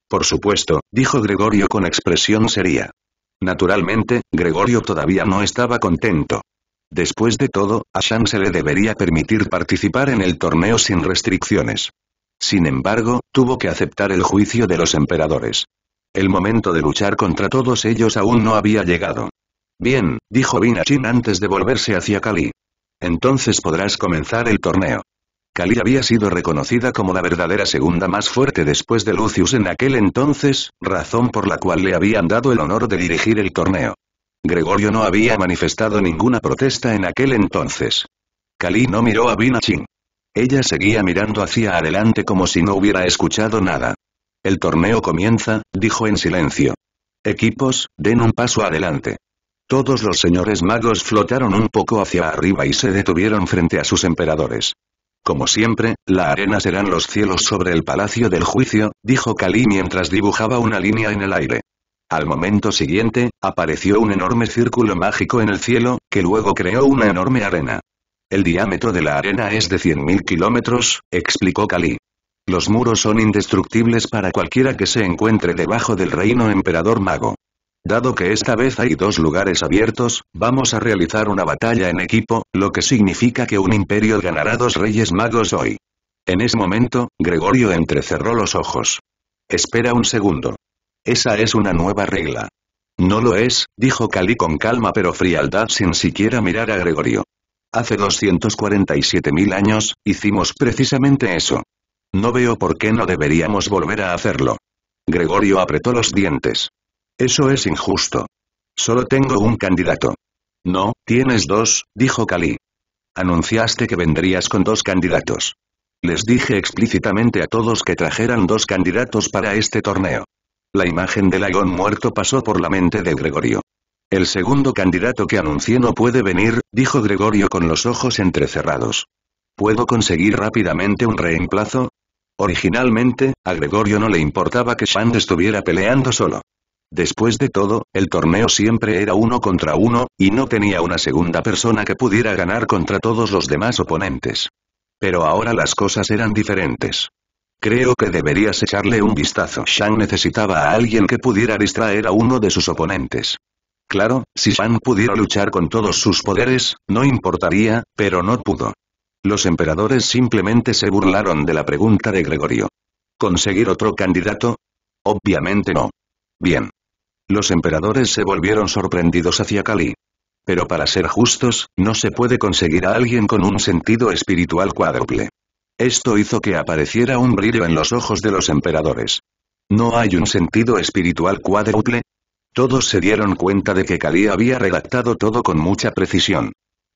Por supuesto, dijo Gregorio con expresión seria. Naturalmente, Gregorio todavía no estaba contento. Después de todo, a Shang se le debería permitir participar en el torneo sin restricciones. Sin embargo, tuvo que aceptar el juicio de los emperadores. El momento de luchar contra todos ellos aún no había llegado. Bien, dijo Binachin antes de volverse hacia Cali. Entonces podrás comenzar el torneo. Kali había sido reconocida como la verdadera segunda más fuerte después de Lucius en aquel entonces, razón por la cual le habían dado el honor de dirigir el torneo. Gregorio no había manifestado ninguna protesta en aquel entonces. Kali no miró a Binachin. Ella seguía mirando hacia adelante como si no hubiera escuchado nada. El torneo comienza, dijo en silencio. Equipos, den un paso adelante. Todos los señores magos flotaron un poco hacia arriba y se detuvieron frente a sus emperadores. Como siempre, la arena serán los cielos sobre el palacio del juicio, dijo Kali mientras dibujaba una línea en el aire. Al momento siguiente, apareció un enorme círculo mágico en el cielo, que luego creó una enorme arena. El diámetro de la arena es de 100.000 kilómetros, explicó Kali. Los muros son indestructibles para cualquiera que se encuentre debajo del reino emperador mago. Dado que esta vez hay dos lugares abiertos, vamos a realizar una batalla en equipo, lo que significa que un imperio ganará dos reyes magos hoy. En ese momento, Gregorio entrecerró los ojos. Espera un segundo. Esa es una nueva regla. No lo es, dijo Cali con calma pero frialdad sin siquiera mirar a Gregorio. Hace 247.000 años, hicimos precisamente eso. No veo por qué no deberíamos volver a hacerlo. Gregorio apretó los dientes. Eso es injusto. Solo tengo un candidato. No, tienes dos, dijo Kali. Anunciaste que vendrías con dos candidatos. Les dije explícitamente a todos que trajeran dos candidatos para este torneo. La imagen del lagón muerto pasó por la mente de Gregorio. El segundo candidato que anuncié no puede venir, dijo Gregorio con los ojos entrecerrados. ¿Puedo conseguir rápidamente un reemplazo? Originalmente, a Gregorio no le importaba que Shand estuviera peleando solo. Después de todo, el torneo siempre era uno contra uno, y no tenía una segunda persona que pudiera ganar contra todos los demás oponentes. Pero ahora las cosas eran diferentes. Creo que deberías echarle un vistazo. Shang necesitaba a alguien que pudiera distraer a uno de sus oponentes. Claro, si Shang pudiera luchar con todos sus poderes, no importaría, pero no pudo. Los emperadores simplemente se burlaron de la pregunta de Gregorio. ¿Conseguir otro candidato? Obviamente no. Bien. Los emperadores se volvieron sorprendidos hacia Kali. Pero para ser justos, no se puede conseguir a alguien con un sentido espiritual cuádruple. Esto hizo que apareciera un brillo en los ojos de los emperadores. ¿No hay un sentido espiritual cuádruple? Todos se dieron cuenta de que Kali había redactado todo con mucha precisión.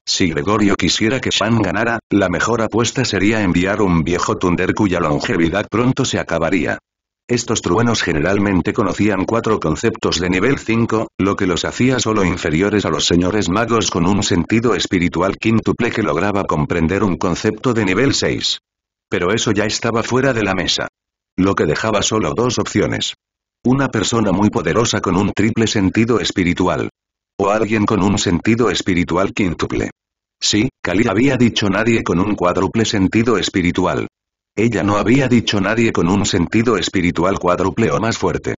Si Gregorio quisiera que Shan ganara, la mejor apuesta sería enviar un viejo Tunder cuya longevidad pronto se acabaría. Estos truenos generalmente conocían cuatro conceptos de nivel 5, lo que los hacía solo inferiores a los señores magos con un sentido espiritual quíntuple que lograba comprender un concepto de nivel 6. Pero eso ya estaba fuera de la mesa. Lo que dejaba solo dos opciones. Una persona muy poderosa con un triple sentido espiritual. O alguien con un sentido espiritual quíntuple. Sí, Kali había dicho nadie con un cuádruple sentido espiritual. Ella no había dicho nadie con un sentido espiritual cuádruple o más fuerte.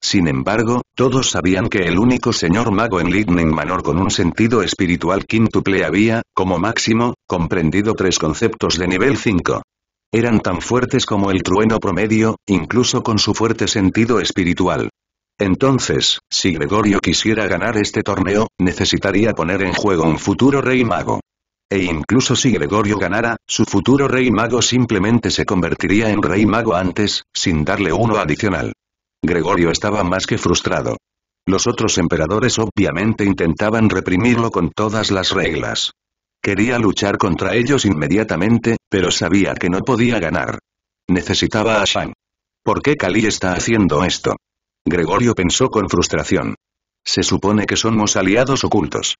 Sin embargo, todos sabían que el único señor mago en Lightning Manor con un sentido espiritual quíntuple había, como máximo, comprendido tres conceptos de nivel 5. Eran tan fuertes como el trueno promedio, incluso con su fuerte sentido espiritual. Entonces, si Gregorio quisiera ganar este torneo, necesitaría poner en juego un futuro rey mago. E incluso si Gregorio ganara, su futuro rey mago simplemente se convertiría en rey mago antes, sin darle uno adicional. Gregorio estaba más que frustrado. Los otros emperadores obviamente intentaban reprimirlo con todas las reglas. Quería luchar contra ellos inmediatamente, pero sabía que no podía ganar. Necesitaba a Shang. ¿Por qué Kali está haciendo esto? Gregorio pensó con frustración. Se supone que somos aliados ocultos.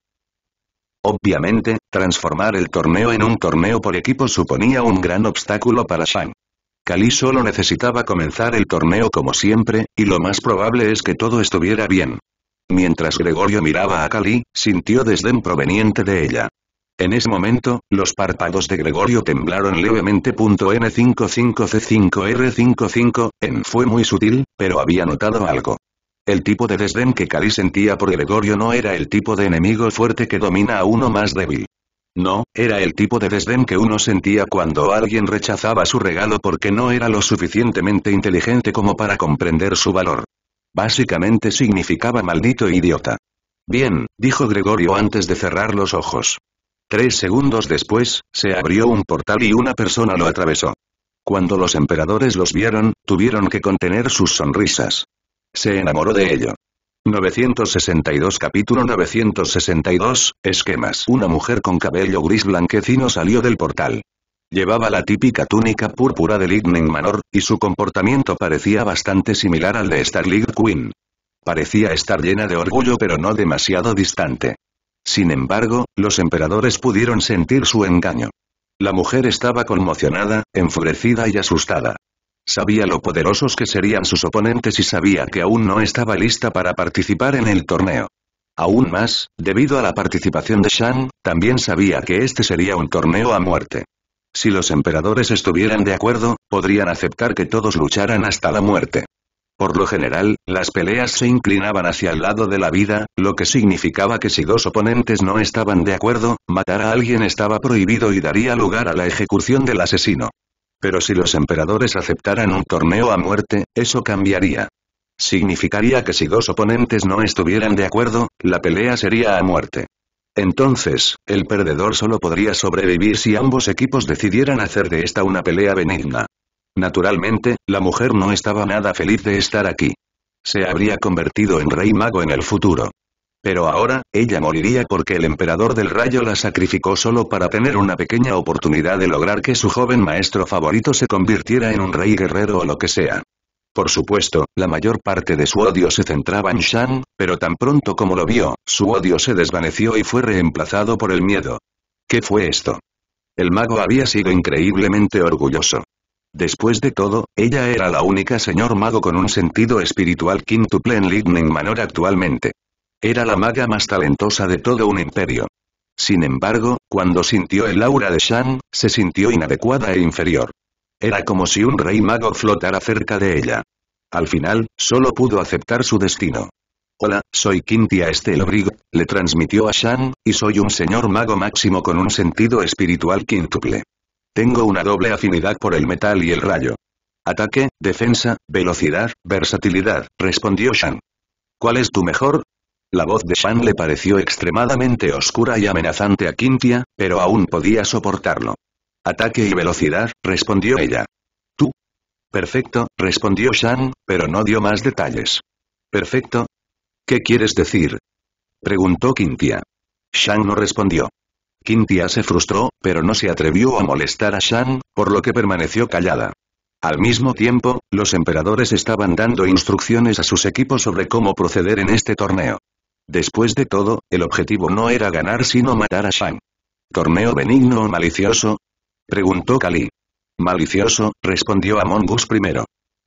Obviamente, transformar el torneo en un torneo por equipo suponía un gran obstáculo para Shang. Kali solo necesitaba comenzar el torneo como siempre, y lo más probable es que todo estuviera bien. Mientras Gregorio miraba a Kali, sintió desdén proveniente de ella. En ese momento, los párpados de Gregorio temblaron levemente. N55C5R55, en fue muy sutil, pero había notado algo. El tipo de desdén que Cali sentía por Gregorio no era el tipo de enemigo fuerte que domina a uno más débil. No, era el tipo de desdén que uno sentía cuando alguien rechazaba su regalo porque no era lo suficientemente inteligente como para comprender su valor. Básicamente significaba maldito idiota. Bien, dijo Gregorio antes de cerrar los ojos. Tres segundos después, se abrió un portal y una persona lo atravesó. Cuando los emperadores los vieron, tuvieron que contener sus sonrisas. Se enamoró de ello. 962 Capítulo 962, Esquemas Una mujer con cabello gris blanquecino salió del portal. Llevaba la típica túnica púrpura de Lightning Manor, y su comportamiento parecía bastante similar al de Starlight Queen. Parecía estar llena de orgullo pero no demasiado distante. Sin embargo, los emperadores pudieron sentir su engaño. La mujer estaba conmocionada, enfurecida y asustada. Sabía lo poderosos que serían sus oponentes y sabía que aún no estaba lista para participar en el torneo. Aún más, debido a la participación de Shang, también sabía que este sería un torneo a muerte. Si los emperadores estuvieran de acuerdo, podrían aceptar que todos lucharan hasta la muerte. Por lo general, las peleas se inclinaban hacia el lado de la vida, lo que significaba que si dos oponentes no estaban de acuerdo, matar a alguien estaba prohibido y daría lugar a la ejecución del asesino. Pero si los emperadores aceptaran un torneo a muerte, eso cambiaría. Significaría que si dos oponentes no estuvieran de acuerdo, la pelea sería a muerte. Entonces, el perdedor solo podría sobrevivir si ambos equipos decidieran hacer de esta una pelea benigna. Naturalmente, la mujer no estaba nada feliz de estar aquí. Se habría convertido en rey mago en el futuro. Pero ahora, ella moriría porque el emperador del rayo la sacrificó solo para tener una pequeña oportunidad de lograr que su joven maestro favorito se convirtiera en un rey guerrero o lo que sea. Por supuesto, la mayor parte de su odio se centraba en Shan, pero tan pronto como lo vio, su odio se desvaneció y fue reemplazado por el miedo. ¿Qué fue esto? El mago había sido increíblemente orgulloso. Después de todo, ella era la única señor mago con un sentido espiritual quíntuple en Lightning Manor actualmente. Era la maga más talentosa de todo un imperio. Sin embargo, cuando sintió el aura de Shan, se sintió inadecuada e inferior. Era como si un rey mago flotara cerca de ella. Al final, solo pudo aceptar su destino. Hola, soy Quintia Estelobrigo», le transmitió a Shang, y soy un señor mago máximo con un sentido espiritual quíntuple. Tengo una doble afinidad por el metal y el rayo. Ataque, defensa, velocidad, versatilidad, respondió Shan. ¿Cuál es tu mejor? La voz de Shan le pareció extremadamente oscura y amenazante a Quintia, pero aún podía soportarlo. Ataque y velocidad, respondió ella. Tú. Perfecto, respondió Shan, pero no dio más detalles. Perfecto. ¿Qué quieres decir? Preguntó Quintia. Shang no respondió. Quintia se frustró, pero no se atrevió a molestar a Shang, por lo que permaneció callada. Al mismo tiempo, los emperadores estaban dando instrucciones a sus equipos sobre cómo proceder en este torneo. Después de todo, el objetivo no era ganar sino matar a Shang. ¿Torneo benigno o malicioso? Preguntó Kali. Malicioso, respondió Amongus primero.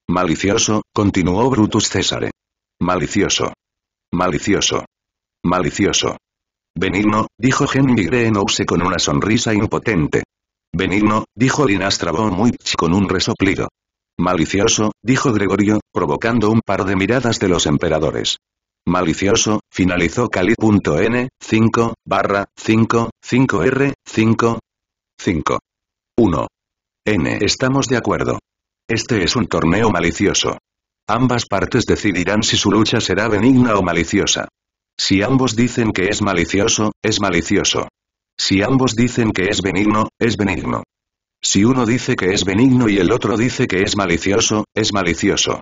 Malicioso, continuó Brutus César. Malicioso. Malicioso. Malicioso. Benigno, dijo Henry Grenouse con una sonrisa impotente. Benigno, dijo Linastra Bo Muich con un resoplido. Malicioso, dijo Gregorio, provocando un par de miradas de los emperadores malicioso, finalizó Cali.n, 5, barra, 5, 5R, 5, 5. 1. N. Estamos de acuerdo. Este es un torneo malicioso. Ambas partes decidirán si su lucha será benigna o maliciosa. Si ambos dicen que es malicioso, es malicioso. Si ambos dicen que es benigno, es benigno. Si uno dice que es benigno y el otro dice que es malicioso, es malicioso.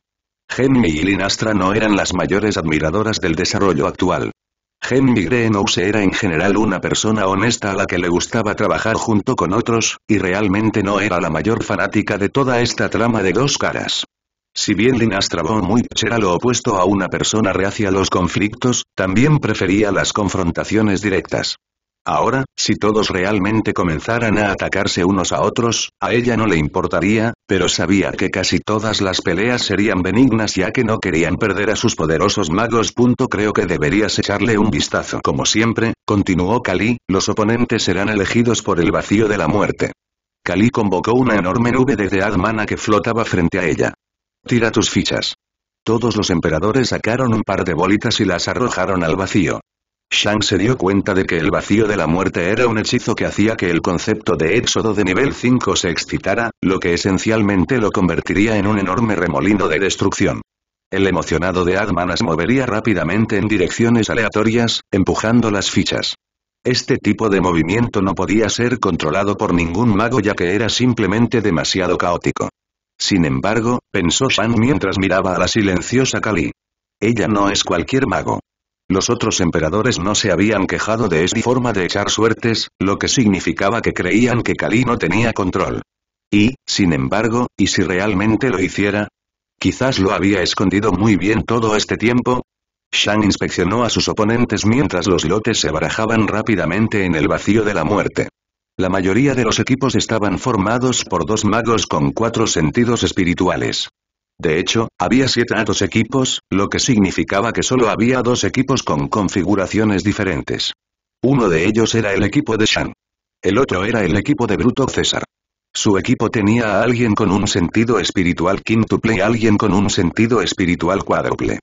Henry y Linastra no eran las mayores admiradoras del desarrollo actual. Henry Greenhouse era en general una persona honesta a la que le gustaba trabajar junto con otros, y realmente no era la mayor fanática de toda esta trama de dos caras. Si bien Linastra Von era lo opuesto a una persona reacia a los conflictos, también prefería las confrontaciones directas. Ahora, si todos realmente comenzaran a atacarse unos a otros, a ella no le importaría, pero sabía que casi todas las peleas serían benignas ya que no querían perder a sus poderosos magos. Creo que deberías echarle un vistazo. Como siempre, continuó Kali, los oponentes serán elegidos por el vacío de la muerte. Kali convocó una enorme nube de Dead que flotaba frente a ella. Tira tus fichas. Todos los emperadores sacaron un par de bolitas y las arrojaron al vacío. Shang se dio cuenta de que el vacío de la muerte era un hechizo que hacía que el concepto de éxodo de nivel 5 se excitara, lo que esencialmente lo convertiría en un enorme remolino de destrucción. El emocionado de Admanas movería rápidamente en direcciones aleatorias, empujando las fichas. Este tipo de movimiento no podía ser controlado por ningún mago ya que era simplemente demasiado caótico. Sin embargo, pensó Shang mientras miraba a la silenciosa Kali. Ella no es cualquier mago. Los otros emperadores no se habían quejado de esta forma de echar suertes, lo que significaba que creían que Kali no tenía control. Y, sin embargo, ¿y si realmente lo hiciera? Quizás lo había escondido muy bien todo este tiempo, Shang inspeccionó a sus oponentes mientras los lotes se barajaban rápidamente en el vacío de la muerte. La mayoría de los equipos estaban formados por dos magos con cuatro sentidos espirituales. De hecho, había siete dos equipos, lo que significaba que solo había dos equipos con configuraciones diferentes. Uno de ellos era el equipo de Shan. El otro era el equipo de Bruto César. Su equipo tenía a alguien con un sentido espiritual quíntuple y alguien con un sentido espiritual cuádruple.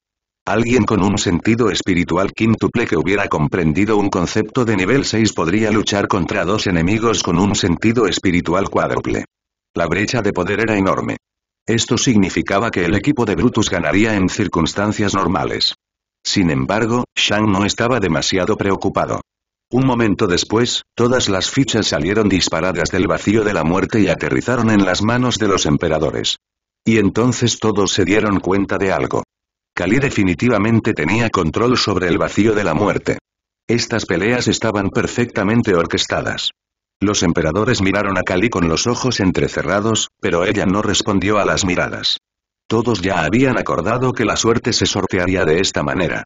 Alguien con un sentido espiritual quíntuple que hubiera comprendido un concepto de nivel 6 podría luchar contra dos enemigos con un sentido espiritual cuádruple. La brecha de poder era enorme. Esto significaba que el equipo de Brutus ganaría en circunstancias normales. Sin embargo, Shang no estaba demasiado preocupado. Un momento después, todas las fichas salieron disparadas del vacío de la muerte y aterrizaron en las manos de los emperadores. Y entonces todos se dieron cuenta de algo. Kali definitivamente tenía control sobre el vacío de la muerte. Estas peleas estaban perfectamente orquestadas. Los emperadores miraron a Cali con los ojos entrecerrados, pero ella no respondió a las miradas. Todos ya habían acordado que la suerte se sortearía de esta manera.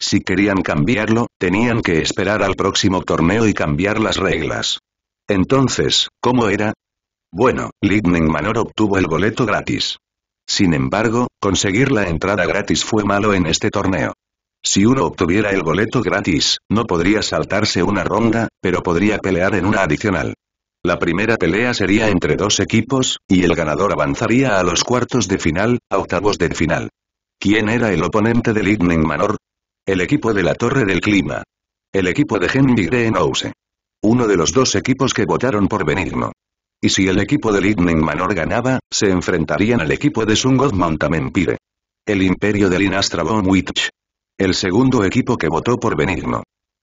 Si querían cambiarlo, tenían que esperar al próximo torneo y cambiar las reglas. Entonces, ¿cómo era? Bueno, Lightning Manor obtuvo el boleto gratis. Sin embargo, conseguir la entrada gratis fue malo en este torneo. Si uno obtuviera el boleto gratis, no podría saltarse una ronda, pero podría pelear en una adicional. La primera pelea sería entre dos equipos, y el ganador avanzaría a los cuartos de final, a octavos de final. ¿Quién era el oponente del Lightning Manor? El equipo de la Torre del Clima. El equipo de Henry Greenhouse. Uno de los dos equipos que votaron por Benigno. Y si el equipo del Lightning Manor ganaba, se enfrentarían al equipo de Sungoth Mountain Empire. El imperio del Inastra Witch. El segundo equipo que votó por Benigno.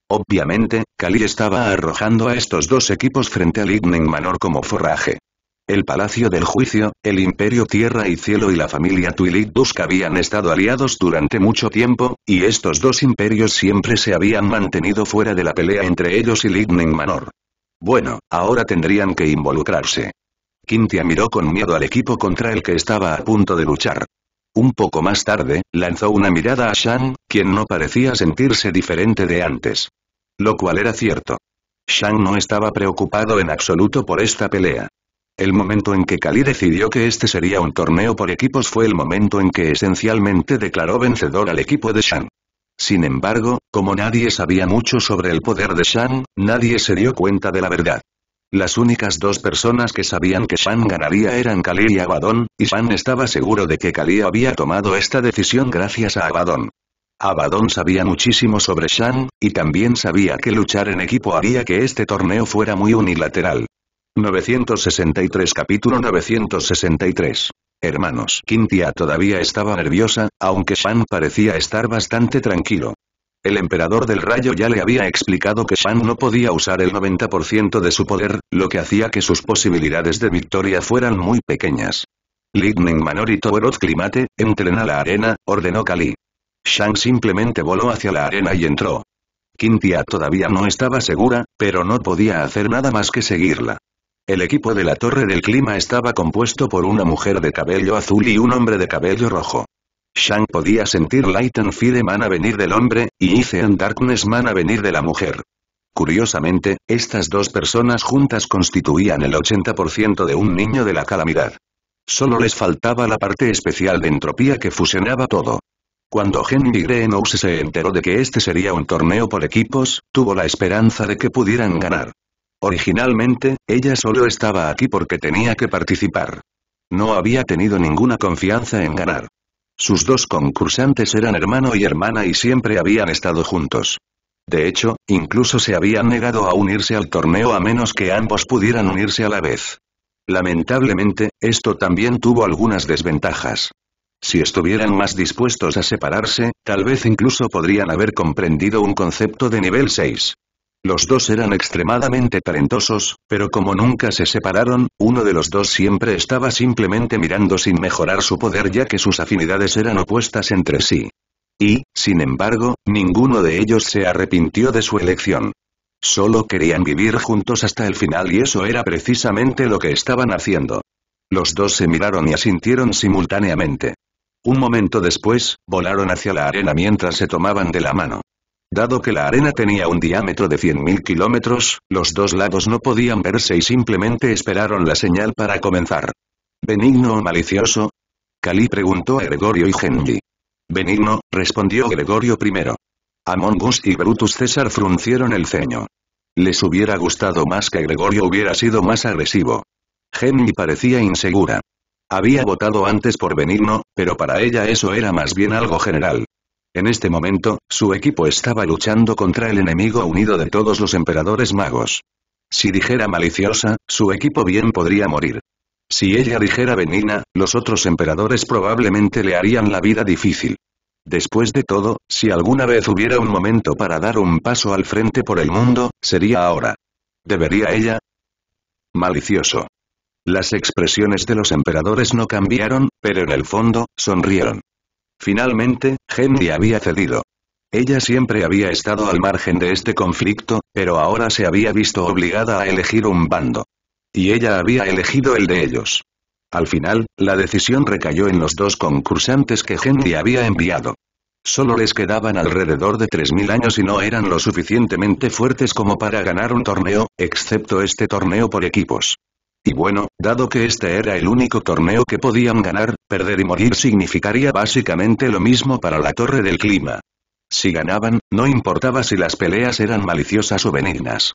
Obviamente, Cali estaba arrojando a estos dos equipos frente al Ignen Manor como forraje. El Palacio del Juicio, el Imperio Tierra y Cielo y la familia Twilight habían estado aliados durante mucho tiempo, y estos dos imperios siempre se habían mantenido fuera de la pelea entre ellos y Lightning Manor. Bueno, ahora tendrían que involucrarse. Quintia miró con miedo al equipo contra el que estaba a punto de luchar. Un poco más tarde, lanzó una mirada a Shang, quien no parecía sentirse diferente de antes. Lo cual era cierto. Shang no estaba preocupado en absoluto por esta pelea. El momento en que Kali decidió que este sería un torneo por equipos fue el momento en que esencialmente declaró vencedor al equipo de Shang. Sin embargo, como nadie sabía mucho sobre el poder de Shang, nadie se dio cuenta de la verdad. Las únicas dos personas que sabían que Shan ganaría eran Khalil y Abaddon, y Shan estaba seguro de que Kali había tomado esta decisión gracias a Abaddon. Abaddon sabía muchísimo sobre Shan, y también sabía que luchar en equipo haría que este torneo fuera muy unilateral. 963 Capítulo 963 Hermanos, Quintia todavía estaba nerviosa, aunque Shan parecía estar bastante tranquilo. El emperador del rayo ya le había explicado que Shang no podía usar el 90% de su poder, lo que hacía que sus posibilidades de victoria fueran muy pequeñas. Lightning Manor y Towerot Climate, entren a la arena, ordenó Kali. Shang simplemente voló hacia la arena y entró. Quintia todavía no estaba segura, pero no podía hacer nada más que seguirla. El equipo de la Torre del Clima estaba compuesto por una mujer de cabello azul y un hombre de cabello rojo. Shang podía sentir Light and man mana venir del hombre, y Ice and Darkness a venir de la mujer. Curiosamente, estas dos personas juntas constituían el 80% de un niño de la calamidad. Solo les faltaba la parte especial de entropía que fusionaba todo. Cuando Henry Greenhouse se enteró de que este sería un torneo por equipos, tuvo la esperanza de que pudieran ganar. Originalmente, ella solo estaba aquí porque tenía que participar. No había tenido ninguna confianza en ganar. Sus dos concursantes eran hermano y hermana y siempre habían estado juntos. De hecho, incluso se habían negado a unirse al torneo a menos que ambos pudieran unirse a la vez. Lamentablemente, esto también tuvo algunas desventajas. Si estuvieran más dispuestos a separarse, tal vez incluso podrían haber comprendido un concepto de nivel 6. Los dos eran extremadamente talentosos, pero como nunca se separaron, uno de los dos siempre estaba simplemente mirando sin mejorar su poder ya que sus afinidades eran opuestas entre sí. Y, sin embargo, ninguno de ellos se arrepintió de su elección. Solo querían vivir juntos hasta el final y eso era precisamente lo que estaban haciendo. Los dos se miraron y asintieron simultáneamente. Un momento después, volaron hacia la arena mientras se tomaban de la mano. Dado que la arena tenía un diámetro de 100.000 kilómetros, los dos lados no podían verse y simplemente esperaron la señal para comenzar. ¿Benigno o malicioso? Cali preguntó a Gregorio y Genji. Benigno, respondió Gregorio primero. Amongus y Brutus César fruncieron el ceño. Les hubiera gustado más que Gregorio hubiera sido más agresivo. Genji parecía insegura. Había votado antes por Benigno, pero para ella eso era más bien algo general. En este momento, su equipo estaba luchando contra el enemigo unido de todos los emperadores magos. Si dijera maliciosa, su equipo bien podría morir. Si ella dijera venina, los otros emperadores probablemente le harían la vida difícil. Después de todo, si alguna vez hubiera un momento para dar un paso al frente por el mundo, sería ahora. ¿Debería ella? Malicioso. Las expresiones de los emperadores no cambiaron, pero en el fondo, sonrieron. Finalmente, Henry había cedido. Ella siempre había estado al margen de este conflicto, pero ahora se había visto obligada a elegir un bando. Y ella había elegido el de ellos. Al final, la decisión recayó en los dos concursantes que Henry había enviado. Solo les quedaban alrededor de 3.000 años y no eran lo suficientemente fuertes como para ganar un torneo, excepto este torneo por equipos. Y bueno, dado que este era el único torneo que podían ganar, perder y morir significaría básicamente lo mismo para la Torre del Clima. Si ganaban, no importaba si las peleas eran maliciosas o benignas.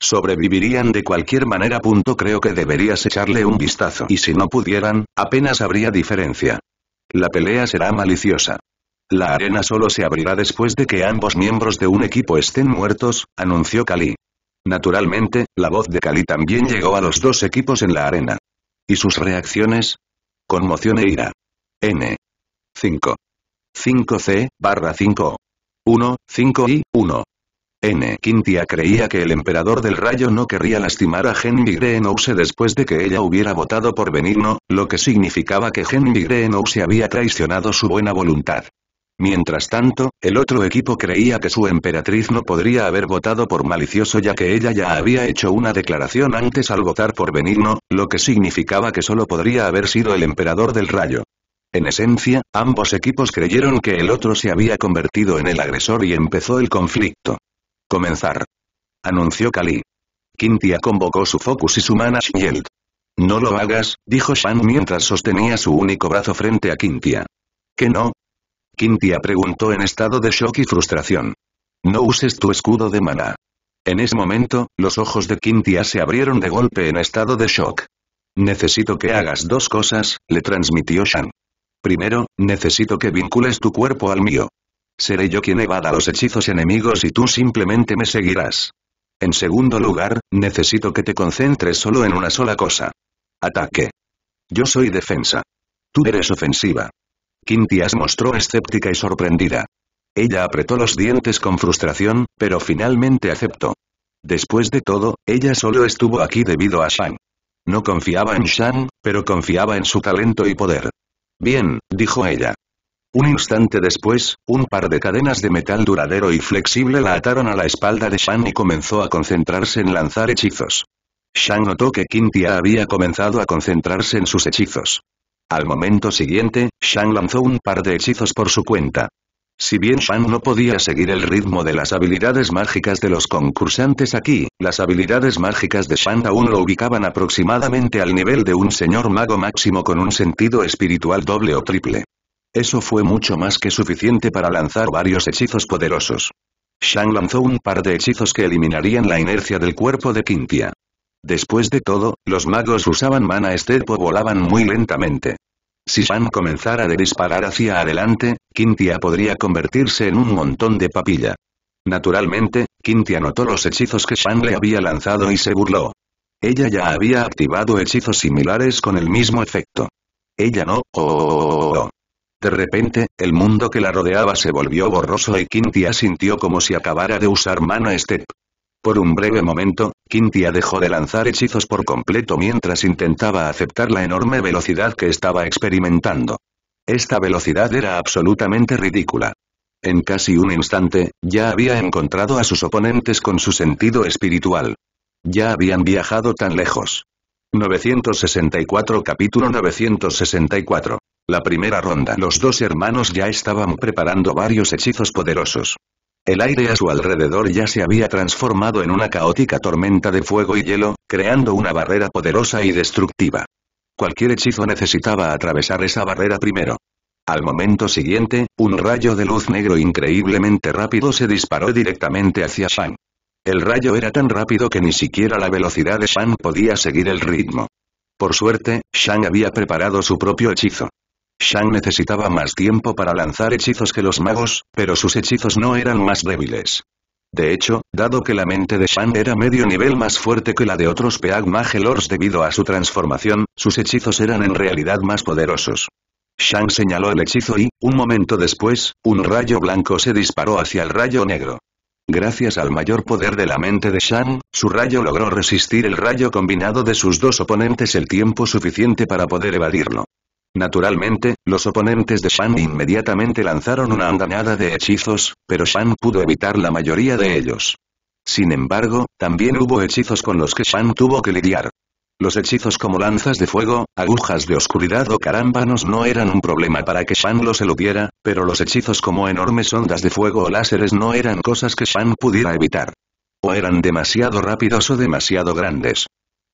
Sobrevivirían de cualquier manera. Punto creo que deberías echarle un vistazo. Y si no pudieran, apenas habría diferencia. La pelea será maliciosa. La arena solo se abrirá después de que ambos miembros de un equipo estén muertos, anunció Kali. Naturalmente, la voz de Cali también llegó a los dos equipos en la arena. ¿Y sus reacciones? Conmoción e ira. N. 5. 5C, barra 5. 1, 5 y 1. N. Quintia creía que el emperador del rayo no querría lastimar a Henry Grenouse después de que ella hubiera votado por no, lo que significaba que Henry Grenouse había traicionado su buena voluntad. Mientras tanto, el otro equipo creía que su emperatriz no podría haber votado por malicioso ya que ella ya había hecho una declaración antes al votar por benigno, lo que significaba que solo podría haber sido el emperador del rayo. En esencia, ambos equipos creyeron que el otro se había convertido en el agresor y empezó el conflicto. Comenzar. Anunció Kali. Quintia convocó su Focus y su Mana Shield. No lo hagas, dijo Shan mientras sostenía su único brazo frente a Quintia. ¿Que no? Quintia preguntó en estado de shock y frustración. No uses tu escudo de maná. En ese momento, los ojos de Quintia se abrieron de golpe en estado de shock. Necesito que hagas dos cosas, le transmitió Shan. Primero, necesito que vincules tu cuerpo al mío. Seré yo quien evada los hechizos enemigos y tú simplemente me seguirás. En segundo lugar, necesito que te concentres solo en una sola cosa. Ataque. Yo soy defensa. Tú eres ofensiva. Quintias mostró escéptica y sorprendida. Ella apretó los dientes con frustración, pero finalmente aceptó. Después de todo, ella solo estuvo aquí debido a Shang. No confiaba en Shang, pero confiaba en su talento y poder. Bien, dijo ella. Un instante después, un par de cadenas de metal duradero y flexible la ataron a la espalda de Shang y comenzó a concentrarse en lanzar hechizos. Shang notó que Quintia había comenzado a concentrarse en sus hechizos. Al momento siguiente, Shang lanzó un par de hechizos por su cuenta. Si bien Shang no podía seguir el ritmo de las habilidades mágicas de los concursantes aquí, las habilidades mágicas de Shang aún lo ubicaban aproximadamente al nivel de un señor mago máximo con un sentido espiritual doble o triple. Eso fue mucho más que suficiente para lanzar varios hechizos poderosos. Shang lanzó un par de hechizos que eliminarían la inercia del cuerpo de Quintia. Después de todo, los magos usaban mana step o volaban muy lentamente. Si Shang comenzara de disparar hacia adelante, Quintia podría convertirse en un montón de papilla. Naturalmente, Quintia notó los hechizos que Shang le había lanzado y se burló. Ella ya había activado hechizos similares con el mismo efecto. Ella no, oh, De repente, el mundo que la rodeaba se volvió borroso y Quintia sintió como si acabara de usar Mana Step. Por un breve momento, Quintia dejó de lanzar hechizos por completo mientras intentaba aceptar la enorme velocidad que estaba experimentando. Esta velocidad era absolutamente ridícula. En casi un instante, ya había encontrado a sus oponentes con su sentido espiritual. Ya habían viajado tan lejos. 964 Capítulo 964. La primera ronda Los dos hermanos ya estaban preparando varios hechizos poderosos. El aire a su alrededor ya se había transformado en una caótica tormenta de fuego y hielo, creando una barrera poderosa y destructiva. Cualquier hechizo necesitaba atravesar esa barrera primero. Al momento siguiente, un rayo de luz negro increíblemente rápido se disparó directamente hacia Shang. El rayo era tan rápido que ni siquiera la velocidad de Shang podía seguir el ritmo. Por suerte, Shang había preparado su propio hechizo. Shang necesitaba más tiempo para lanzar hechizos que los magos, pero sus hechizos no eran más débiles. De hecho, dado que la mente de Shang era medio nivel más fuerte que la de otros Peag Magelors debido a su transformación, sus hechizos eran en realidad más poderosos. Shang señaló el hechizo y, un momento después, un rayo blanco se disparó hacia el rayo negro. Gracias al mayor poder de la mente de Shang, su rayo logró resistir el rayo combinado de sus dos oponentes el tiempo suficiente para poder evadirlo. Naturalmente, los oponentes de Shan inmediatamente lanzaron una andanada de hechizos, pero Shan pudo evitar la mayoría de ellos. Sin embargo, también hubo hechizos con los que Shan tuvo que lidiar. Los hechizos como lanzas de fuego, agujas de oscuridad o carámbanos no eran un problema para que Shan los eludiera, pero los hechizos como enormes ondas de fuego o láseres no eran cosas que Shan pudiera evitar. O eran demasiado rápidos o demasiado grandes.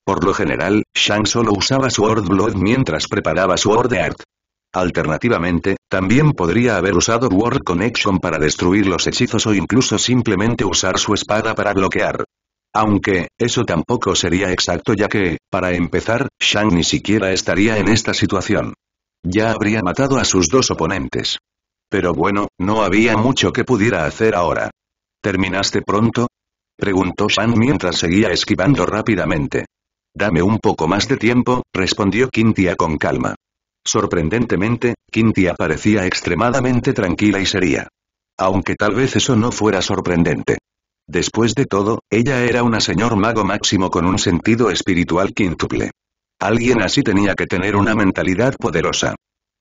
Por lo general, Shang solo usaba Sword Blood mientras preparaba su Sword Art. Alternativamente, también podría haber usado World Connection para destruir los hechizos o incluso simplemente usar su espada para bloquear. Aunque, eso tampoco sería exacto ya que, para empezar, Shang ni siquiera estaría en esta situación. Ya habría matado a sus dos oponentes. Pero bueno, no había mucho que pudiera hacer ahora. ¿Terminaste pronto? Preguntó Shang mientras seguía esquivando rápidamente. Dame un poco más de tiempo, respondió Quintia con calma. Sorprendentemente, Quintia parecía extremadamente tranquila y seria. Aunque tal vez eso no fuera sorprendente. Después de todo, ella era una señor mago máximo con un sentido espiritual quíntuple. Alguien así tenía que tener una mentalidad poderosa.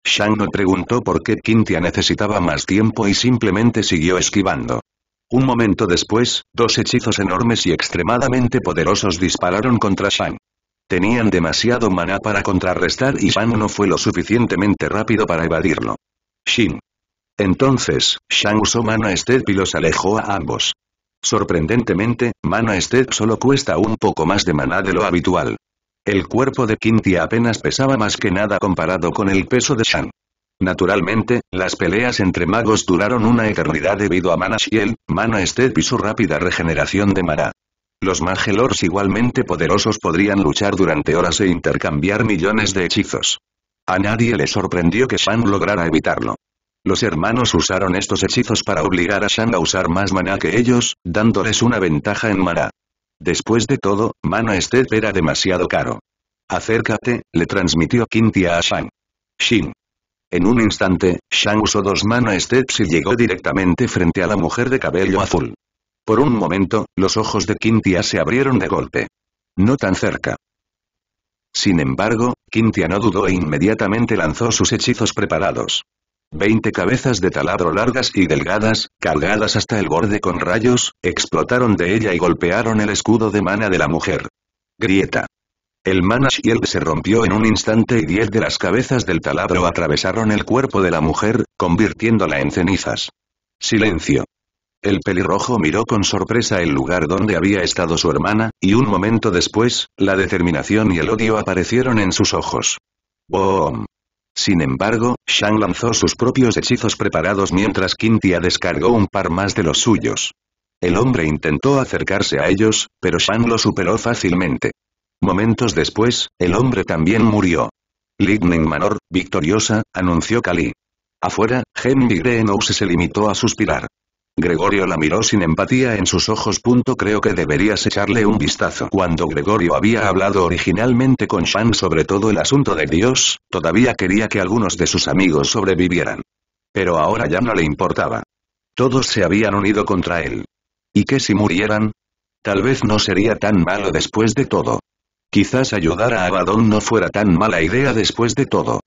Shang no preguntó por qué Quintia necesitaba más tiempo y simplemente siguió esquivando. Un momento después, dos hechizos enormes y extremadamente poderosos dispararon contra Shang. Tenían demasiado maná para contrarrestar y Shang no fue lo suficientemente rápido para evadirlo. Shin. Entonces, Shang usó Mana Step y los alejó a ambos. Sorprendentemente, Mana Step solo cuesta un poco más de maná de lo habitual. El cuerpo de Kinti apenas pesaba más que nada comparado con el peso de Shang. Naturalmente, las peleas entre magos duraron una eternidad debido a Mana Shield, Mana Step y su rápida regeneración de mana. Los Magelors igualmente poderosos podrían luchar durante horas e intercambiar millones de hechizos. A nadie le sorprendió que Shang lograra evitarlo. Los hermanos usaron estos hechizos para obligar a Shang a usar más mana que ellos, dándoles una ventaja en mana. Después de todo, mana Step era demasiado caro. Acércate, le transmitió Quintia a Shang. Shin. En un instante, Shan usó dos mana steps y llegó directamente frente a la mujer de cabello azul. Por un momento, los ojos de Quintia se abrieron de golpe. No tan cerca. Sin embargo, Quintia no dudó e inmediatamente lanzó sus hechizos preparados. Veinte cabezas de taladro largas y delgadas, cargadas hasta el borde con rayos, explotaron de ella y golpearon el escudo de mana de la mujer. Grieta. El mana shield se rompió en un instante y diez de las cabezas del taladro atravesaron el cuerpo de la mujer, convirtiéndola en cenizas. Silencio. El pelirrojo miró con sorpresa el lugar donde había estado su hermana, y un momento después, la determinación y el odio aparecieron en sus ojos. ¡Boom! Sin embargo, Shang lanzó sus propios hechizos preparados mientras Quintia descargó un par más de los suyos. El hombre intentó acercarse a ellos, pero Shang lo superó fácilmente. Momentos después, el hombre también murió. Lightning Manor, victoriosa, anunció Kali. Afuera, Henry Greenhouse se limitó a suspirar. Gregorio la miró sin empatía en sus ojos. punto Creo que deberías echarle un vistazo. Cuando Gregorio había hablado originalmente con Shan sobre todo el asunto de Dios, todavía quería que algunos de sus amigos sobrevivieran. Pero ahora ya no le importaba. Todos se habían unido contra él. ¿Y qué si murieran? Tal vez no sería tan malo después de todo. Quizás ayudar a Abaddon no fuera tan mala idea después de todo.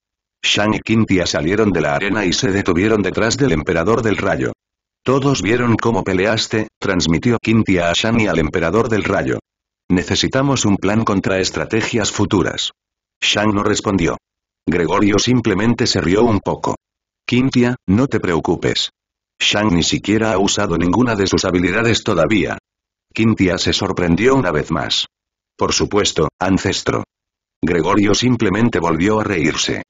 shan y Quintia salieron de la arena y se detuvieron detrás del emperador del rayo. Todos vieron cómo peleaste, transmitió Quintia a y al emperador del rayo. Necesitamos un plan contra estrategias futuras. Shang no respondió. Gregorio simplemente se rió un poco. Quintia, no te preocupes. Shang ni siquiera ha usado ninguna de sus habilidades todavía. Quintia se sorprendió una vez más. Por supuesto, ancestro. Gregorio simplemente volvió a reírse.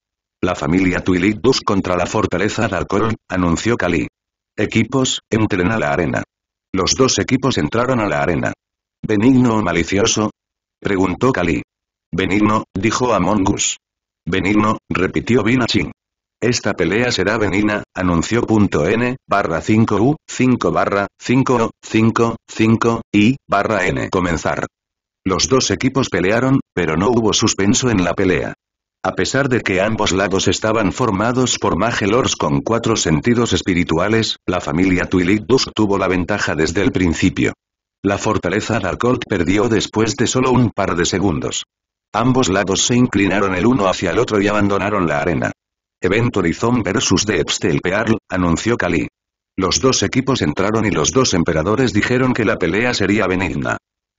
La familia Tuilidus contra la fortaleza de anunció Kali. Equipos, entren a la arena. Los dos equipos entraron a la arena. ¿Benigno o malicioso? Preguntó Kali. Benigno, dijo Among Us. Benigno, repitió Binachin. Esta pelea será benigna, anunció punto N, barra 5U, 5 barra, 5O, 5, 5, y, barra N. Comenzar. Los dos equipos pelearon, pero no hubo suspenso en la pelea. A pesar de que ambos lados estaban formados por Magelors con cuatro sentidos espirituales, la familia Twilidus tuvo la ventaja desde el principio. La fortaleza Darkhold perdió después de solo un par de segundos. Ambos lados se inclinaron el uno hacia el otro y abandonaron la arena. Event Horizon versus The Pearl, anunció Kali. Los dos equipos entraron y los dos emperadores dijeron que la pelea sería benigna.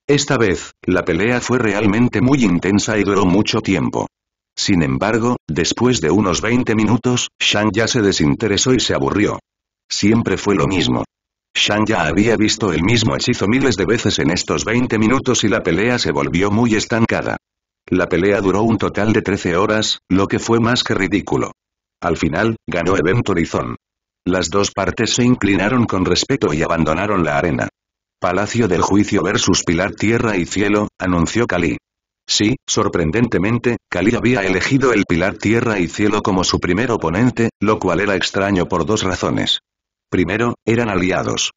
Esta vez, la pelea fue realmente muy intensa y duró mucho tiempo. Sin embargo, después de unos 20 minutos, Shang ya se desinteresó y se aburrió. Siempre fue lo mismo. Shang ya había visto el mismo hechizo miles de veces en estos 20 minutos y la pelea se volvió muy estancada. La pelea duró un total de 13 horas, lo que fue más que ridículo. Al final, ganó Event Horizon. Las dos partes se inclinaron con respeto y abandonaron la arena. Palacio del Juicio versus Pilar Tierra y Cielo, anunció Kali. Sí, sorprendentemente, Kali había elegido el pilar Tierra y Cielo como su primer oponente, lo cual era extraño por dos razones. Primero, eran aliados.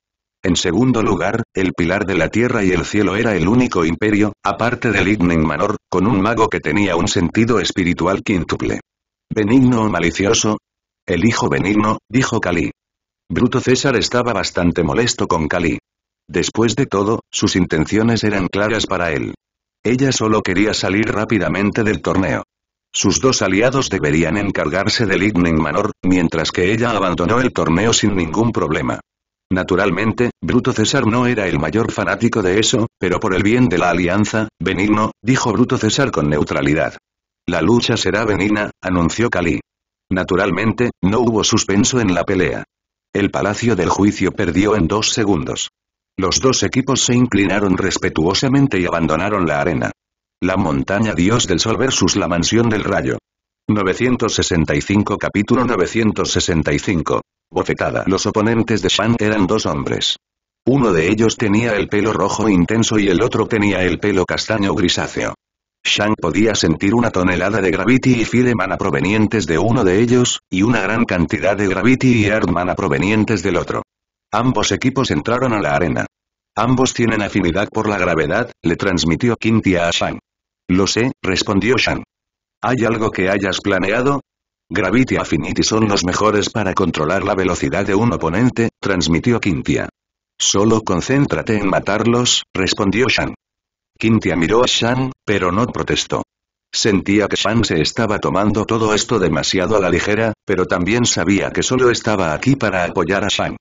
En segundo lugar, el pilar de la Tierra y el Cielo era el único imperio, aparte del Ignen Manor, con un mago que tenía un sentido espiritual quíntuple. ¿Benigno o malicioso? El hijo benigno, dijo Cali. Bruto César estaba bastante molesto con Cali. Después de todo, sus intenciones eran claras para él. Ella solo quería salir rápidamente del torneo. Sus dos aliados deberían encargarse del Ignen Manor, mientras que ella abandonó el torneo sin ningún problema. Naturalmente, Bruto César no era el mayor fanático de eso, pero por el bien de la alianza, benigno, dijo Bruto César con neutralidad. La lucha será benigna, anunció Cali. Naturalmente, no hubo suspenso en la pelea. El Palacio del Juicio perdió en dos segundos. Los dos equipos se inclinaron respetuosamente y abandonaron la arena. La montaña Dios del Sol versus la mansión del rayo. 965 Capítulo 965. Bofetada. Los oponentes de Shang eran dos hombres. Uno de ellos tenía el pelo rojo intenso y el otro tenía el pelo castaño grisáceo. Shang podía sentir una tonelada de Gravity y Fire provenientes de uno de ellos, y una gran cantidad de Gravity y Earth provenientes del otro. Ambos equipos entraron a la arena. Ambos tienen afinidad por la gravedad, le transmitió Quintia a Shang. Lo sé, respondió Shang. ¿Hay algo que hayas planeado? Gravity Affinity son los mejores para controlar la velocidad de un oponente, transmitió Quintia. Solo concéntrate en matarlos, respondió Shang. Quintia miró a Shang, pero no protestó. Sentía que Shang se estaba tomando todo esto demasiado a la ligera, pero también sabía que solo estaba aquí para apoyar a Shang.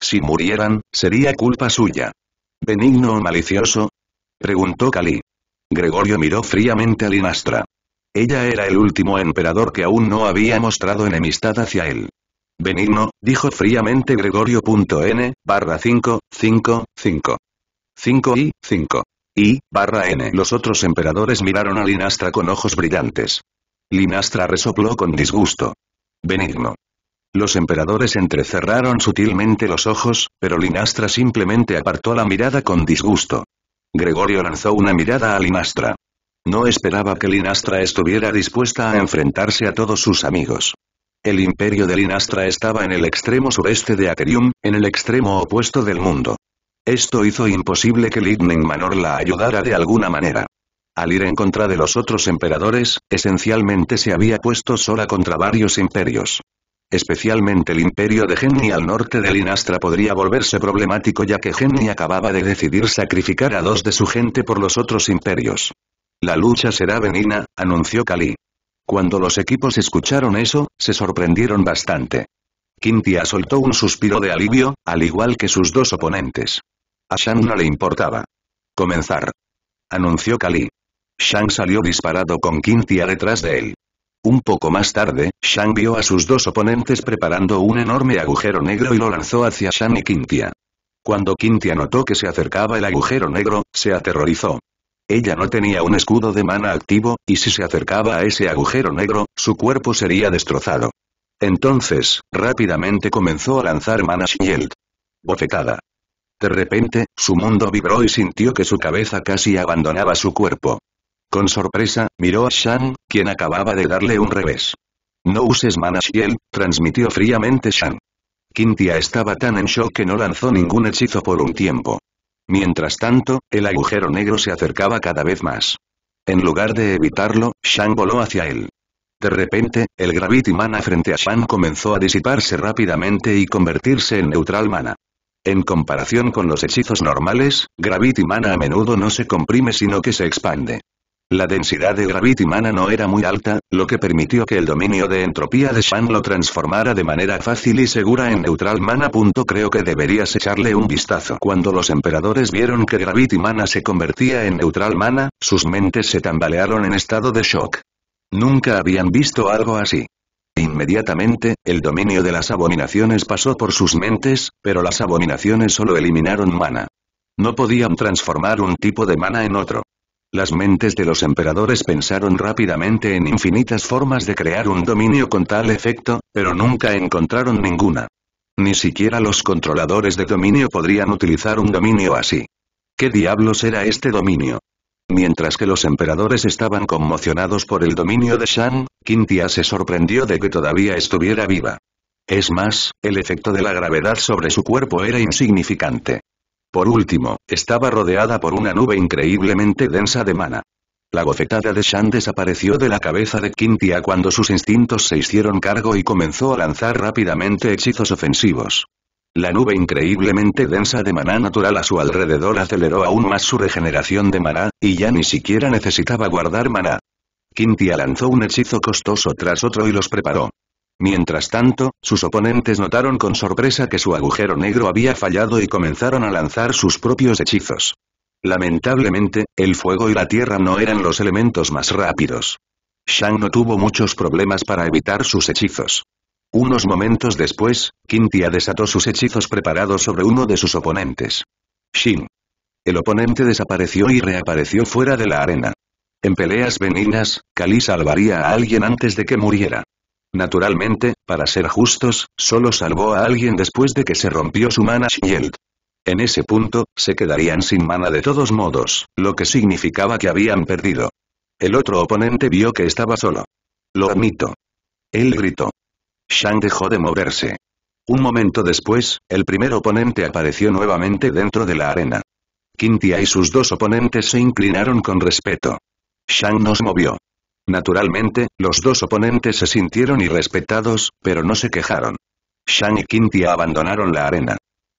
Si murieran, sería culpa suya. ¿Benigno o malicioso? Preguntó Cali. Gregorio miró fríamente a Linastra. Ella era el último emperador que aún no había mostrado enemistad hacia él. Benigno, dijo fríamente N barra 5, 5, 5. 5 y, 5. Y, barra n. Los otros emperadores miraron a Linastra con ojos brillantes. Linastra resopló con disgusto. Benigno. Los emperadores entrecerraron sutilmente los ojos, pero Linastra simplemente apartó la mirada con disgusto. Gregorio lanzó una mirada a Linastra. No esperaba que Linastra estuviera dispuesta a enfrentarse a todos sus amigos. El imperio de Linastra estaba en el extremo sureste de Aterium, en el extremo opuesto del mundo. Esto hizo imposible que Lightning Manor la ayudara de alguna manera. Al ir en contra de los otros emperadores, esencialmente se había puesto sola contra varios imperios. Especialmente el imperio de Genny al norte de Linastra podría volverse problemático ya que Genny acababa de decidir sacrificar a dos de su gente por los otros imperios. La lucha será benigna, anunció Kali. Cuando los equipos escucharon eso, se sorprendieron bastante. Quintia soltó un suspiro de alivio, al igual que sus dos oponentes. A Shang no le importaba. Comenzar. Anunció Kali. Shang salió disparado con Quintia detrás de él. Un poco más tarde, Shang vio a sus dos oponentes preparando un enorme agujero negro y lo lanzó hacia Shang y Quintia. Cuando Quintia notó que se acercaba el agujero negro, se aterrorizó. Ella no tenía un escudo de mana activo, y si se acercaba a ese agujero negro, su cuerpo sería destrozado. Entonces, rápidamente comenzó a lanzar Mana Shield. Bofetada. De repente, su mundo vibró y sintió que su cabeza casi abandonaba su cuerpo. Con sorpresa, miró a Shang, quien acababa de darle un revés. No uses mana shield, transmitió fríamente Shang. Quintia estaba tan en shock que no lanzó ningún hechizo por un tiempo. Mientras tanto, el agujero negro se acercaba cada vez más. En lugar de evitarlo, Shang voló hacia él. De repente, el Gravity Mana frente a Shang comenzó a disiparse rápidamente y convertirse en Neutral Mana. En comparación con los hechizos normales, Gravity Mana a menudo no se comprime sino que se expande. La densidad de Gravity Mana no era muy alta, lo que permitió que el dominio de entropía de Shan lo transformara de manera fácil y segura en Neutral Mana. Creo que deberías echarle un vistazo. Cuando los emperadores vieron que Gravity Mana se convertía en Neutral Mana, sus mentes se tambalearon en estado de shock. Nunca habían visto algo así. Inmediatamente, el dominio de las abominaciones pasó por sus mentes, pero las abominaciones solo eliminaron mana. No podían transformar un tipo de mana en otro. Las mentes de los emperadores pensaron rápidamente en infinitas formas de crear un dominio con tal efecto, pero nunca encontraron ninguna. Ni siquiera los controladores de dominio podrían utilizar un dominio así. ¿Qué diablos era este dominio? Mientras que los emperadores estaban conmocionados por el dominio de Shang, Quintia se sorprendió de que todavía estuviera viva. Es más, el efecto de la gravedad sobre su cuerpo era insignificante. Por último, estaba rodeada por una nube increíblemente densa de mana. La bofetada de Shan desapareció de la cabeza de Quintia cuando sus instintos se hicieron cargo y comenzó a lanzar rápidamente hechizos ofensivos. La nube increíblemente densa de maná natural a su alrededor aceleró aún más su regeneración de maná, y ya ni siquiera necesitaba guardar maná. Quintia lanzó un hechizo costoso tras otro y los preparó. Mientras tanto, sus oponentes notaron con sorpresa que su agujero negro había fallado y comenzaron a lanzar sus propios hechizos. Lamentablemente, el fuego y la tierra no eran los elementos más rápidos. Shang no tuvo muchos problemas para evitar sus hechizos. Unos momentos después, Quintia desató sus hechizos preparados sobre uno de sus oponentes. Shin. El oponente desapareció y reapareció fuera de la arena. En peleas veninas, Kali salvaría a alguien antes de que muriera. Naturalmente, para ser justos, solo salvó a alguien después de que se rompió su mana shield. En ese punto, se quedarían sin mana de todos modos, lo que significaba que habían perdido. El otro oponente vio que estaba solo. Lo admito. Él gritó. Shang dejó de moverse. Un momento después, el primer oponente apareció nuevamente dentro de la arena. Quintia y sus dos oponentes se inclinaron con respeto. Shang nos movió. Naturalmente, los dos oponentes se sintieron irrespetados, pero no se quejaron. Shang y Quintia abandonaron la arena.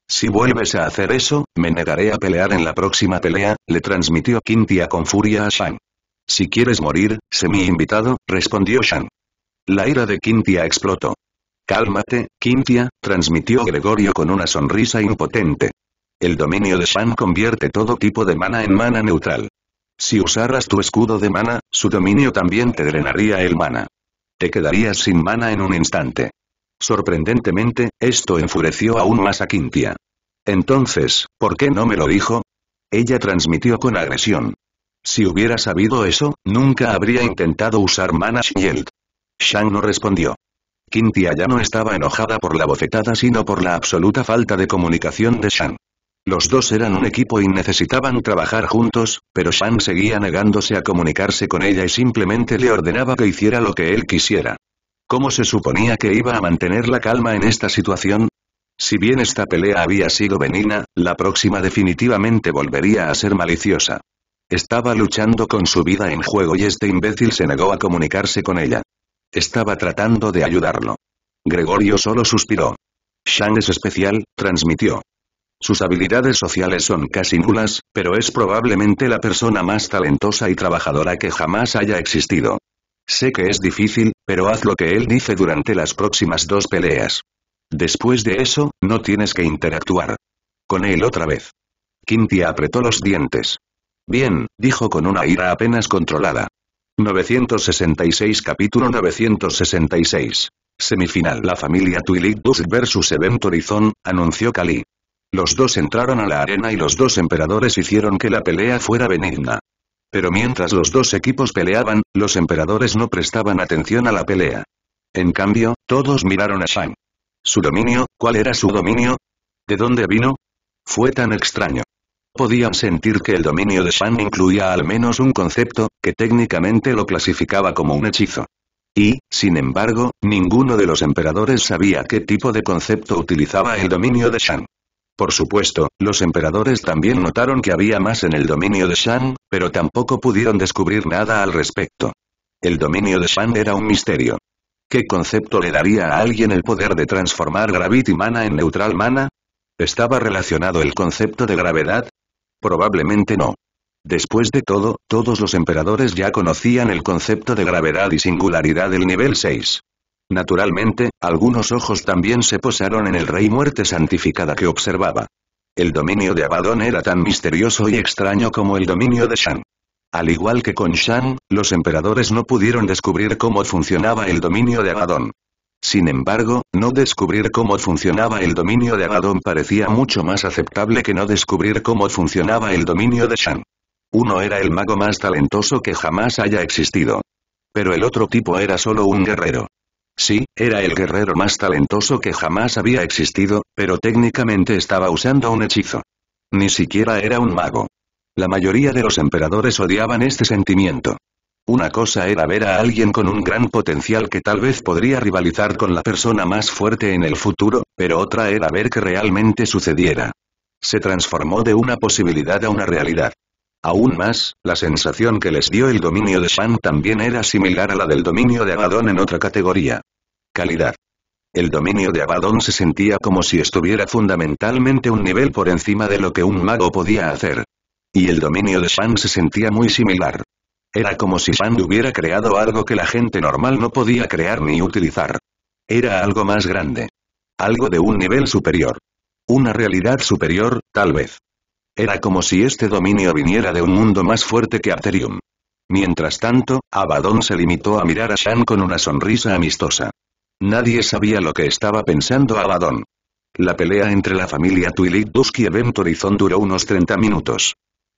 Si vuelves a hacer eso, me negaré a pelear en la próxima pelea, le transmitió Quintia con furia a Shang. Si quieres morir, sé mi invitado, respondió Shang. La ira de Quintia explotó. Cálmate, Quintia, transmitió Gregorio con una sonrisa impotente. El dominio de Shang convierte todo tipo de mana en mana neutral. Si usaras tu escudo de mana, su dominio también te drenaría el mana. Te quedarías sin mana en un instante. Sorprendentemente, esto enfureció aún más a Quintia. Entonces, ¿por qué no me lo dijo? Ella transmitió con agresión. Si hubiera sabido eso, nunca habría intentado usar Mana Shield. Shang no respondió. Quintia ya no estaba enojada por la bofetada sino por la absoluta falta de comunicación de Shang. Los dos eran un equipo y necesitaban trabajar juntos, pero Shang seguía negándose a comunicarse con ella y simplemente le ordenaba que hiciera lo que él quisiera. ¿Cómo se suponía que iba a mantener la calma en esta situación? Si bien esta pelea había sido venina, la próxima definitivamente volvería a ser maliciosa. Estaba luchando con su vida en juego y este imbécil se negó a comunicarse con ella. Estaba tratando de ayudarlo. Gregorio solo suspiró. Shang es especial, transmitió. Sus habilidades sociales son casi nulas, pero es probablemente la persona más talentosa y trabajadora que jamás haya existido. Sé que es difícil, pero haz lo que él dice durante las próximas dos peleas. Después de eso, no tienes que interactuar. Con él otra vez. Quintia apretó los dientes. Bien, dijo con una ira apenas controlada. 966 Capítulo 966. Semifinal La familia Twilight vs. Event Horizon, anunció Kali. Los dos entraron a la arena y los dos emperadores hicieron que la pelea fuera benigna. Pero mientras los dos equipos peleaban, los emperadores no prestaban atención a la pelea. En cambio, todos miraron a Shang. ¿Su dominio? ¿Cuál era su dominio? ¿De dónde vino? Fue tan extraño. Podían sentir que el dominio de Shang incluía al menos un concepto, que técnicamente lo clasificaba como un hechizo. Y, sin embargo, ninguno de los emperadores sabía qué tipo de concepto utilizaba el dominio de Shang. Por supuesto, los emperadores también notaron que había más en el dominio de Shan, pero tampoco pudieron descubrir nada al respecto. El dominio de Shan era un misterio. ¿Qué concepto le daría a alguien el poder de transformar Gravity Mana en Neutral Mana? ¿Estaba relacionado el concepto de gravedad? Probablemente no. Después de todo, todos los emperadores ya conocían el concepto de gravedad y singularidad del nivel 6. Naturalmente, algunos ojos también se posaron en el rey muerte santificada que observaba. El dominio de abadón era tan misterioso y extraño como el dominio de Shan. Al igual que con Shan, los emperadores no pudieron descubrir cómo funcionaba el dominio de abadón Sin embargo, no descubrir cómo funcionaba el dominio de abadón parecía mucho más aceptable que no descubrir cómo funcionaba el dominio de Shan. Uno era el mago más talentoso que jamás haya existido. Pero el otro tipo era solo un guerrero. Sí, era el guerrero más talentoso que jamás había existido, pero técnicamente estaba usando un hechizo. Ni siquiera era un mago. La mayoría de los emperadores odiaban este sentimiento. Una cosa era ver a alguien con un gran potencial que tal vez podría rivalizar con la persona más fuerte en el futuro, pero otra era ver que realmente sucediera. Se transformó de una posibilidad a una realidad. Aún más, la sensación que les dio el dominio de Shan también era similar a la del dominio de Abaddon en otra categoría. Calidad. El dominio de Abaddon se sentía como si estuviera fundamentalmente un nivel por encima de lo que un mago podía hacer. Y el dominio de Shan se sentía muy similar. Era como si Shan hubiera creado algo que la gente normal no podía crear ni utilizar. Era algo más grande. Algo de un nivel superior. Una realidad superior, tal vez. Era como si este dominio viniera de un mundo más fuerte que Arterium. Mientras tanto, Abaddon se limitó a mirar a Shan con una sonrisa amistosa. Nadie sabía lo que estaba pensando Abaddon. La pelea entre la familia Twilit Dusk y Event Horizon duró unos 30 minutos.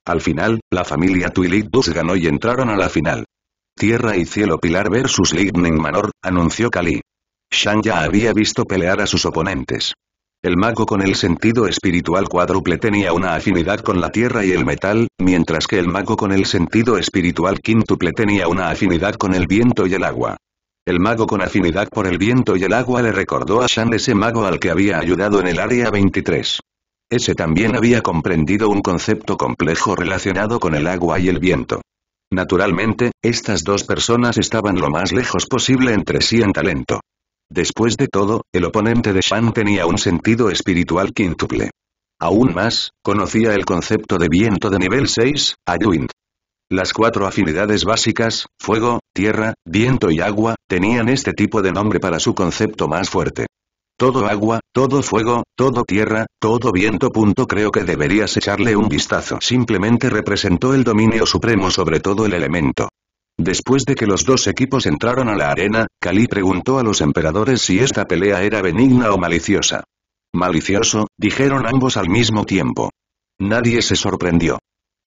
Al final, la familia Twilit Dusk ganó y entraron a la final. Tierra y Cielo Pilar versus Lightning Manor, anunció Kali. Shan ya había visto pelear a sus oponentes. El mago con el sentido espiritual cuádruple tenía una afinidad con la tierra y el metal, mientras que el mago con el sentido espiritual quíntuple tenía una afinidad con el viento y el agua. El mago con afinidad por el viento y el agua le recordó a Shan ese mago al que había ayudado en el Área 23. Ese también había comprendido un concepto complejo relacionado con el agua y el viento. Naturalmente, estas dos personas estaban lo más lejos posible entre sí en talento. Después de todo, el oponente de Shan tenía un sentido espiritual quíntuple. Aún más, conocía el concepto de viento de nivel 6, Ayuint. Las cuatro afinidades básicas, fuego, tierra, viento y agua, tenían este tipo de nombre para su concepto más fuerte. Todo agua, todo fuego, todo tierra, todo viento. Creo que deberías echarle un vistazo. Simplemente representó el dominio supremo sobre todo el elemento. Después de que los dos equipos entraron a la arena, Kali preguntó a los emperadores si esta pelea era benigna o maliciosa. Malicioso, dijeron ambos al mismo tiempo. Nadie se sorprendió.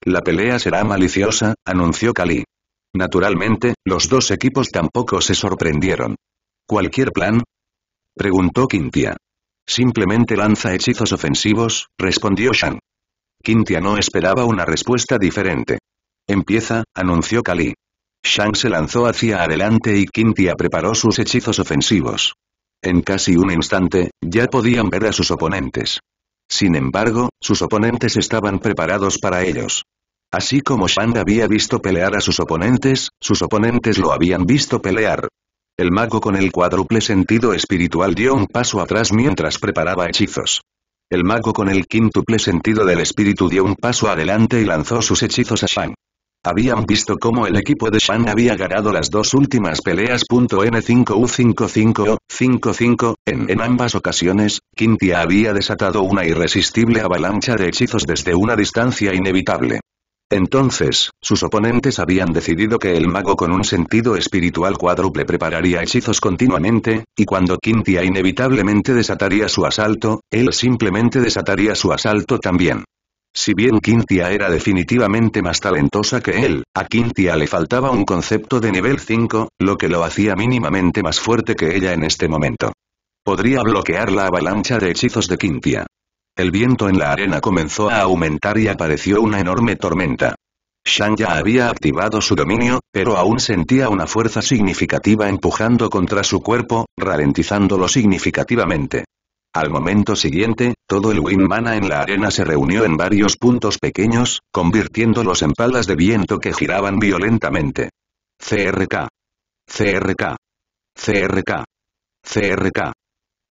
La pelea será maliciosa, anunció Kali. Naturalmente, los dos equipos tampoco se sorprendieron. ¿Cualquier plan? Preguntó Quintia. Simplemente lanza hechizos ofensivos, respondió Shan. Quintia no esperaba una respuesta diferente. Empieza, anunció Kali. Shang se lanzó hacia adelante y Quintia preparó sus hechizos ofensivos. En casi un instante, ya podían ver a sus oponentes. Sin embargo, sus oponentes estaban preparados para ellos. Así como Shang había visto pelear a sus oponentes, sus oponentes lo habían visto pelear. El mago con el cuádruple sentido espiritual dio un paso atrás mientras preparaba hechizos. El mago con el quíntuple sentido del espíritu dio un paso adelante y lanzó sus hechizos a Shang. Habían visto cómo el equipo de Shan había ganado las dos últimas peleas. N5U55O, 55 o 55 en ambas ocasiones, Quintia había desatado una irresistible avalancha de hechizos desde una distancia inevitable. Entonces, sus oponentes habían decidido que el mago con un sentido espiritual cuádruple prepararía hechizos continuamente, y cuando Quintia inevitablemente desataría su asalto, él simplemente desataría su asalto también. Si bien Quintia era definitivamente más talentosa que él, a Quintia le faltaba un concepto de nivel 5, lo que lo hacía mínimamente más fuerte que ella en este momento. Podría bloquear la avalancha de hechizos de Quintia. El viento en la arena comenzó a aumentar y apareció una enorme tormenta. Shang ya había activado su dominio, pero aún sentía una fuerza significativa empujando contra su cuerpo, ralentizándolo significativamente. Al momento siguiente, todo el wind Mana en la arena se reunió en varios puntos pequeños, convirtiéndolos en palas de viento que giraban violentamente. CRK. CRK. CRK. CRK.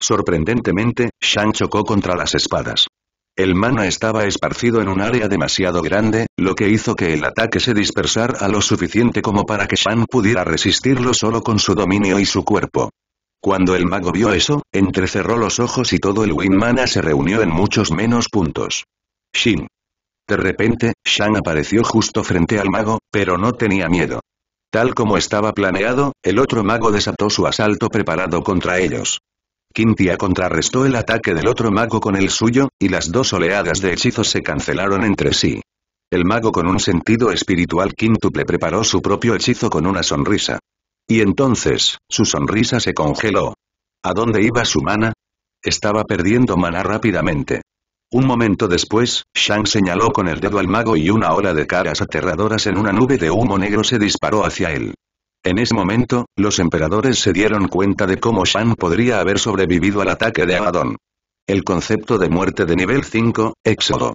Sorprendentemente, Shan chocó contra las espadas. El mana estaba esparcido en un área demasiado grande, lo que hizo que el ataque se dispersara lo suficiente como para que Shan pudiera resistirlo solo con su dominio y su cuerpo. Cuando el mago vio eso, entrecerró los ojos y todo el Mana se reunió en muchos menos puntos. Shin. De repente, Shang apareció justo frente al mago, pero no tenía miedo. Tal como estaba planeado, el otro mago desató su asalto preparado contra ellos. Quintia contrarrestó el ataque del otro mago con el suyo, y las dos oleadas de hechizos se cancelaron entre sí. El mago con un sentido espiritual quíntuple preparó su propio hechizo con una sonrisa. Y entonces, su sonrisa se congeló. ¿A dónde iba su mana? Estaba perdiendo mana rápidamente. Un momento después, Shang señaló con el dedo al mago y una ola de caras aterradoras en una nube de humo negro se disparó hacia él. En ese momento, los emperadores se dieron cuenta de cómo Shang podría haber sobrevivido al ataque de Abaddon. El concepto de muerte de nivel 5, Éxodo.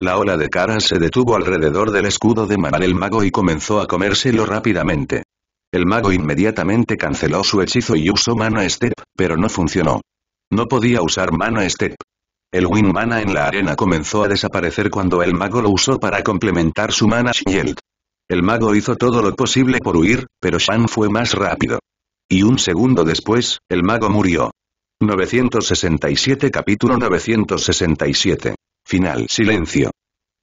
La ola de caras se detuvo alrededor del escudo de Mana del mago y comenzó a comérselo rápidamente. El mago inmediatamente canceló su hechizo y usó Mana Step, pero no funcionó. No podía usar Mana Step. El Win Mana en la arena comenzó a desaparecer cuando el mago lo usó para complementar su Mana Shield. El mago hizo todo lo posible por huir, pero Shan fue más rápido. Y un segundo después, el mago murió. 967 Capítulo 967. Final Silencio.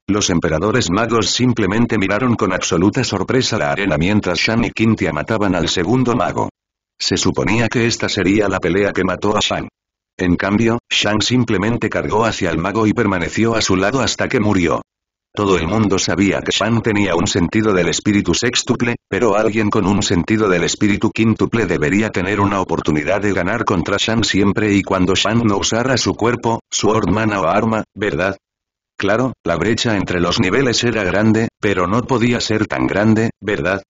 Los emperadores magos simplemente miraron con absoluta sorpresa la arena mientras Shan y Quintia mataban al segundo mago. Se suponía que esta sería la pelea que mató a Shan. En cambio, Shan simplemente cargó hacia el mago y permaneció a su lado hasta que murió. Todo el mundo sabía que Shan tenía un sentido del espíritu sextuple, pero alguien con un sentido del espíritu quíntuple debería tener una oportunidad de ganar contra Shan siempre y cuando Shan no usara su cuerpo, su mana o arma, ¿verdad? Claro, la brecha entre los niveles era grande, pero no podía ser tan grande, ¿verdad?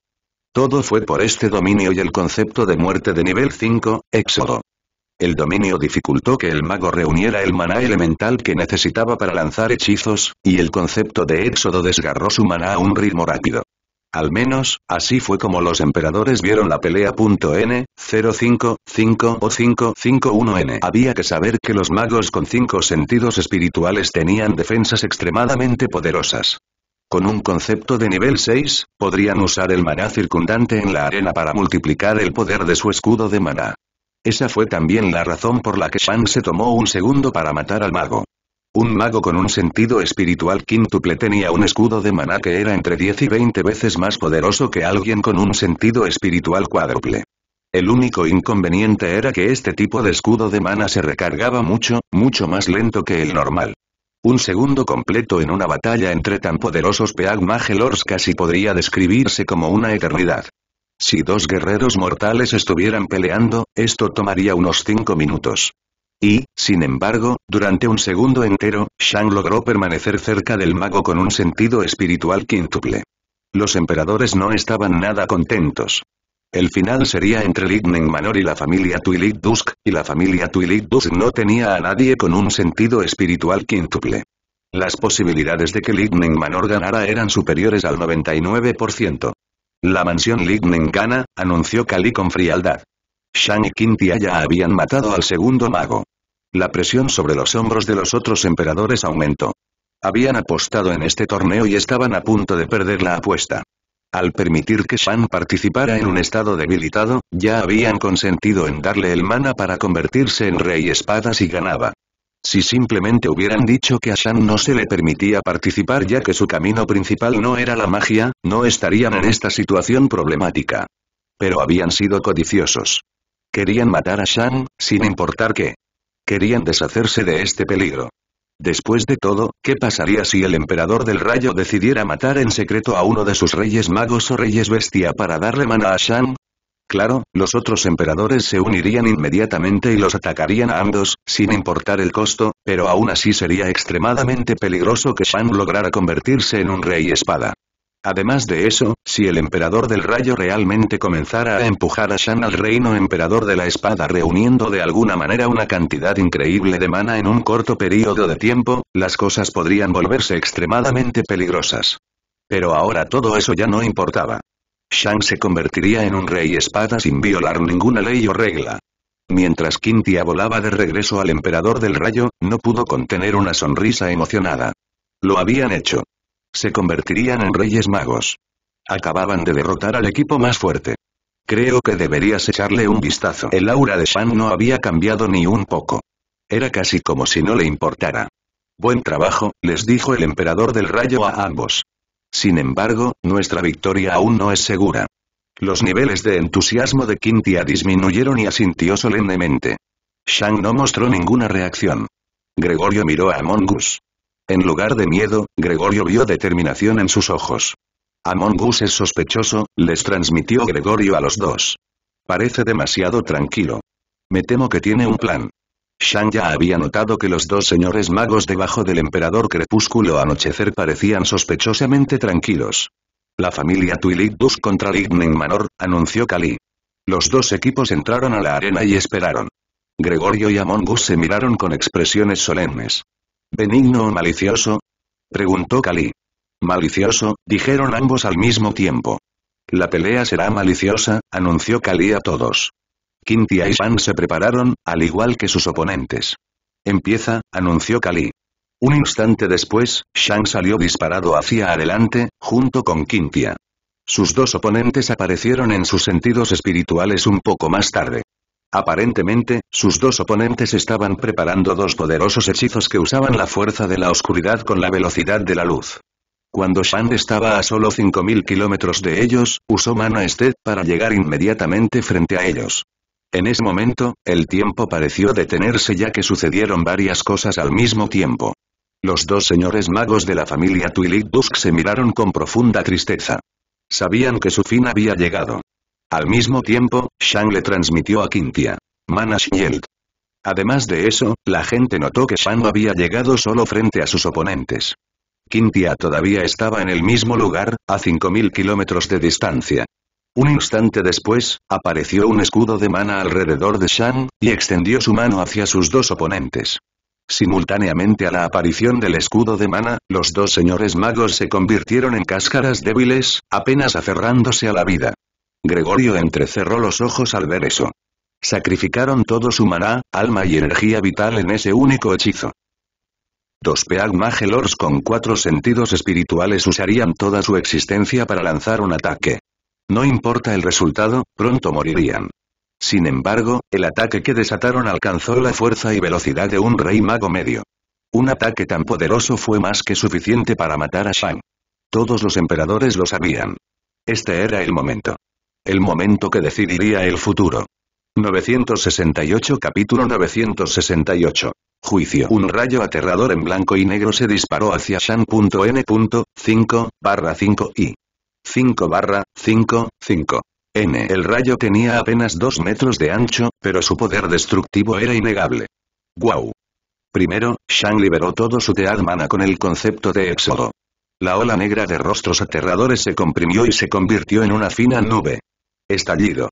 Todo fue por este dominio y el concepto de muerte de nivel 5, Éxodo. El dominio dificultó que el mago reuniera el maná elemental que necesitaba para lanzar hechizos, y el concepto de éxodo desgarró su maná a un ritmo rápido. Al menos, así fue como los emperadores vieron la pelea. N, 05, o 551N. Había que saber que los magos con cinco sentidos espirituales tenían defensas extremadamente poderosas. Con un concepto de nivel 6, podrían usar el maná circundante en la arena para multiplicar el poder de su escudo de maná. Esa fue también la razón por la que Shang se tomó un segundo para matar al mago. Un mago con un sentido espiritual quíntuple tenía un escudo de maná que era entre 10 y 20 veces más poderoso que alguien con un sentido espiritual cuádruple. El único inconveniente era que este tipo de escudo de mana se recargaba mucho, mucho más lento que el normal. Un segundo completo en una batalla entre tan poderosos Peag Magelors casi podría describirse como una eternidad. Si dos guerreros mortales estuvieran peleando, esto tomaría unos 5 minutos. Y, sin embargo, durante un segundo entero, Shang logró permanecer cerca del mago con un sentido espiritual quíntuple. Los emperadores no estaban nada contentos. El final sería entre Lignen Manor y la familia Twilight Dusk, y la familia Twilight Dusk no tenía a nadie con un sentido espiritual quíntuple. Las posibilidades de que Lignen Manor ganara eran superiores al 99%. La mansión Lignen gana, anunció Kali con frialdad. Shang y Quintia ya habían matado al segundo mago. La presión sobre los hombros de los otros emperadores aumentó. Habían apostado en este torneo y estaban a punto de perder la apuesta. Al permitir que Shang participara en un estado debilitado, ya habían consentido en darle el mana para convertirse en rey espadas y ganaba. Si simplemente hubieran dicho que a Shang no se le permitía participar ya que su camino principal no era la magia, no estarían en esta situación problemática. Pero habían sido codiciosos. Querían matar a Shang, sin importar qué. Querían deshacerse de este peligro. Después de todo, ¿qué pasaría si el emperador del rayo decidiera matar en secreto a uno de sus reyes magos o reyes bestia para darle mano a Shang? Claro, los otros emperadores se unirían inmediatamente y los atacarían a ambos, sin importar el costo, pero aún así sería extremadamente peligroso que Shang lograra convertirse en un rey espada. Además de eso, si el emperador del rayo realmente comenzara a empujar a Shan al reino emperador de la espada reuniendo de alguna manera una cantidad increíble de mana en un corto periodo de tiempo, las cosas podrían volverse extremadamente peligrosas. Pero ahora todo eso ya no importaba. Shang se convertiría en un rey espada sin violar ninguna ley o regla. Mientras Quintia volaba de regreso al emperador del rayo, no pudo contener una sonrisa emocionada. Lo habían hecho se convertirían en reyes magos. Acababan de derrotar al equipo más fuerte. Creo que deberías echarle un vistazo. El aura de Shan no había cambiado ni un poco. Era casi como si no le importara. Buen trabajo, les dijo el emperador del rayo a ambos. Sin embargo, nuestra victoria aún no es segura. Los niveles de entusiasmo de Quintia disminuyeron y asintió solemnemente. Shang no mostró ninguna reacción. Gregorio miró a Mongus. En lugar de miedo, Gregorio vio determinación en sus ojos. Among Us es sospechoso, les transmitió Gregorio a los dos. Parece demasiado tranquilo. Me temo que tiene un plan. Shang ya había notado que los dos señores magos debajo del emperador crepúsculo anochecer parecían sospechosamente tranquilos. La familia Twilight Dus contra Lignen Manor, anunció Kali. Los dos equipos entraron a la arena y esperaron. Gregorio y Among Us se miraron con expresiones solemnes. ¿Benigno o malicioso? preguntó Kali. Malicioso, dijeron ambos al mismo tiempo. La pelea será maliciosa, anunció Kali a todos. Quintia y Shan se prepararon, al igual que sus oponentes. Empieza, anunció Kali. Un instante después, Shang salió disparado hacia adelante, junto con Quintia. Sus dos oponentes aparecieron en sus sentidos espirituales un poco más tarde. Aparentemente, sus dos oponentes estaban preparando dos poderosos hechizos que usaban la fuerza de la oscuridad con la velocidad de la luz. Cuando shan estaba a solo 5.000 kilómetros de ellos, usó Mana Stead para llegar inmediatamente frente a ellos. En ese momento, el tiempo pareció detenerse ya que sucedieron varias cosas al mismo tiempo. Los dos señores magos de la familia twilight Dusk se miraron con profunda tristeza. Sabían que su fin había llegado. Al mismo tiempo, Shang le transmitió a Quintia. Mana Shield. Además de eso, la gente notó que Shang había llegado solo frente a sus oponentes. Quintia todavía estaba en el mismo lugar, a 5.000 kilómetros de distancia. Un instante después, apareció un escudo de mana alrededor de Shang, y extendió su mano hacia sus dos oponentes. Simultáneamente a la aparición del escudo de mana, los dos señores magos se convirtieron en cáscaras débiles, apenas aferrándose a la vida. Gregorio entrecerró los ojos al ver eso. Sacrificaron todo su maná, alma y energía vital en ese único hechizo. Dos Peag Magelors con cuatro sentidos espirituales usarían toda su existencia para lanzar un ataque. No importa el resultado, pronto morirían. Sin embargo, el ataque que desataron alcanzó la fuerza y velocidad de un rey mago medio. Un ataque tan poderoso fue más que suficiente para matar a Shang. Todos los emperadores lo sabían. Este era el momento. El momento que decidiría el futuro. 968 Capítulo 968. Juicio. Un rayo aterrador en blanco y negro se disparó hacia shann5 5, barra 5 y 5 barra 5, N. El rayo tenía apenas 2 metros de ancho, pero su poder destructivo era innegable. Guau. Primero, Shang liberó todo su tead mana con el concepto de éxodo. La ola negra de rostros aterradores se comprimió y se convirtió en una fina nube. Estallido.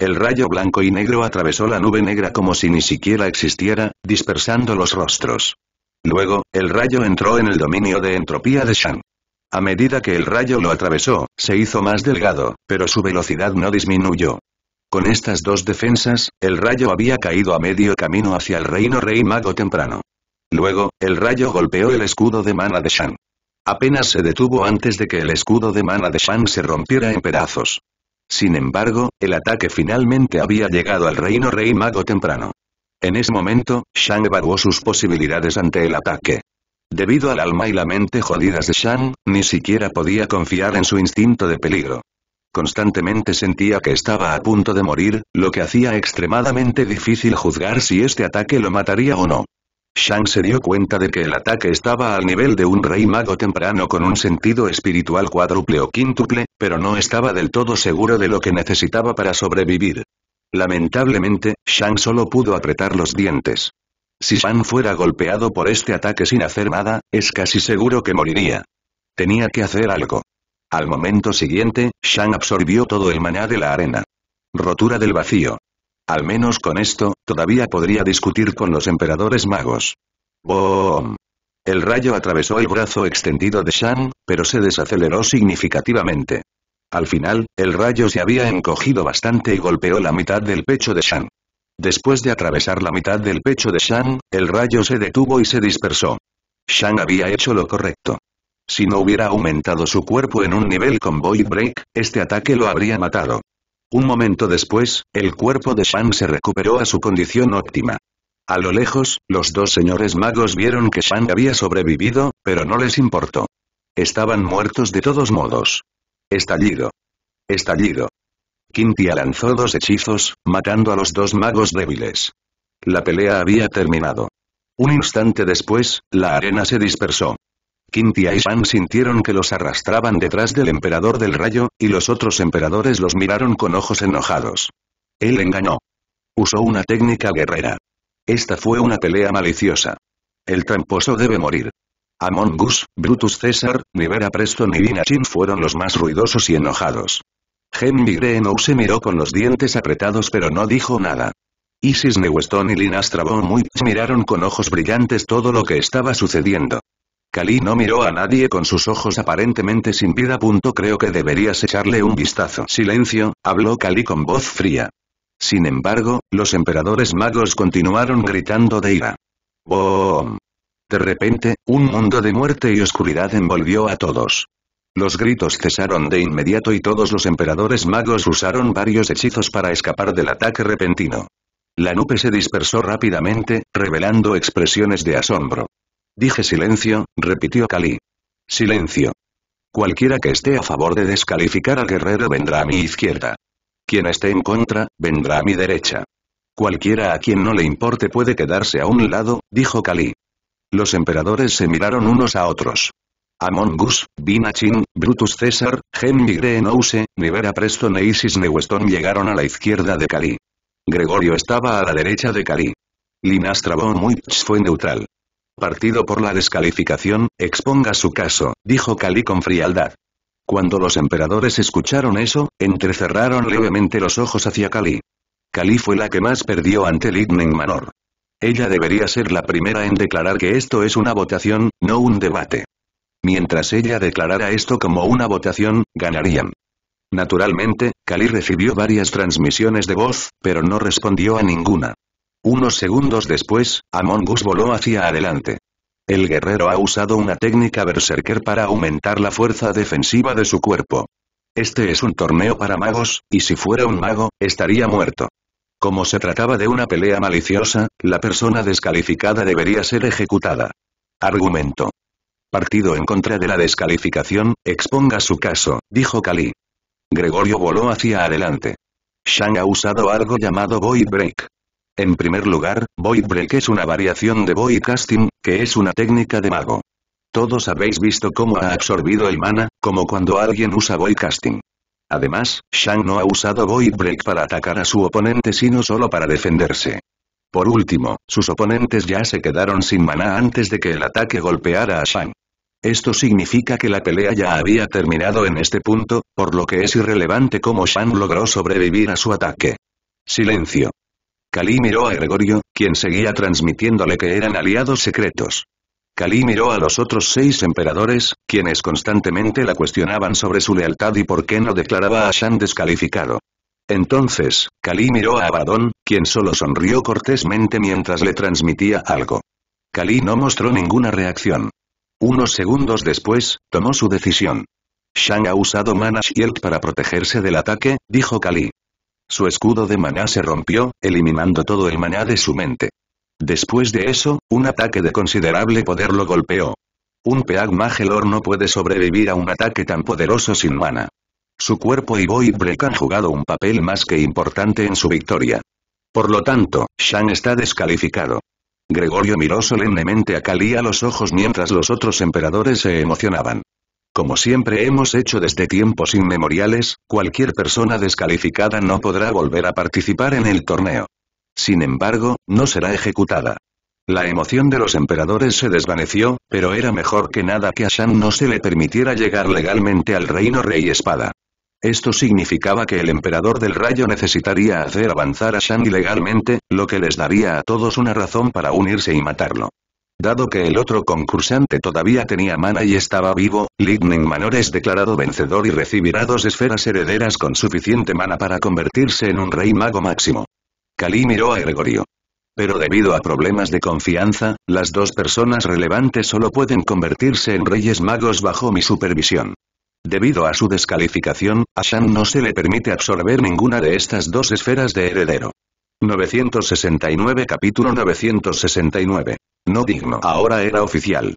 El rayo blanco y negro atravesó la nube negra como si ni siquiera existiera, dispersando los rostros. Luego, el rayo entró en el dominio de entropía de shang A medida que el rayo lo atravesó, se hizo más delgado, pero su velocidad no disminuyó. Con estas dos defensas, el rayo había caído a medio camino hacia el reino rey mago temprano. Luego, el rayo golpeó el escudo de mana de shang Apenas se detuvo antes de que el escudo de mana de shang se rompiera en pedazos. Sin embargo, el ataque finalmente había llegado al reino rey mago temprano. En ese momento, Shang evaluó sus posibilidades ante el ataque. Debido al alma y la mente jodidas de Shang, ni siquiera podía confiar en su instinto de peligro. Constantemente sentía que estaba a punto de morir, lo que hacía extremadamente difícil juzgar si este ataque lo mataría o no. Shang se dio cuenta de que el ataque estaba al nivel de un rey mago temprano con un sentido espiritual cuádruple o quíntuple, pero no estaba del todo seguro de lo que necesitaba para sobrevivir. Lamentablemente, Shang solo pudo apretar los dientes. Si Shang fuera golpeado por este ataque sin hacer nada, es casi seguro que moriría. Tenía que hacer algo. Al momento siguiente, Shang absorbió todo el maná de la arena. Rotura del vacío. Al menos con esto, todavía podría discutir con los emperadores magos. ¡Boom! El rayo atravesó el brazo extendido de Shang, pero se desaceleró significativamente. Al final, el rayo se había encogido bastante y golpeó la mitad del pecho de Shang. Después de atravesar la mitad del pecho de Shang, el rayo se detuvo y se dispersó. Shang había hecho lo correcto. Si no hubiera aumentado su cuerpo en un nivel con Void Break, este ataque lo habría matado. Un momento después, el cuerpo de Shang se recuperó a su condición óptima. A lo lejos, los dos señores magos vieron que Shang había sobrevivido, pero no les importó. Estaban muertos de todos modos. Estallido. Estallido. Quintia lanzó dos hechizos, matando a los dos magos débiles. La pelea había terminado. Un instante después, la arena se dispersó. Quintia y Shan sintieron que los arrastraban detrás del emperador del rayo, y los otros emperadores los miraron con ojos enojados. Él engañó. Usó una técnica guerrera. Esta fue una pelea maliciosa. El tramposo debe morir. Among Us, Brutus César, Nivera Preston y Chin fueron los más ruidosos y enojados. Henry Greenow se miró con los dientes apretados pero no dijo nada. Isis Neweston y Linastra miraron con ojos brillantes todo lo que estaba sucediendo. Kali no miró a nadie con sus ojos aparentemente sin vida. Creo que deberías echarle un vistazo. Silencio, habló Kali con voz fría. Sin embargo, los emperadores magos continuaron gritando de ira. Bom. De repente, un mundo de muerte y oscuridad envolvió a todos. Los gritos cesaron de inmediato y todos los emperadores magos usaron varios hechizos para escapar del ataque repentino. La nube se dispersó rápidamente, revelando expresiones de asombro. Dije silencio, repitió Cali. Silencio. Cualquiera que esté a favor de descalificar al guerrero vendrá a mi izquierda. Quien esté en contra, vendrá a mi derecha. Cualquiera a quien no le importe puede quedarse a un lado, dijo Cali. Los emperadores se miraron unos a otros. Amongus, Binachin, Brutus César, Henry Greenouse, Nivera Preston e Isis Neweston llegaron a la izquierda de Cali. Gregorio estaba a la derecha de Cali. Linastra Trabón fue neutral partido por la descalificación, exponga su caso, dijo Cali con frialdad. Cuando los emperadores escucharon eso, entrecerraron levemente los ojos hacia Cali. Cali fue la que más perdió ante Lightning Manor. Ella debería ser la primera en declarar que esto es una votación, no un debate. Mientras ella declarara esto como una votación, ganarían. Naturalmente, Cali recibió varias transmisiones de voz, pero no respondió a ninguna. Unos segundos después, Among Us voló hacia adelante. El guerrero ha usado una técnica berserker para aumentar la fuerza defensiva de su cuerpo. Este es un torneo para magos, y si fuera un mago, estaría muerto. Como se trataba de una pelea maliciosa, la persona descalificada debería ser ejecutada. Argumento. Partido en contra de la descalificación, exponga su caso, dijo Kali. Gregorio voló hacia adelante. Shang ha usado algo llamado Void Break. En primer lugar, Void Break es una variación de Void Casting, que es una técnica de mago. Todos habéis visto cómo ha absorbido el mana, como cuando alguien usa Void Casting. Además, Shang no ha usado Void Break para atacar a su oponente sino solo para defenderse. Por último, sus oponentes ya se quedaron sin mana antes de que el ataque golpeara a Shang. Esto significa que la pelea ya había terminado en este punto, por lo que es irrelevante cómo Shang logró sobrevivir a su ataque. Silencio. Kali miró a Gregorio, quien seguía transmitiéndole que eran aliados secretos. Kali miró a los otros seis emperadores, quienes constantemente la cuestionaban sobre su lealtad y por qué no declaraba a Shang descalificado. Entonces, Kali miró a Abadón, quien solo sonrió cortésmente mientras le transmitía algo. Kali no mostró ninguna reacción. Unos segundos después, tomó su decisión. Shang ha usado Mana Shield para protegerse del ataque, dijo Kali. Su escudo de maná se rompió, eliminando todo el maná de su mente. Después de eso, un ataque de considerable poder lo golpeó. Un Peag Magelor no puede sobrevivir a un ataque tan poderoso sin mana. Su cuerpo y Boy Break han jugado un papel más que importante en su victoria. Por lo tanto, Shang está descalificado. Gregorio miró solemnemente a Kali a los ojos mientras los otros emperadores se emocionaban. Como siempre hemos hecho desde tiempos inmemoriales, cualquier persona descalificada no podrá volver a participar en el torneo. Sin embargo, no será ejecutada. La emoción de los emperadores se desvaneció, pero era mejor que nada que a Shan no se le permitiera llegar legalmente al reino Rey Espada. Esto significaba que el emperador del rayo necesitaría hacer avanzar a Shan ilegalmente, lo que les daría a todos una razón para unirse y matarlo. Dado que el otro concursante todavía tenía mana y estaba vivo, Lightning Manor es declarado vencedor y recibirá dos esferas herederas con suficiente mana para convertirse en un rey mago máximo. Kali miró a Gregorio. Pero debido a problemas de confianza, las dos personas relevantes solo pueden convertirse en reyes magos bajo mi supervisión. Debido a su descalificación, a no se le permite absorber ninguna de estas dos esferas de heredero. 969 Capítulo 969. No digno. Ahora era oficial.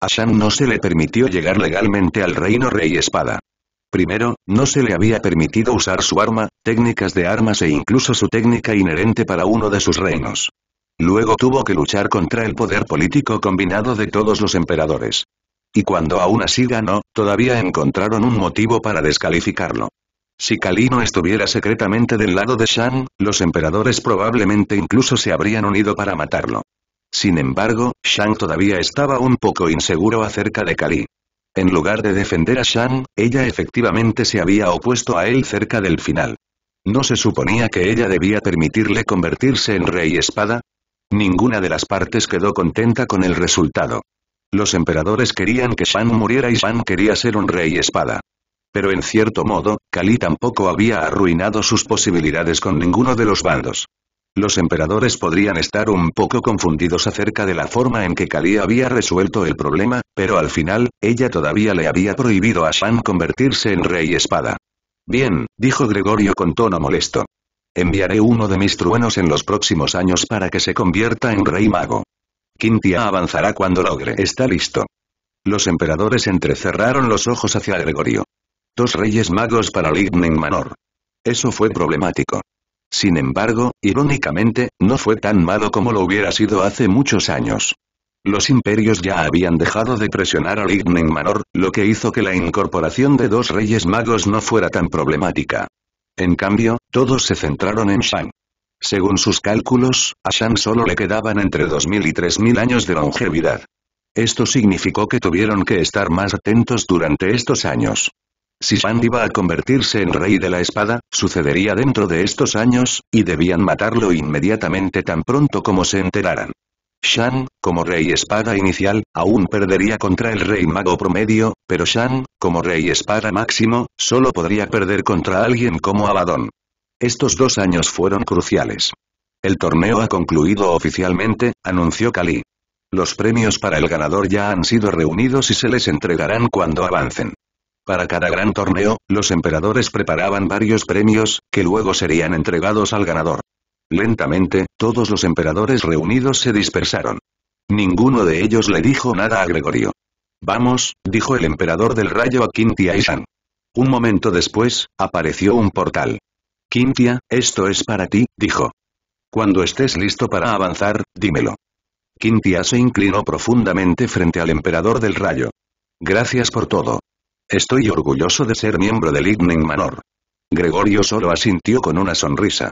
A no se le permitió llegar legalmente al reino Rey Espada. Primero, no se le había permitido usar su arma, técnicas de armas e incluso su técnica inherente para uno de sus reinos. Luego tuvo que luchar contra el poder político combinado de todos los emperadores. Y cuando aún así ganó, todavía encontraron un motivo para descalificarlo. Si no estuviera secretamente del lado de Shang, los emperadores probablemente incluso se habrían unido para matarlo. Sin embargo, Shang todavía estaba un poco inseguro acerca de Kali. En lugar de defender a Shang, ella efectivamente se había opuesto a él cerca del final. ¿No se suponía que ella debía permitirle convertirse en rey espada? Ninguna de las partes quedó contenta con el resultado. Los emperadores querían que Shang muriera y Shang quería ser un rey espada pero en cierto modo, Kali tampoco había arruinado sus posibilidades con ninguno de los bandos. Los emperadores podrían estar un poco confundidos acerca de la forma en que Kali había resuelto el problema, pero al final, ella todavía le había prohibido a Shan convertirse en rey espada. Bien, dijo Gregorio con tono molesto. Enviaré uno de mis truenos en los próximos años para que se convierta en rey mago. Quintia avanzará cuando logre. Está listo. Los emperadores entrecerraron los ojos hacia Gregorio. Dos reyes magos para Lightning Manor. Eso fue problemático. Sin embargo, irónicamente, no fue tan malo como lo hubiera sido hace muchos años. Los imperios ya habían dejado de presionar a Lightning Manor, lo que hizo que la incorporación de dos reyes magos no fuera tan problemática. En cambio, todos se centraron en Shang. Según sus cálculos, a Shang solo le quedaban entre 2.000 y 3.000 años de longevidad. Esto significó que tuvieron que estar más atentos durante estos años. Si Shand iba a convertirse en rey de la espada, sucedería dentro de estos años, y debían matarlo inmediatamente tan pronto como se enteraran. Shan, como rey espada inicial, aún perdería contra el rey mago promedio, pero Shan, como rey espada máximo, solo podría perder contra alguien como Abaddon. Estos dos años fueron cruciales. El torneo ha concluido oficialmente, anunció Kali. Los premios para el ganador ya han sido reunidos y se les entregarán cuando avancen. Para cada gran torneo, los emperadores preparaban varios premios, que luego serían entregados al ganador. Lentamente, todos los emperadores reunidos se dispersaron. Ninguno de ellos le dijo nada a Gregorio. Vamos, dijo el emperador del rayo a Quintia Un momento después, apareció un portal. Quintia, esto es para ti, dijo. Cuando estés listo para avanzar, dímelo. Quintia se inclinó profundamente frente al emperador del rayo. Gracias por todo. Estoy orgulloso de ser miembro del Ignen Manor. Gregorio solo asintió con una sonrisa.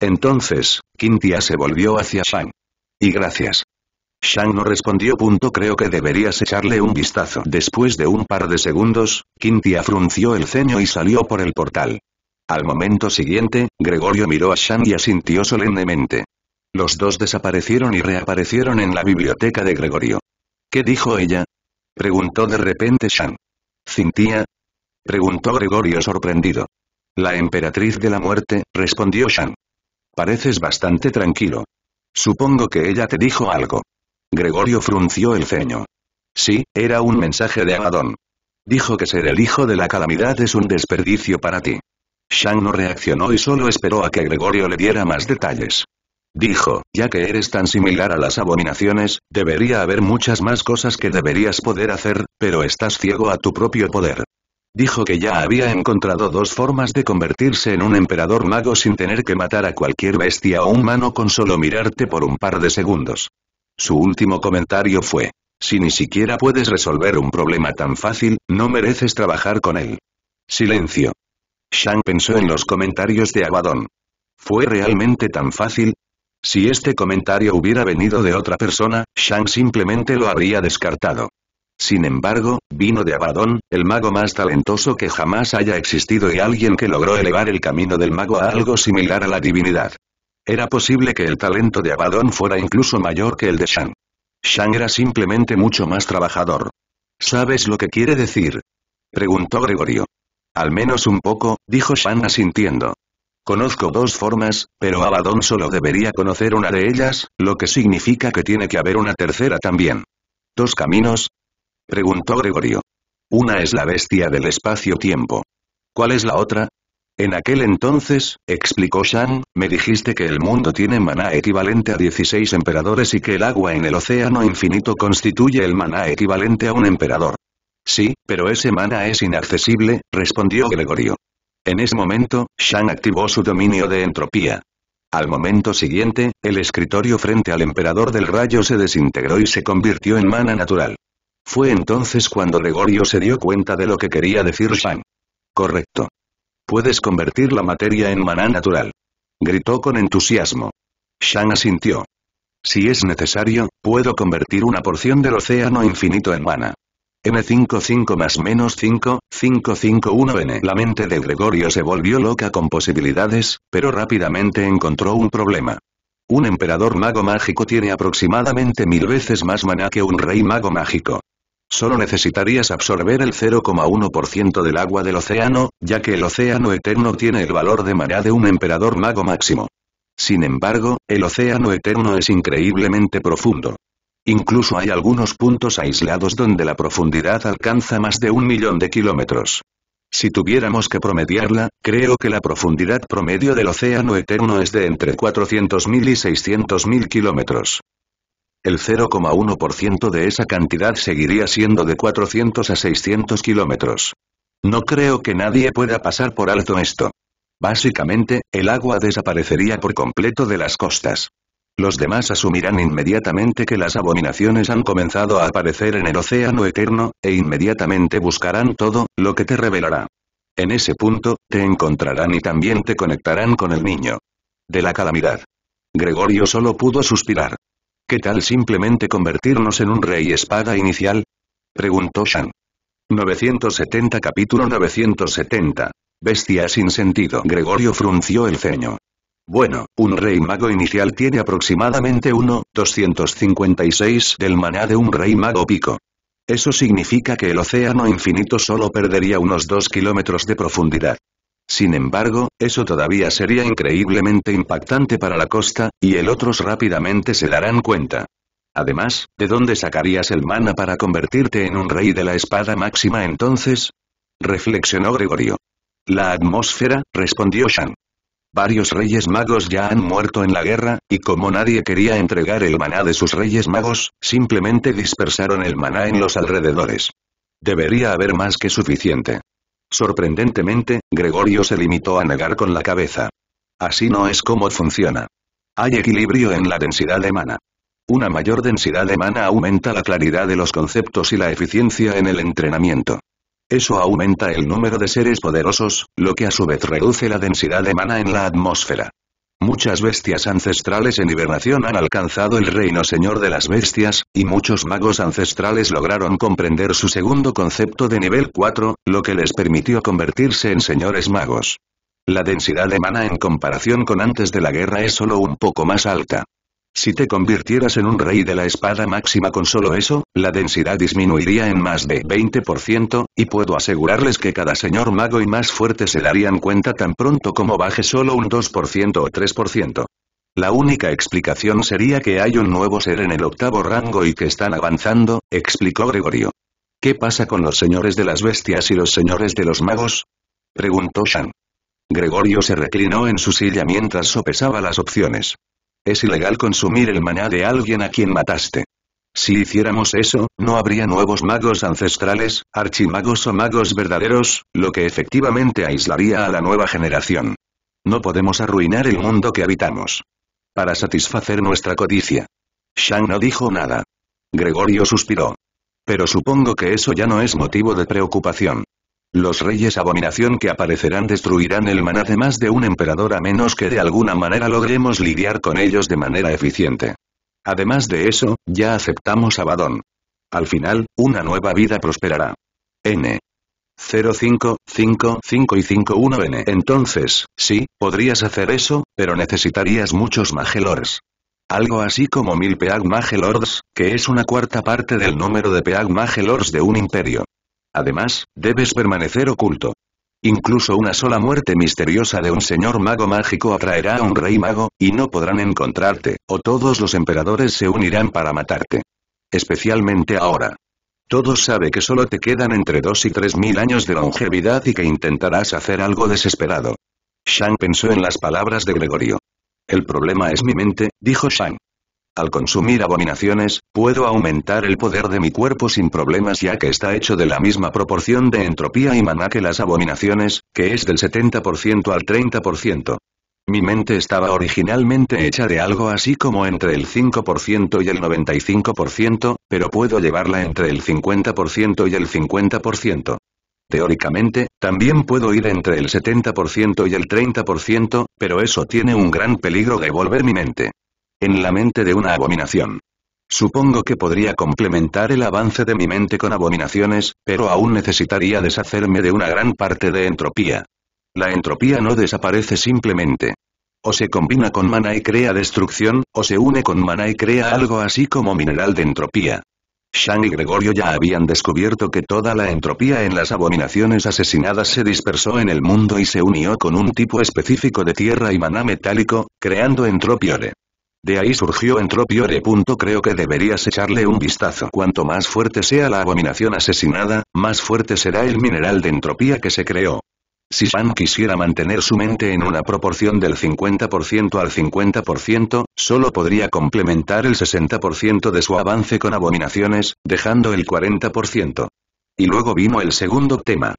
Entonces, Quintia se volvió hacia Shang. Y gracias. Shang no respondió. Punto creo que deberías echarle un vistazo. Después de un par de segundos, Quintia frunció el ceño y salió por el portal. Al momento siguiente, Gregorio miró a Shang y asintió solemnemente. Los dos desaparecieron y reaparecieron en la biblioteca de Gregorio. ¿Qué dijo ella? Preguntó de repente Shang. Cintia", preguntó Gregorio sorprendido. La emperatriz de la muerte, respondió Shang. Pareces bastante tranquilo. Supongo que ella te dijo algo. Gregorio frunció el ceño. Sí, era un mensaje de Amadón". Dijo que ser el hijo de la calamidad es un desperdicio para ti. Shang no reaccionó y solo esperó a que Gregorio le diera más detalles. Dijo, ya que eres tan similar a las abominaciones, debería haber muchas más cosas que deberías poder hacer, pero estás ciego a tu propio poder. Dijo que ya había encontrado dos formas de convertirse en un emperador mago sin tener que matar a cualquier bestia o humano con solo mirarte por un par de segundos. Su último comentario fue, si ni siquiera puedes resolver un problema tan fácil, no mereces trabajar con él. Silencio. Shang pensó en los comentarios de Abaddon. ¿Fue realmente tan fácil? Si este comentario hubiera venido de otra persona, Shang simplemente lo habría descartado. Sin embargo, vino de Abaddon, el mago más talentoso que jamás haya existido y alguien que logró elevar el camino del mago a algo similar a la divinidad. Era posible que el talento de Abaddon fuera incluso mayor que el de Shang. Shang era simplemente mucho más trabajador. ¿Sabes lo que quiere decir? Preguntó Gregorio. Al menos un poco, dijo Shang asintiendo. Conozco dos formas, pero Abaddon solo debería conocer una de ellas, lo que significa que tiene que haber una tercera también. ¿Dos caminos? Preguntó Gregorio. Una es la bestia del espacio-tiempo. ¿Cuál es la otra? En aquel entonces, explicó Shan, me dijiste que el mundo tiene maná equivalente a 16 emperadores y que el agua en el océano infinito constituye el maná equivalente a un emperador. Sí, pero ese maná es inaccesible, respondió Gregorio. En ese momento, Shang activó su dominio de entropía. Al momento siguiente, el escritorio frente al emperador del rayo se desintegró y se convirtió en mana natural. Fue entonces cuando Gregorio se dio cuenta de lo que quería decir Shang. Correcto. Puedes convertir la materia en mana natural. Gritó con entusiasmo. Shang asintió. Si es necesario, puedo convertir una porción del océano infinito en mana. M55 más menos 5, 551N. La mente de Gregorio se volvió loca con posibilidades, pero rápidamente encontró un problema. Un emperador mago mágico tiene aproximadamente mil veces más maná que un rey mago mágico. Solo necesitarías absorber el 0,1% del agua del océano, ya que el océano eterno tiene el valor de maná de un emperador mago máximo. Sin embargo, el océano eterno es increíblemente profundo. Incluso hay algunos puntos aislados donde la profundidad alcanza más de un millón de kilómetros. Si tuviéramos que promediarla, creo que la profundidad promedio del océano eterno es de entre 400.000 y 600.000 kilómetros. El 0,1% de esa cantidad seguiría siendo de 400 a 600 kilómetros. No creo que nadie pueda pasar por alto esto. Básicamente, el agua desaparecería por completo de las costas. Los demás asumirán inmediatamente que las abominaciones han comenzado a aparecer en el océano eterno, e inmediatamente buscarán todo, lo que te revelará. En ese punto, te encontrarán y también te conectarán con el niño. De la calamidad. Gregorio solo pudo suspirar. ¿Qué tal simplemente convertirnos en un rey espada inicial? Preguntó Shan. 970 Capítulo 970. Bestia sin sentido. Gregorio frunció el ceño. Bueno, un rey mago inicial tiene aproximadamente 1,256 del maná de un rey mago pico. Eso significa que el océano infinito solo perdería unos 2 kilómetros de profundidad. Sin embargo, eso todavía sería increíblemente impactante para la costa, y el otros rápidamente se darán cuenta. Además, ¿de dónde sacarías el mana para convertirte en un rey de la espada máxima entonces? Reflexionó Gregorio. La atmósfera, respondió Shan. Varios reyes magos ya han muerto en la guerra, y como nadie quería entregar el maná de sus reyes magos, simplemente dispersaron el maná en los alrededores. Debería haber más que suficiente. Sorprendentemente, Gregorio se limitó a negar con la cabeza. Así no es como funciona. Hay equilibrio en la densidad de maná. Una mayor densidad de mana aumenta la claridad de los conceptos y la eficiencia en el entrenamiento. Eso aumenta el número de seres poderosos, lo que a su vez reduce la densidad de mana en la atmósfera. Muchas bestias ancestrales en hibernación han alcanzado el reino señor de las bestias, y muchos magos ancestrales lograron comprender su segundo concepto de nivel 4, lo que les permitió convertirse en señores magos. La densidad de mana en comparación con antes de la guerra es solo un poco más alta. Si te convirtieras en un rey de la espada máxima con solo eso, la densidad disminuiría en más de 20%, y puedo asegurarles que cada señor mago y más fuerte se darían cuenta tan pronto como baje solo un 2% o 3%. La única explicación sería que hay un nuevo ser en el octavo rango y que están avanzando, explicó Gregorio. ¿Qué pasa con los señores de las bestias y los señores de los magos? preguntó Shan. Gregorio se reclinó en su silla mientras sopesaba las opciones. Es ilegal consumir el maná de alguien a quien mataste. Si hiciéramos eso, no habría nuevos magos ancestrales, archimagos o magos verdaderos, lo que efectivamente aislaría a la nueva generación. No podemos arruinar el mundo que habitamos. Para satisfacer nuestra codicia. Shang no dijo nada. Gregorio suspiró. Pero supongo que eso ya no es motivo de preocupación. Los reyes abominación que aparecerán destruirán el maná de más de un emperador a menos que de alguna manera logremos lidiar con ellos de manera eficiente. Además de eso, ya aceptamos a Badón. Al final, una nueva vida prosperará. N. 05, y 51 N. Entonces, sí, podrías hacer eso, pero necesitarías muchos magelords. Algo así como mil Peag Magelords, que es una cuarta parte del número de Peag Magelords de un imperio. Además, debes permanecer oculto. Incluso una sola muerte misteriosa de un señor mago mágico atraerá a un rey mago, y no podrán encontrarte, o todos los emperadores se unirán para matarte. Especialmente ahora. Todos sabe que solo te quedan entre dos y tres mil años de longevidad y que intentarás hacer algo desesperado. Shang pensó en las palabras de Gregorio. El problema es mi mente, dijo Shang. Al consumir abominaciones, puedo aumentar el poder de mi cuerpo sin problemas ya que está hecho de la misma proporción de entropía y maná que las abominaciones, que es del 70% al 30%. Mi mente estaba originalmente hecha de algo así como entre el 5% y el 95%, pero puedo llevarla entre el 50% y el 50%. Teóricamente, también puedo ir entre el 70% y el 30%, pero eso tiene un gran peligro de volver mi mente en la mente de una abominación. Supongo que podría complementar el avance de mi mente con abominaciones, pero aún necesitaría deshacerme de una gran parte de entropía. La entropía no desaparece simplemente. O se combina con mana y crea destrucción, o se une con mana y crea algo así como mineral de entropía. Shang y Gregorio ya habían descubierto que toda la entropía en las abominaciones asesinadas se dispersó en el mundo y se unió con un tipo específico de tierra y mana metálico, creando entropiore. De ahí surgió Entropiore. Creo que deberías echarle un vistazo. Cuanto más fuerte sea la abominación asesinada, más fuerte será el mineral de entropía que se creó. Si Shan quisiera mantener su mente en una proporción del 50% al 50%, solo podría complementar el 60% de su avance con abominaciones, dejando el 40%. Y luego vino el segundo tema.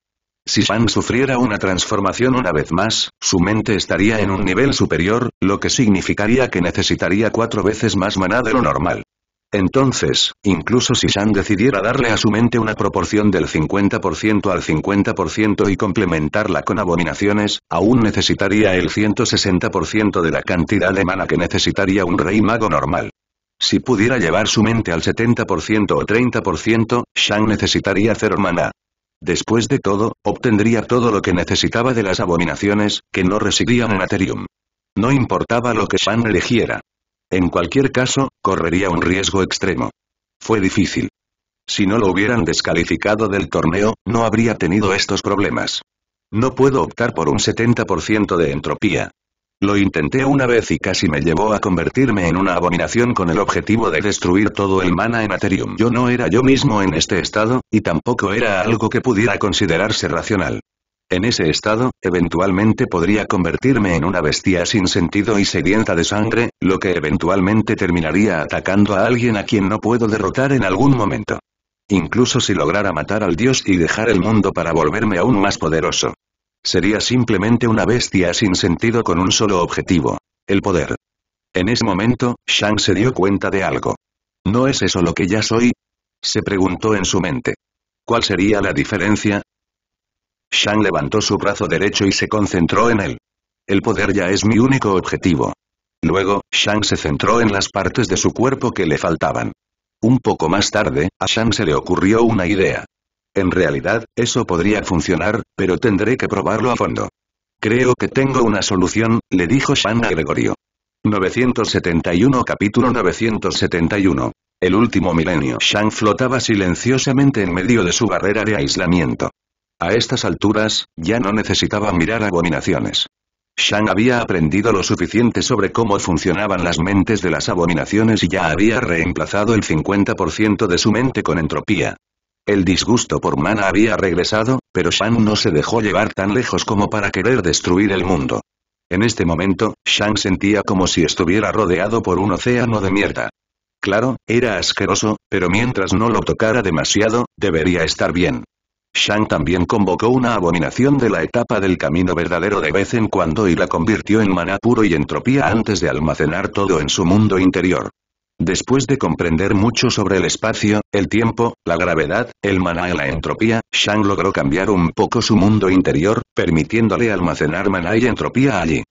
Si Shang sufriera una transformación una vez más, su mente estaría en un nivel superior, lo que significaría que necesitaría cuatro veces más maná de lo normal. Entonces, incluso si Shang decidiera darle a su mente una proporción del 50% al 50% y complementarla con abominaciones, aún necesitaría el 160% de la cantidad de mana que necesitaría un rey mago normal. Si pudiera llevar su mente al 70% o 30%, Shang necesitaría cero maná. Después de todo, obtendría todo lo que necesitaba de las abominaciones, que no residían en Aterium. No importaba lo que Shan eligiera. En cualquier caso, correría un riesgo extremo. Fue difícil. Si no lo hubieran descalificado del torneo, no habría tenido estos problemas. No puedo optar por un 70% de entropía, lo intenté una vez y casi me llevó a convertirme en una abominación con el objetivo de destruir todo el mana en Aterium. Yo no era yo mismo en este estado, y tampoco era algo que pudiera considerarse racional. En ese estado, eventualmente podría convertirme en una bestia sin sentido y sedienta de sangre, lo que eventualmente terminaría atacando a alguien a quien no puedo derrotar en algún momento. Incluso si lograra matar al dios y dejar el mundo para volverme aún más poderoso. Sería simplemente una bestia sin sentido con un solo objetivo. El poder. En ese momento, Shang se dio cuenta de algo. ¿No es eso lo que ya soy? Se preguntó en su mente. ¿Cuál sería la diferencia? Shang levantó su brazo derecho y se concentró en él. El poder ya es mi único objetivo. Luego, Shang se centró en las partes de su cuerpo que le faltaban. Un poco más tarde, a Shang se le ocurrió una idea. En realidad, eso podría funcionar, pero tendré que probarlo a fondo. Creo que tengo una solución, le dijo Shang a Gregorio. 971 Capítulo 971. El último milenio. Shang flotaba silenciosamente en medio de su barrera de aislamiento. A estas alturas, ya no necesitaba mirar abominaciones. Shang había aprendido lo suficiente sobre cómo funcionaban las mentes de las abominaciones y ya había reemplazado el 50% de su mente con entropía. El disgusto por Mana había regresado, pero Shang no se dejó llevar tan lejos como para querer destruir el mundo. En este momento, Shang sentía como si estuviera rodeado por un océano de mierda. Claro, era asqueroso, pero mientras no lo tocara demasiado, debería estar bien. Shang también convocó una abominación de la etapa del camino verdadero de vez en cuando y la convirtió en Mana puro y entropía antes de almacenar todo en su mundo interior. Después de comprender mucho sobre el espacio, el tiempo, la gravedad, el maná y la entropía, Shang logró cambiar un poco su mundo interior, permitiéndole almacenar maná y entropía allí.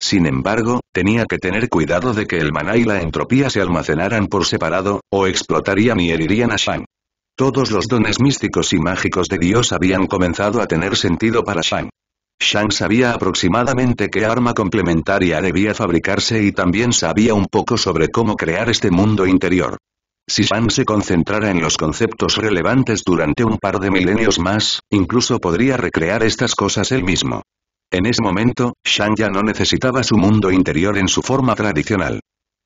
Sin embargo, tenía que tener cuidado de que el maná y la entropía se almacenaran por separado, o explotarían y herirían a Shang. Todos los dones místicos y mágicos de Dios habían comenzado a tener sentido para Shang. Shang sabía aproximadamente qué arma complementaria debía fabricarse y también sabía un poco sobre cómo crear este mundo interior. Si Shang se concentrara en los conceptos relevantes durante un par de milenios más, incluso podría recrear estas cosas él mismo. En ese momento, Shang ya no necesitaba su mundo interior en su forma tradicional.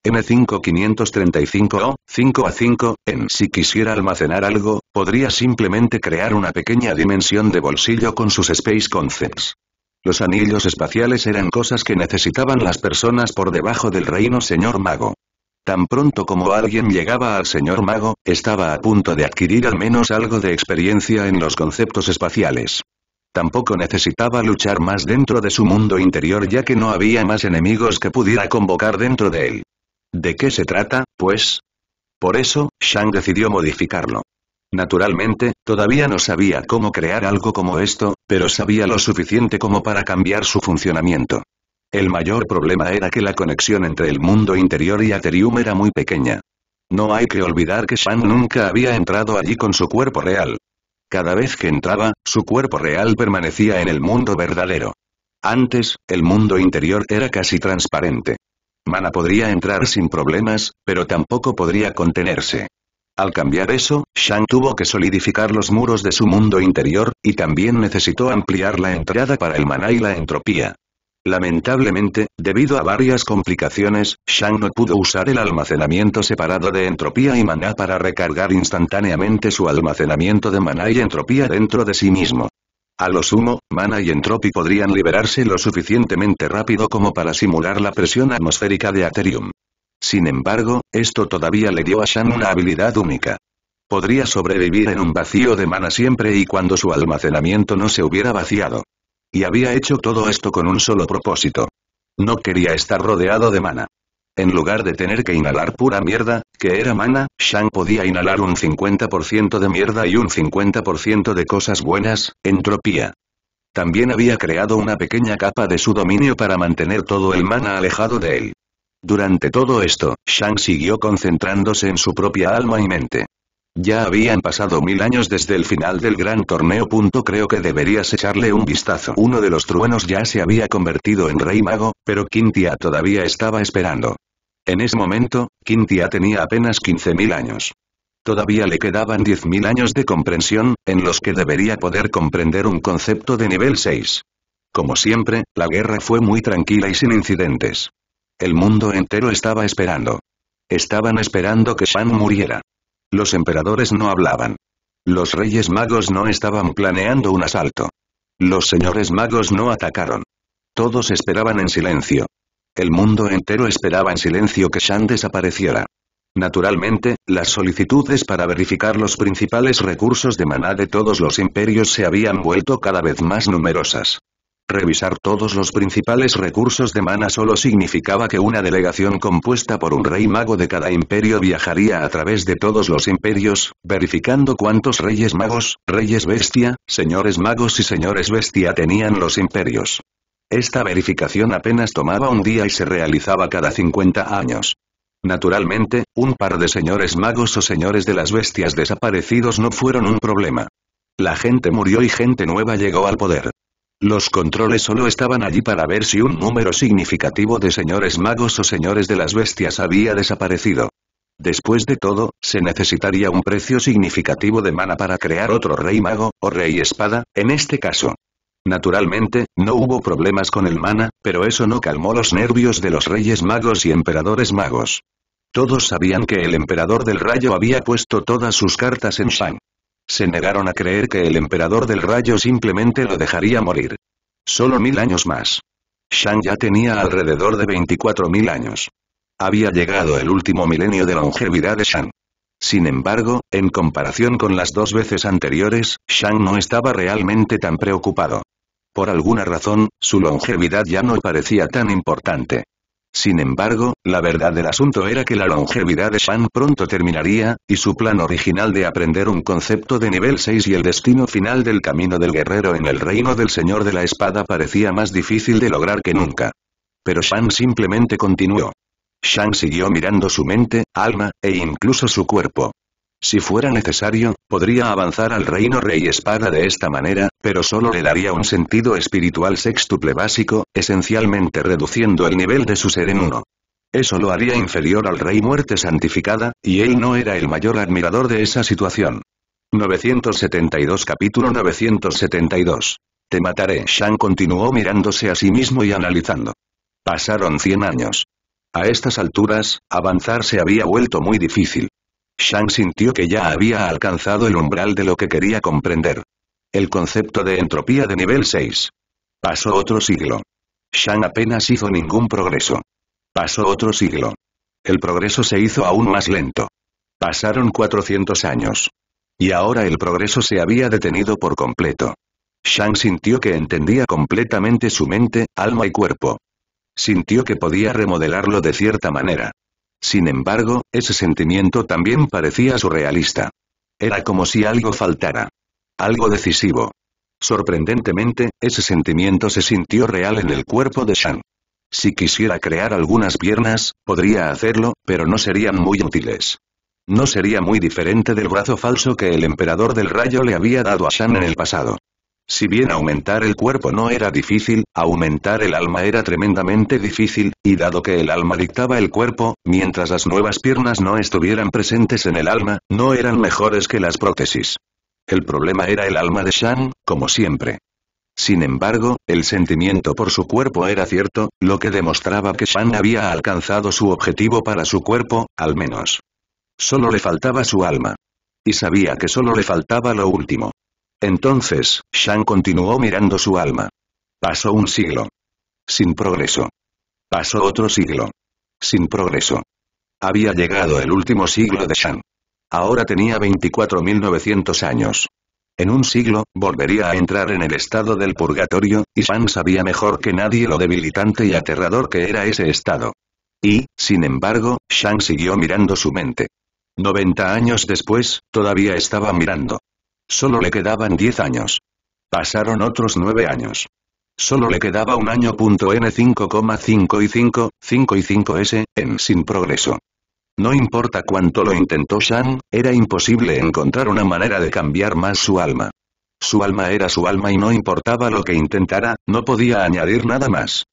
M5535O, 5 a 5, en si quisiera almacenar algo, podría simplemente crear una pequeña dimensión de bolsillo con sus Space Concepts. Los anillos espaciales eran cosas que necesitaban las personas por debajo del reino señor mago. Tan pronto como alguien llegaba al señor mago, estaba a punto de adquirir al menos algo de experiencia en los conceptos espaciales. Tampoco necesitaba luchar más dentro de su mundo interior ya que no había más enemigos que pudiera convocar dentro de él. ¿De qué se trata, pues? Por eso, Shang decidió modificarlo. Naturalmente, todavía no sabía cómo crear algo como esto, pero sabía lo suficiente como para cambiar su funcionamiento. El mayor problema era que la conexión entre el mundo interior y Aterium era muy pequeña. No hay que olvidar que Shan nunca había entrado allí con su cuerpo real. Cada vez que entraba, su cuerpo real permanecía en el mundo verdadero. Antes, el mundo interior era casi transparente. Mana podría entrar sin problemas, pero tampoco podría contenerse. Al cambiar eso, Shang tuvo que solidificar los muros de su mundo interior, y también necesitó ampliar la entrada para el maná y la entropía. Lamentablemente, debido a varias complicaciones, Shang no pudo usar el almacenamiento separado de entropía y maná para recargar instantáneamente su almacenamiento de maná y entropía dentro de sí mismo. A lo sumo, mana y entropía podrían liberarse lo suficientemente rápido como para simular la presión atmosférica de Aterium. Sin embargo, esto todavía le dio a Shan una habilidad única. Podría sobrevivir en un vacío de mana siempre y cuando su almacenamiento no se hubiera vaciado. Y había hecho todo esto con un solo propósito. No quería estar rodeado de mana. En lugar de tener que inhalar pura mierda, que era mana, Shang podía inhalar un 50% de mierda y un 50% de cosas buenas, entropía. También había creado una pequeña capa de su dominio para mantener todo el mana alejado de él. Durante todo esto, Shang siguió concentrándose en su propia alma y mente. Ya habían pasado mil años desde el final del gran torneo. creo que deberías echarle un vistazo. Uno de los truenos ya se había convertido en rey mago, pero Quintia todavía estaba esperando. En ese momento, Quintia tenía apenas 15.000 años. Todavía le quedaban 10.000 años de comprensión, en los que debería poder comprender un concepto de nivel 6. Como siempre, la guerra fue muy tranquila y sin incidentes. El mundo entero estaba esperando. Estaban esperando que Shan muriera. Los emperadores no hablaban. Los reyes magos no estaban planeando un asalto. Los señores magos no atacaron. Todos esperaban en silencio. El mundo entero esperaba en silencio que Shan desapareciera. Naturalmente, las solicitudes para verificar los principales recursos de maná de todos los imperios se habían vuelto cada vez más numerosas. Revisar todos los principales recursos de mana solo significaba que una delegación compuesta por un rey mago de cada imperio viajaría a través de todos los imperios, verificando cuántos reyes magos, reyes bestia, señores magos y señores bestia tenían los imperios. Esta verificación apenas tomaba un día y se realizaba cada 50 años. Naturalmente, un par de señores magos o señores de las bestias desaparecidos no fueron un problema. La gente murió y gente nueva llegó al poder. Los controles solo estaban allí para ver si un número significativo de señores magos o señores de las bestias había desaparecido. Después de todo, se necesitaría un precio significativo de mana para crear otro rey mago, o rey espada, en este caso. Naturalmente, no hubo problemas con el mana, pero eso no calmó los nervios de los reyes magos y emperadores magos. Todos sabían que el emperador del rayo había puesto todas sus cartas en Shang. Se negaron a creer que el emperador del rayo simplemente lo dejaría morir. Solo mil años más. Shang ya tenía alrededor de 24.000 años. Había llegado el último milenio de longevidad de Shang. Sin embargo, en comparación con las dos veces anteriores, Shang no estaba realmente tan preocupado. Por alguna razón, su longevidad ya no parecía tan importante. Sin embargo, la verdad del asunto era que la longevidad de Shan pronto terminaría, y su plan original de aprender un concepto de nivel 6 y el destino final del camino del guerrero en el reino del Señor de la Espada parecía más difícil de lograr que nunca. Pero Shan simplemente continuó. Shan siguió mirando su mente, alma, e incluso su cuerpo. Si fuera necesario, podría avanzar al reino rey espada de esta manera, pero solo le daría un sentido espiritual sextuple básico, esencialmente reduciendo el nivel de su ser en uno. Eso lo haría inferior al rey muerte santificada, y él no era el mayor admirador de esa situación. 972 Capítulo 972. Te mataré. Shang continuó mirándose a sí mismo y analizando. Pasaron 100 años. A estas alturas, avanzar se había vuelto muy difícil. Shang sintió que ya había alcanzado el umbral de lo que quería comprender. El concepto de entropía de nivel 6. Pasó otro siglo. Shang apenas hizo ningún progreso. Pasó otro siglo. El progreso se hizo aún más lento. Pasaron 400 años. Y ahora el progreso se había detenido por completo. Shang sintió que entendía completamente su mente, alma y cuerpo. Sintió que podía remodelarlo de cierta manera. Sin embargo, ese sentimiento también parecía surrealista. Era como si algo faltara. Algo decisivo. Sorprendentemente, ese sentimiento se sintió real en el cuerpo de Shan. Si quisiera crear algunas piernas, podría hacerlo, pero no serían muy útiles. No sería muy diferente del brazo falso que el emperador del rayo le había dado a Shan en el pasado. Si bien aumentar el cuerpo no era difícil, aumentar el alma era tremendamente difícil, y dado que el alma dictaba el cuerpo, mientras las nuevas piernas no estuvieran presentes en el alma, no eran mejores que las prótesis. El problema era el alma de Shang, como siempre. Sin embargo, el sentimiento por su cuerpo era cierto, lo que demostraba que Shang había alcanzado su objetivo para su cuerpo, al menos. Solo le faltaba su alma. Y sabía que solo le faltaba lo último. Entonces, Shang continuó mirando su alma. Pasó un siglo. Sin progreso. Pasó otro siglo. Sin progreso. Había llegado el último siglo de Shang. Ahora tenía 24.900 años. En un siglo, volvería a entrar en el estado del purgatorio, y Shang sabía mejor que nadie lo debilitante y aterrador que era ese estado. Y, sin embargo, Shang siguió mirando su mente. 90 años después, todavía estaba mirando. Solo le quedaban 10 años. Pasaron otros 9 años. Solo le quedaba un año. N5,5 y 5,5 y 5S, en sin progreso. No importa cuánto lo intentó Shang, era imposible encontrar una manera de cambiar más su alma. Su alma era su alma y no importaba lo que intentara, no podía añadir nada más.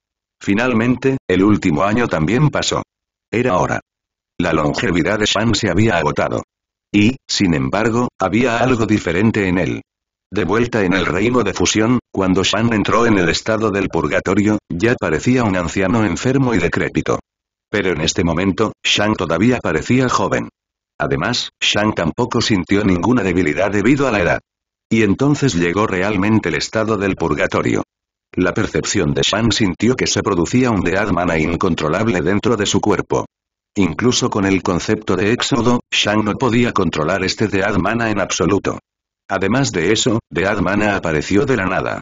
Finalmente, el último año también pasó. Era hora. La longevidad de Shang se había agotado. Y, sin embargo, había algo diferente en él. De vuelta en el reino de fusión, cuando Shan entró en el estado del purgatorio, ya parecía un anciano enfermo y decrépito. Pero en este momento, Shan todavía parecía joven. Además, Shang tampoco sintió ninguna debilidad debido a la edad. Y entonces llegó realmente el estado del purgatorio. La percepción de Shan sintió que se producía un deadmana incontrolable dentro de su cuerpo. Incluso con el concepto de éxodo, Shang no podía controlar este deadmana en absoluto. Además de eso, Dead apareció de la nada.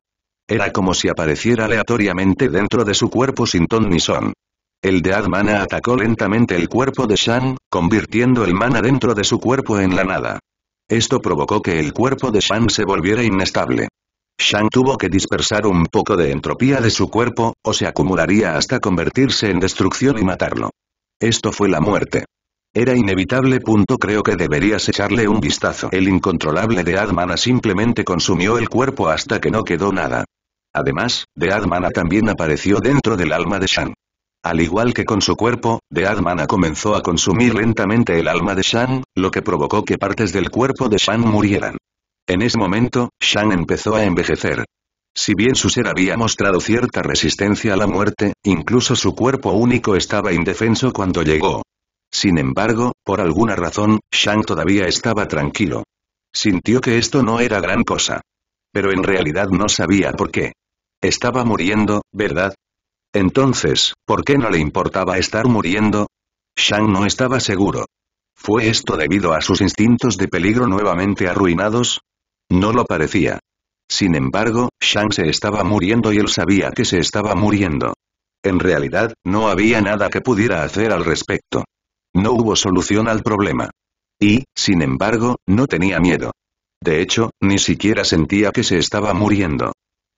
Era como si apareciera aleatoriamente dentro de su cuerpo sin ton ni son. El Dead Mana atacó lentamente el cuerpo de Shang, convirtiendo el mana dentro de su cuerpo en la nada. Esto provocó que el cuerpo de Shang se volviera inestable. Shang tuvo que dispersar un poco de entropía de su cuerpo, o se acumularía hasta convertirse en destrucción y matarlo. Esto fue la muerte. Era inevitable. Creo que deberías echarle un vistazo. El incontrolable de Admana simplemente consumió el cuerpo hasta que no quedó nada. Además, de Admana también apareció dentro del alma de Shan. Al igual que con su cuerpo, de Admana comenzó a consumir lentamente el alma de Shan, lo que provocó que partes del cuerpo de Shan murieran. En ese momento, Shan empezó a envejecer. Si bien su ser había mostrado cierta resistencia a la muerte, incluso su cuerpo único estaba indefenso cuando llegó. Sin embargo, por alguna razón, Shang todavía estaba tranquilo. Sintió que esto no era gran cosa. Pero en realidad no sabía por qué. Estaba muriendo, ¿verdad? Entonces, ¿por qué no le importaba estar muriendo? Shang no estaba seguro. ¿Fue esto debido a sus instintos de peligro nuevamente arruinados? No lo parecía. Sin embargo, Shang se estaba muriendo y él sabía que se estaba muriendo. En realidad, no había nada que pudiera hacer al respecto. No hubo solución al problema. Y, sin embargo, no tenía miedo. De hecho, ni siquiera sentía que se estaba muriendo.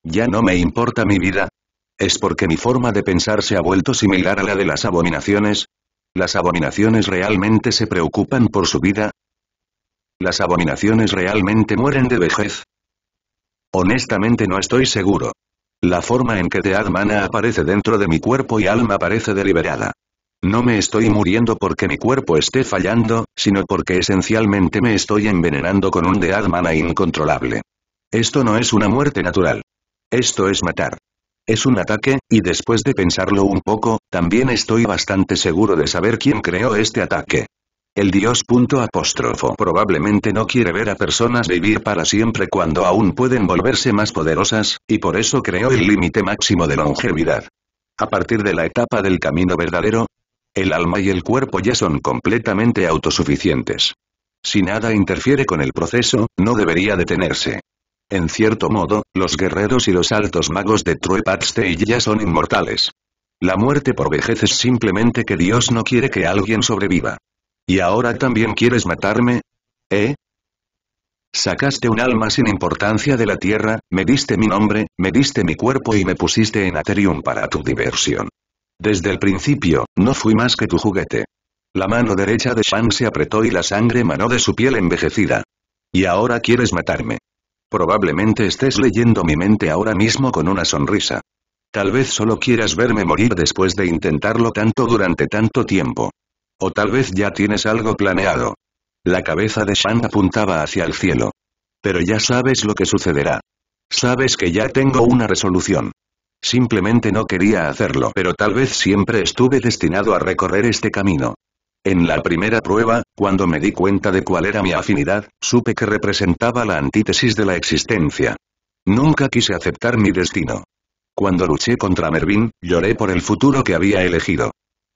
Ya no me importa mi vida. ¿Es porque mi forma de pensar se ha vuelto similar a la de las abominaciones? ¿Las abominaciones realmente se preocupan por su vida? ¿Las abominaciones realmente mueren de vejez? Honestamente no estoy seguro. La forma en que Deadmana aparece dentro de mi cuerpo y alma parece deliberada. No me estoy muriendo porque mi cuerpo esté fallando, sino porque esencialmente me estoy envenenando con un Deadmana incontrolable. Esto no es una muerte natural. Esto es matar. Es un ataque, y después de pensarlo un poco, también estoy bastante seguro de saber quién creó este ataque. El dios probablemente no quiere ver a personas vivir para siempre cuando aún pueden volverse más poderosas, y por eso creó el límite máximo de longevidad. A partir de la etapa del camino verdadero, el alma y el cuerpo ya son completamente autosuficientes. Si nada interfiere con el proceso, no debería detenerse. En cierto modo, los guerreros y los altos magos de True ya son inmortales. La muerte por vejez es simplemente que Dios no quiere que alguien sobreviva. ¿Y ahora también quieres matarme? ¿Eh? Sacaste un alma sin importancia de la tierra, me diste mi nombre, me diste mi cuerpo y me pusiste en Aterium para tu diversión. Desde el principio, no fui más que tu juguete. La mano derecha de Shan se apretó y la sangre manó de su piel envejecida. Y ahora quieres matarme. Probablemente estés leyendo mi mente ahora mismo con una sonrisa. Tal vez solo quieras verme morir después de intentarlo tanto durante tanto tiempo. O tal vez ya tienes algo planeado. La cabeza de Shan apuntaba hacia el cielo. Pero ya sabes lo que sucederá. Sabes que ya tengo una resolución. Simplemente no quería hacerlo, pero tal vez siempre estuve destinado a recorrer este camino. En la primera prueba, cuando me di cuenta de cuál era mi afinidad, supe que representaba la antítesis de la existencia. Nunca quise aceptar mi destino. Cuando luché contra Mervyn, lloré por el futuro que había elegido.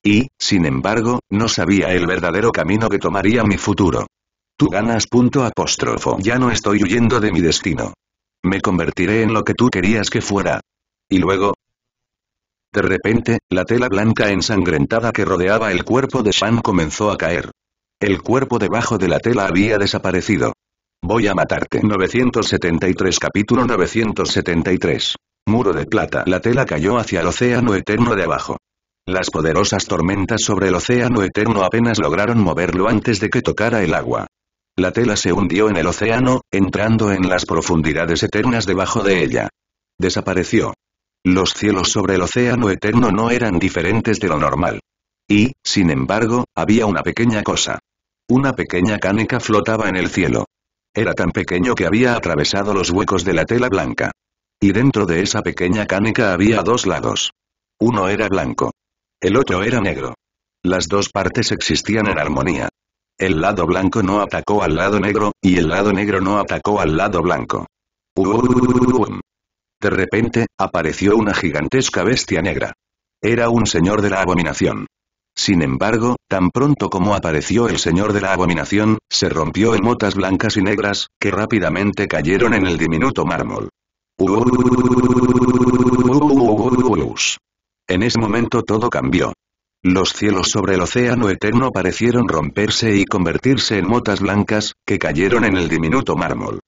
Y, sin embargo, no sabía el verdadero camino que tomaría mi futuro. Tú ganas punto apóstrofo. Ya no estoy huyendo de mi destino. Me convertiré en lo que tú querías que fuera. Y luego... De repente, la tela blanca ensangrentada que rodeaba el cuerpo de Shan comenzó a caer. El cuerpo debajo de la tela había desaparecido. Voy a matarte. 973 Capítulo 973. Muro de plata. La tela cayó hacia el océano eterno de abajo. Las poderosas tormentas sobre el océano eterno apenas lograron moverlo antes de que tocara el agua. La tela se hundió en el océano, entrando en las profundidades eternas debajo de ella. Desapareció. Los cielos sobre el océano eterno no eran diferentes de lo normal. Y, sin embargo, había una pequeña cosa. Una pequeña caneca flotaba en el cielo. Era tan pequeño que había atravesado los huecos de la tela blanca. Y dentro de esa pequeña caneca había dos lados. Uno era blanco. El otro era negro. Las dos partes existían en armonía. El lado blanco no atacó al lado negro, y el lado negro no atacó al lado blanco. De repente, apareció una gigantesca bestia negra. Era un señor de la abominación. Sin embargo, tan pronto como apareció el señor de la abominación, se rompió en motas blancas y negras, que rápidamente cayeron en el diminuto mármol. En ese momento todo cambió. Los cielos sobre el océano eterno parecieron romperse y convertirse en motas blancas, que cayeron en el diminuto mármol.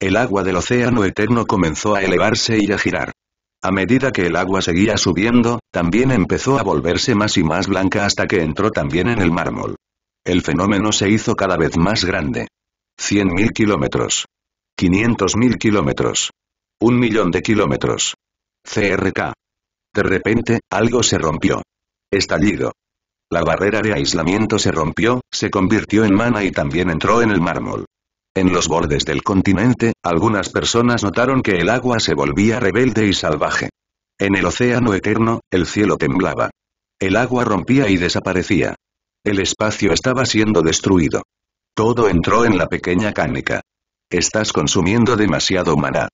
El agua del océano eterno comenzó a elevarse y a girar. A medida que el agua seguía subiendo, también empezó a volverse más y más blanca hasta que entró también en el mármol. El fenómeno se hizo cada vez más grande. 100.000 kilómetros. 500.000 kilómetros. Un millón de kilómetros. CRK. De repente, algo se rompió. Estallido. La barrera de aislamiento se rompió, se convirtió en mana y también entró en el mármol. En los bordes del continente, algunas personas notaron que el agua se volvía rebelde y salvaje. En el océano eterno, el cielo temblaba. El agua rompía y desaparecía. El espacio estaba siendo destruido. Todo entró en la pequeña cánica. Estás consumiendo demasiado maná.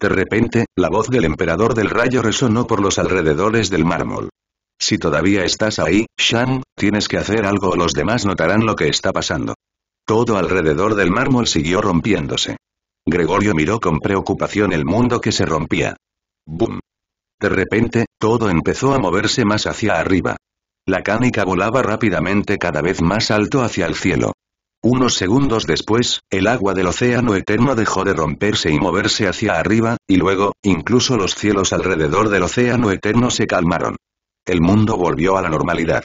De repente, la voz del emperador del rayo resonó por los alrededores del mármol. Si todavía estás ahí, Shang, tienes que hacer algo o los demás notarán lo que está pasando. Todo alrededor del mármol siguió rompiéndose. Gregorio miró con preocupación el mundo que se rompía. ¡Bum! De repente, todo empezó a moverse más hacia arriba. La cánica volaba rápidamente cada vez más alto hacia el cielo. Unos segundos después, el agua del océano eterno dejó de romperse y moverse hacia arriba, y luego, incluso los cielos alrededor del océano eterno se calmaron. El mundo volvió a la normalidad.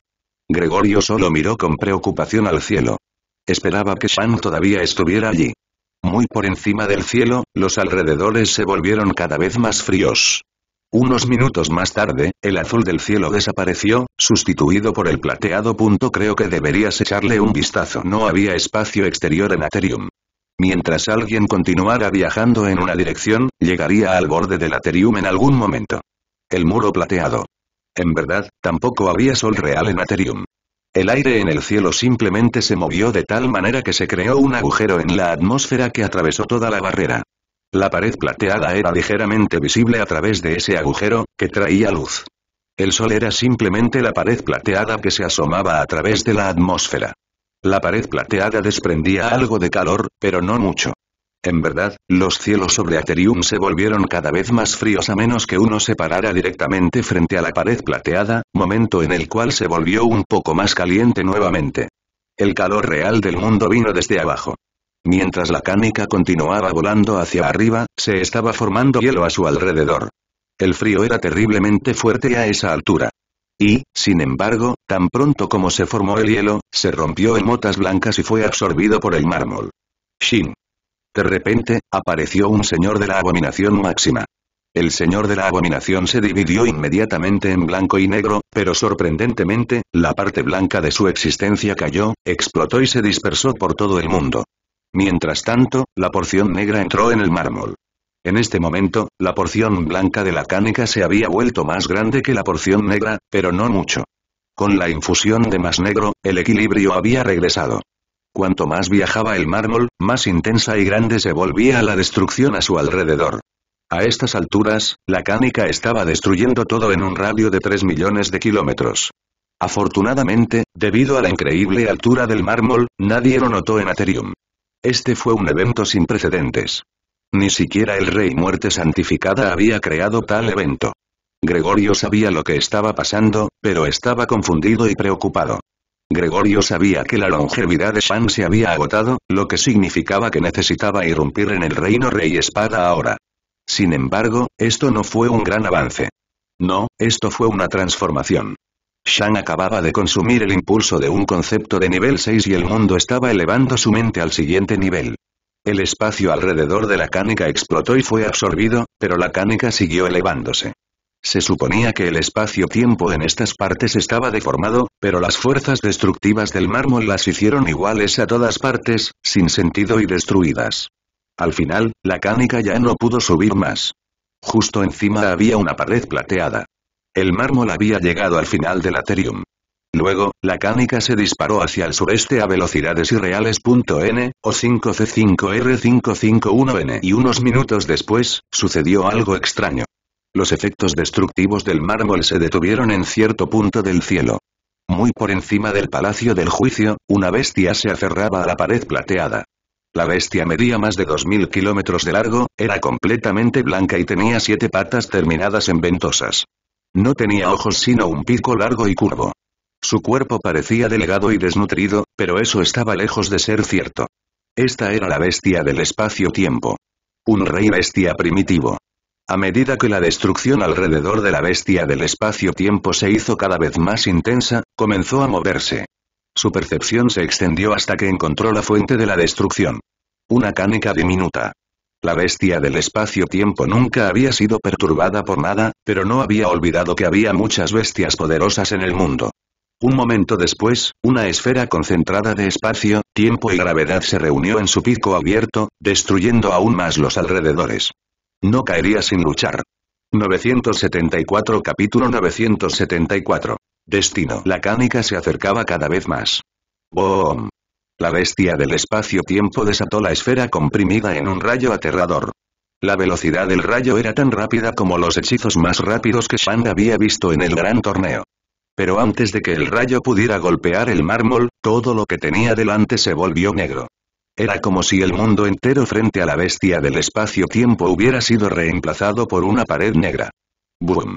Gregorio solo miró con preocupación al cielo. Esperaba que Shan todavía estuviera allí. Muy por encima del cielo, los alrededores se volvieron cada vez más fríos. Unos minutos más tarde, el azul del cielo desapareció, sustituido por el plateado. Punto. Creo que deberías echarle un vistazo. No había espacio exterior en Aterium. Mientras alguien continuara viajando en una dirección, llegaría al borde del Aterium en algún momento. El muro plateado. En verdad, tampoco había sol real en Aterium. El aire en el cielo simplemente se movió de tal manera que se creó un agujero en la atmósfera que atravesó toda la barrera. La pared plateada era ligeramente visible a través de ese agujero, que traía luz. El sol era simplemente la pared plateada que se asomaba a través de la atmósfera. La pared plateada desprendía algo de calor, pero no mucho. En verdad, los cielos sobre Aterium se volvieron cada vez más fríos a menos que uno se parara directamente frente a la pared plateada, momento en el cual se volvió un poco más caliente nuevamente. El calor real del mundo vino desde abajo. Mientras la cánica continuaba volando hacia arriba, se estaba formando hielo a su alrededor. El frío era terriblemente fuerte a esa altura. Y, sin embargo, tan pronto como se formó el hielo, se rompió en motas blancas y fue absorbido por el mármol. Shin. De repente, apareció un señor de la abominación máxima. El señor de la abominación se dividió inmediatamente en blanco y negro, pero sorprendentemente, la parte blanca de su existencia cayó, explotó y se dispersó por todo el mundo. Mientras tanto, la porción negra entró en el mármol. En este momento, la porción blanca de la cánica se había vuelto más grande que la porción negra, pero no mucho. Con la infusión de más negro, el equilibrio había regresado. Cuanto más viajaba el mármol, más intensa y grande se volvía la destrucción a su alrededor. A estas alturas, la cánica estaba destruyendo todo en un radio de 3 millones de kilómetros. Afortunadamente, debido a la increíble altura del mármol, nadie lo notó en Aterium. Este fue un evento sin precedentes. Ni siquiera el rey muerte santificada había creado tal evento. Gregorio sabía lo que estaba pasando, pero estaba confundido y preocupado. Gregorio sabía que la longevidad de Shan se había agotado, lo que significaba que necesitaba irrumpir en el reino rey espada ahora. Sin embargo, esto no fue un gran avance. No, esto fue una transformación. Shang acababa de consumir el impulso de un concepto de nivel 6 y el mundo estaba elevando su mente al siguiente nivel. El espacio alrededor de la cánica explotó y fue absorbido, pero la cánica siguió elevándose. Se suponía que el espacio-tiempo en estas partes estaba deformado, pero las fuerzas destructivas del mármol las hicieron iguales a todas partes, sin sentido y destruidas. Al final, la cánica ya no pudo subir más. Justo encima había una pared plateada. El mármol había llegado al final del aterium. Luego, la cánica se disparó hacia el sureste a velocidades irreales. N, o 5C5R551N y unos minutos después, sucedió algo extraño. Los efectos destructivos del mármol se detuvieron en cierto punto del cielo. Muy por encima del Palacio del Juicio, una bestia se aferraba a la pared plateada. La bestia medía más de 2.000 kilómetros de largo, era completamente blanca y tenía siete patas terminadas en ventosas. No tenía ojos sino un pico largo y curvo. Su cuerpo parecía delgado y desnutrido, pero eso estaba lejos de ser cierto. Esta era la bestia del espacio-tiempo. Un rey bestia primitivo. A medida que la destrucción alrededor de la bestia del espacio-tiempo se hizo cada vez más intensa, comenzó a moverse. Su percepción se extendió hasta que encontró la fuente de la destrucción. Una cánica diminuta. La bestia del espacio-tiempo nunca había sido perturbada por nada, pero no había olvidado que había muchas bestias poderosas en el mundo. Un momento después, una esfera concentrada de espacio, tiempo y gravedad se reunió en su pico abierto, destruyendo aún más los alrededores. No caería sin luchar. 974 Capítulo 974. Destino. La cánica se acercaba cada vez más. Boom. La bestia del espacio-tiempo desató la esfera comprimida en un rayo aterrador. La velocidad del rayo era tan rápida como los hechizos más rápidos que Shang había visto en el gran torneo. Pero antes de que el rayo pudiera golpear el mármol, todo lo que tenía delante se volvió negro. Era como si el mundo entero frente a la bestia del espacio-tiempo hubiera sido reemplazado por una pared negra. ¡Boom!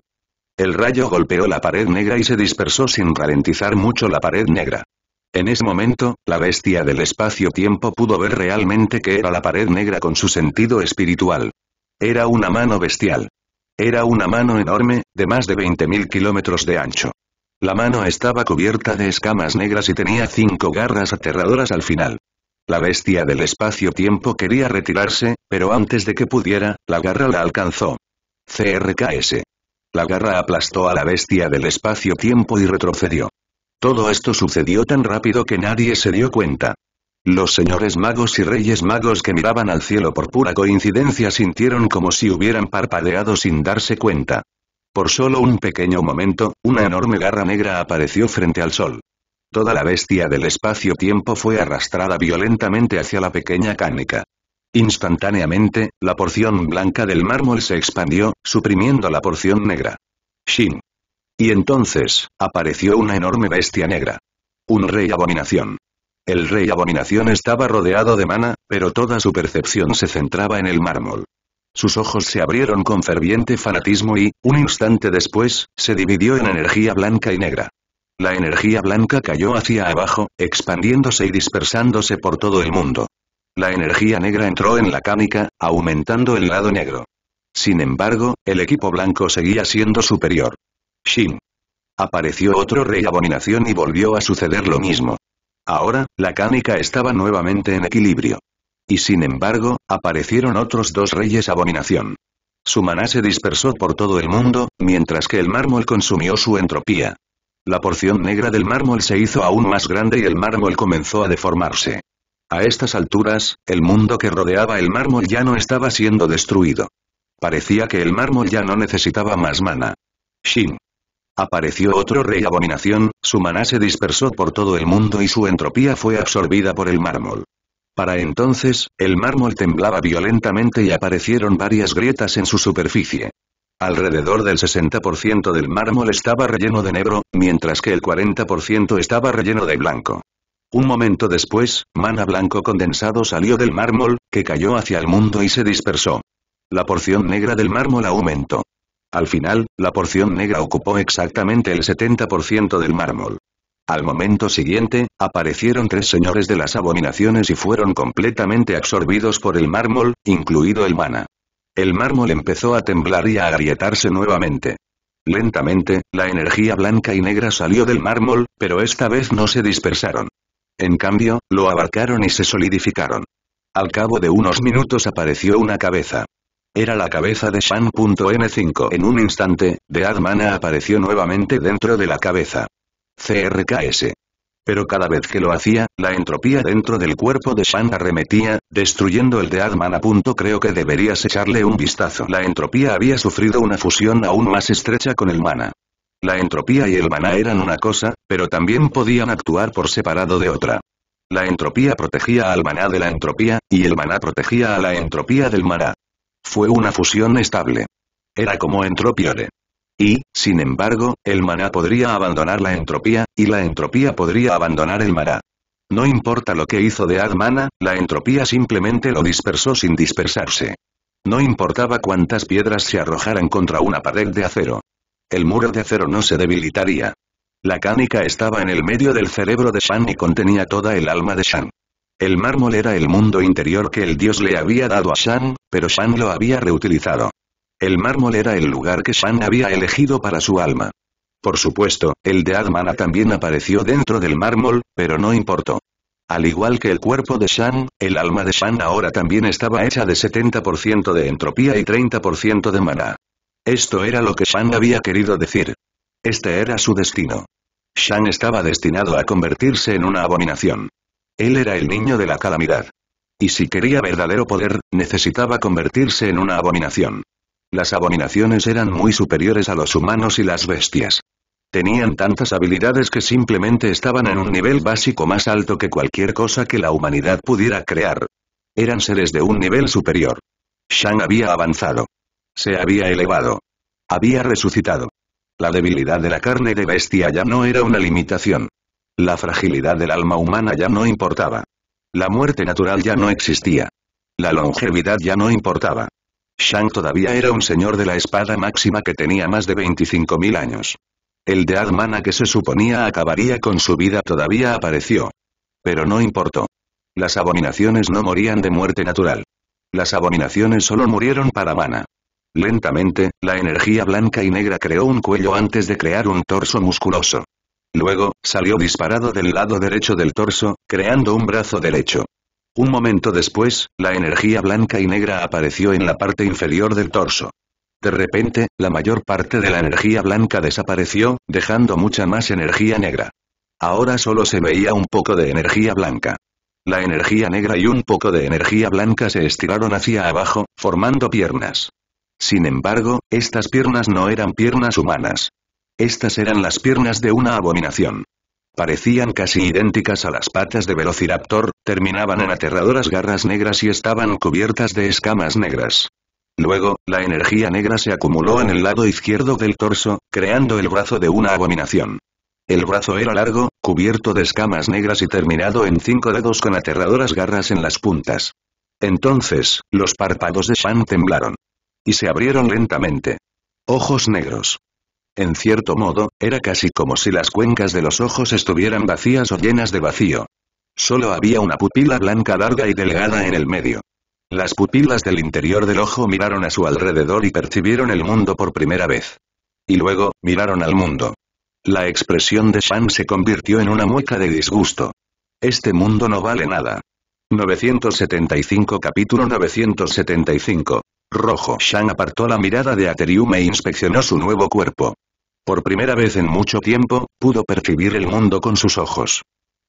El rayo golpeó la pared negra y se dispersó sin ralentizar mucho la pared negra. En ese momento, la bestia del espacio-tiempo pudo ver realmente que era la pared negra con su sentido espiritual. Era una mano bestial. Era una mano enorme, de más de 20.000 kilómetros de ancho. La mano estaba cubierta de escamas negras y tenía cinco garras aterradoras al final. La bestia del espacio-tiempo quería retirarse, pero antes de que pudiera, la garra la alcanzó. CRKS. La garra aplastó a la bestia del espacio-tiempo y retrocedió. Todo esto sucedió tan rápido que nadie se dio cuenta. Los señores magos y reyes magos que miraban al cielo por pura coincidencia sintieron como si hubieran parpadeado sin darse cuenta. Por solo un pequeño momento, una enorme garra negra apareció frente al sol. Toda la bestia del espacio-tiempo fue arrastrada violentamente hacia la pequeña cánica. Instantáneamente, la porción blanca del mármol se expandió, suprimiendo la porción negra. Shin. Y entonces, apareció una enorme bestia negra. Un rey abominación. El rey abominación estaba rodeado de mana, pero toda su percepción se centraba en el mármol. Sus ojos se abrieron con ferviente fanatismo y, un instante después, se dividió en energía blanca y negra. La energía blanca cayó hacia abajo, expandiéndose y dispersándose por todo el mundo. La energía negra entró en la cánica, aumentando el lado negro. Sin embargo, el equipo blanco seguía siendo superior. Shin. Apareció otro rey abominación y volvió a suceder lo mismo. Ahora, la cánica estaba nuevamente en equilibrio. Y sin embargo, aparecieron otros dos reyes abominación. Su maná se dispersó por todo el mundo, mientras que el mármol consumió su entropía. La porción negra del mármol se hizo aún más grande y el mármol comenzó a deformarse. A estas alturas, el mundo que rodeaba el mármol ya no estaba siendo destruido. Parecía que el mármol ya no necesitaba más mana. Shin. Apareció otro rey abominación, su maná se dispersó por todo el mundo y su entropía fue absorbida por el mármol. Para entonces, el mármol temblaba violentamente y aparecieron varias grietas en su superficie. Alrededor del 60% del mármol estaba relleno de negro, mientras que el 40% estaba relleno de blanco. Un momento después, mana blanco condensado salió del mármol, que cayó hacia el mundo y se dispersó. La porción negra del mármol aumentó. Al final, la porción negra ocupó exactamente el 70% del mármol. Al momento siguiente, aparecieron tres señores de las abominaciones y fueron completamente absorbidos por el mármol, incluido el mana. El mármol empezó a temblar y a agrietarse nuevamente. Lentamente, la energía blanca y negra salió del mármol, pero esta vez no se dispersaron. En cambio, lo abarcaron y se solidificaron. Al cabo de unos minutos apareció una cabeza. Era la cabeza de Shan.N5. En un instante, The Admana apareció nuevamente dentro de la cabeza. CRKS. Pero cada vez que lo hacía, la entropía dentro del cuerpo de Shan arremetía, destruyendo el de Admana. Creo que deberías echarle un vistazo. La entropía había sufrido una fusión aún más estrecha con el mana. La entropía y el mana eran una cosa, pero también podían actuar por separado de otra. La entropía protegía al mana de la entropía, y el mana protegía a la entropía del mana. Fue una fusión estable. Era como Entropiore. Y, sin embargo, el maná podría abandonar la entropía, y la entropía podría abandonar el maná. No importa lo que hizo de Admana, la entropía simplemente lo dispersó sin dispersarse. No importaba cuántas piedras se arrojaran contra una pared de acero. El muro de acero no se debilitaría. La cánica estaba en el medio del cerebro de Shan y contenía toda el alma de Shan. El mármol era el mundo interior que el dios le había dado a Shan, pero Shan lo había reutilizado. El mármol era el lugar que Shan había elegido para su alma. Por supuesto, el de Admana también apareció dentro del mármol, pero no importó. Al igual que el cuerpo de Shan, el alma de Shan ahora también estaba hecha de 70% de entropía y 30% de maná. Esto era lo que Shan había querido decir. Este era su destino. Shan estaba destinado a convertirse en una abominación. Él era el niño de la calamidad. Y si quería verdadero poder, necesitaba convertirse en una abominación. Las abominaciones eran muy superiores a los humanos y las bestias. Tenían tantas habilidades que simplemente estaban en un nivel básico más alto que cualquier cosa que la humanidad pudiera crear. Eran seres de un nivel superior. Shang había avanzado. Se había elevado. Había resucitado. La debilidad de la carne de bestia ya no era una limitación. La fragilidad del alma humana ya no importaba. La muerte natural ya no existía. La longevidad ya no importaba. Shang todavía era un señor de la espada máxima que tenía más de 25.000 años. El de Admana que se suponía acabaría con su vida todavía apareció. Pero no importó. Las abominaciones no morían de muerte natural. Las abominaciones solo murieron para Mana. Lentamente, la energía blanca y negra creó un cuello antes de crear un torso musculoso. Luego, salió disparado del lado derecho del torso, creando un brazo derecho. Un momento después, la energía blanca y negra apareció en la parte inferior del torso. De repente, la mayor parte de la energía blanca desapareció, dejando mucha más energía negra. Ahora solo se veía un poco de energía blanca. La energía negra y un poco de energía blanca se estiraron hacia abajo, formando piernas. Sin embargo, estas piernas no eran piernas humanas. Estas eran las piernas de una abominación. Parecían casi idénticas a las patas de Velociraptor, terminaban en aterradoras garras negras y estaban cubiertas de escamas negras. Luego, la energía negra se acumuló en el lado izquierdo del torso, creando el brazo de una abominación. El brazo era largo, cubierto de escamas negras y terminado en cinco dedos con aterradoras garras en las puntas. Entonces, los párpados de Shan temblaron. Y se abrieron lentamente. Ojos negros. En cierto modo, era casi como si las cuencas de los ojos estuvieran vacías o llenas de vacío. Solo había una pupila blanca larga y delgada en el medio. Las pupilas del interior del ojo miraron a su alrededor y percibieron el mundo por primera vez. Y luego, miraron al mundo. La expresión de Shan se convirtió en una mueca de disgusto. Este mundo no vale nada. 975 Capítulo 975 Rojo Shan apartó la mirada de Aterium e inspeccionó su nuevo cuerpo. Por primera vez en mucho tiempo, pudo percibir el mundo con sus ojos.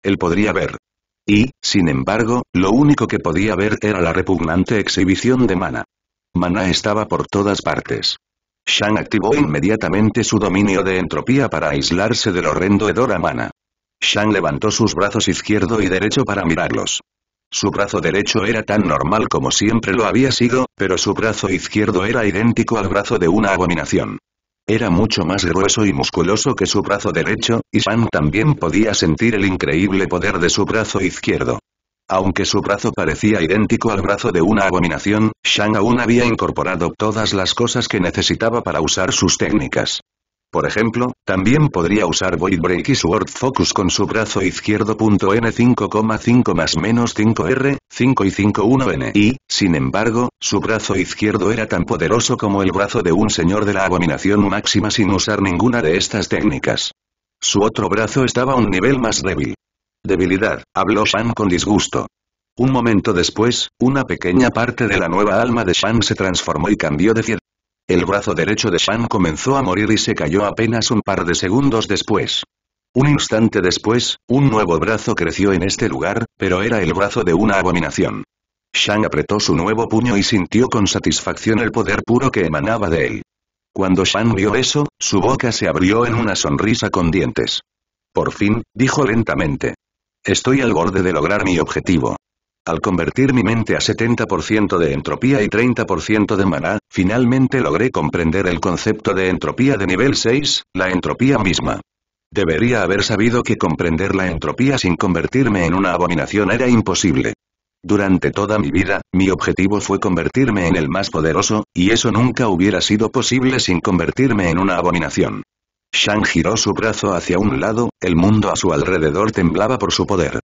Él podría ver. Y, sin embargo, lo único que podía ver era la repugnante exhibición de mana. Mana estaba por todas partes. Shan activó inmediatamente su dominio de entropía para aislarse del horrendo hedor a mana. Shan levantó sus brazos izquierdo y derecho para mirarlos. Su brazo derecho era tan normal como siempre lo había sido, pero su brazo izquierdo era idéntico al brazo de una abominación. Era mucho más grueso y musculoso que su brazo derecho, y Shan también podía sentir el increíble poder de su brazo izquierdo. Aunque su brazo parecía idéntico al brazo de una abominación, Shang aún había incorporado todas las cosas que necesitaba para usar sus técnicas. Por ejemplo, también podría usar Void Break y Sword Focus con su brazo izquierdo. N5,5 más menos 5R, 5 y 51N. Y, sin embargo, su brazo izquierdo era tan poderoso como el brazo de un señor de la abominación máxima sin usar ninguna de estas técnicas. Su otro brazo estaba a un nivel más débil. Debilidad, habló Shan con disgusto. Un momento después, una pequeña parte de la nueva alma de Shan se transformó y cambió de fiel. El brazo derecho de Shan comenzó a morir y se cayó apenas un par de segundos después. Un instante después, un nuevo brazo creció en este lugar, pero era el brazo de una abominación. Shang apretó su nuevo puño y sintió con satisfacción el poder puro que emanaba de él. Cuando Shang vio eso, su boca se abrió en una sonrisa con dientes. Por fin, dijo lentamente. Estoy al borde de lograr mi objetivo. Al convertir mi mente a 70% de entropía y 30% de maná, finalmente logré comprender el concepto de entropía de nivel 6, la entropía misma. Debería haber sabido que comprender la entropía sin convertirme en una abominación era imposible. Durante toda mi vida, mi objetivo fue convertirme en el más poderoso, y eso nunca hubiera sido posible sin convertirme en una abominación. Shang giró su brazo hacia un lado, el mundo a su alrededor temblaba por su poder.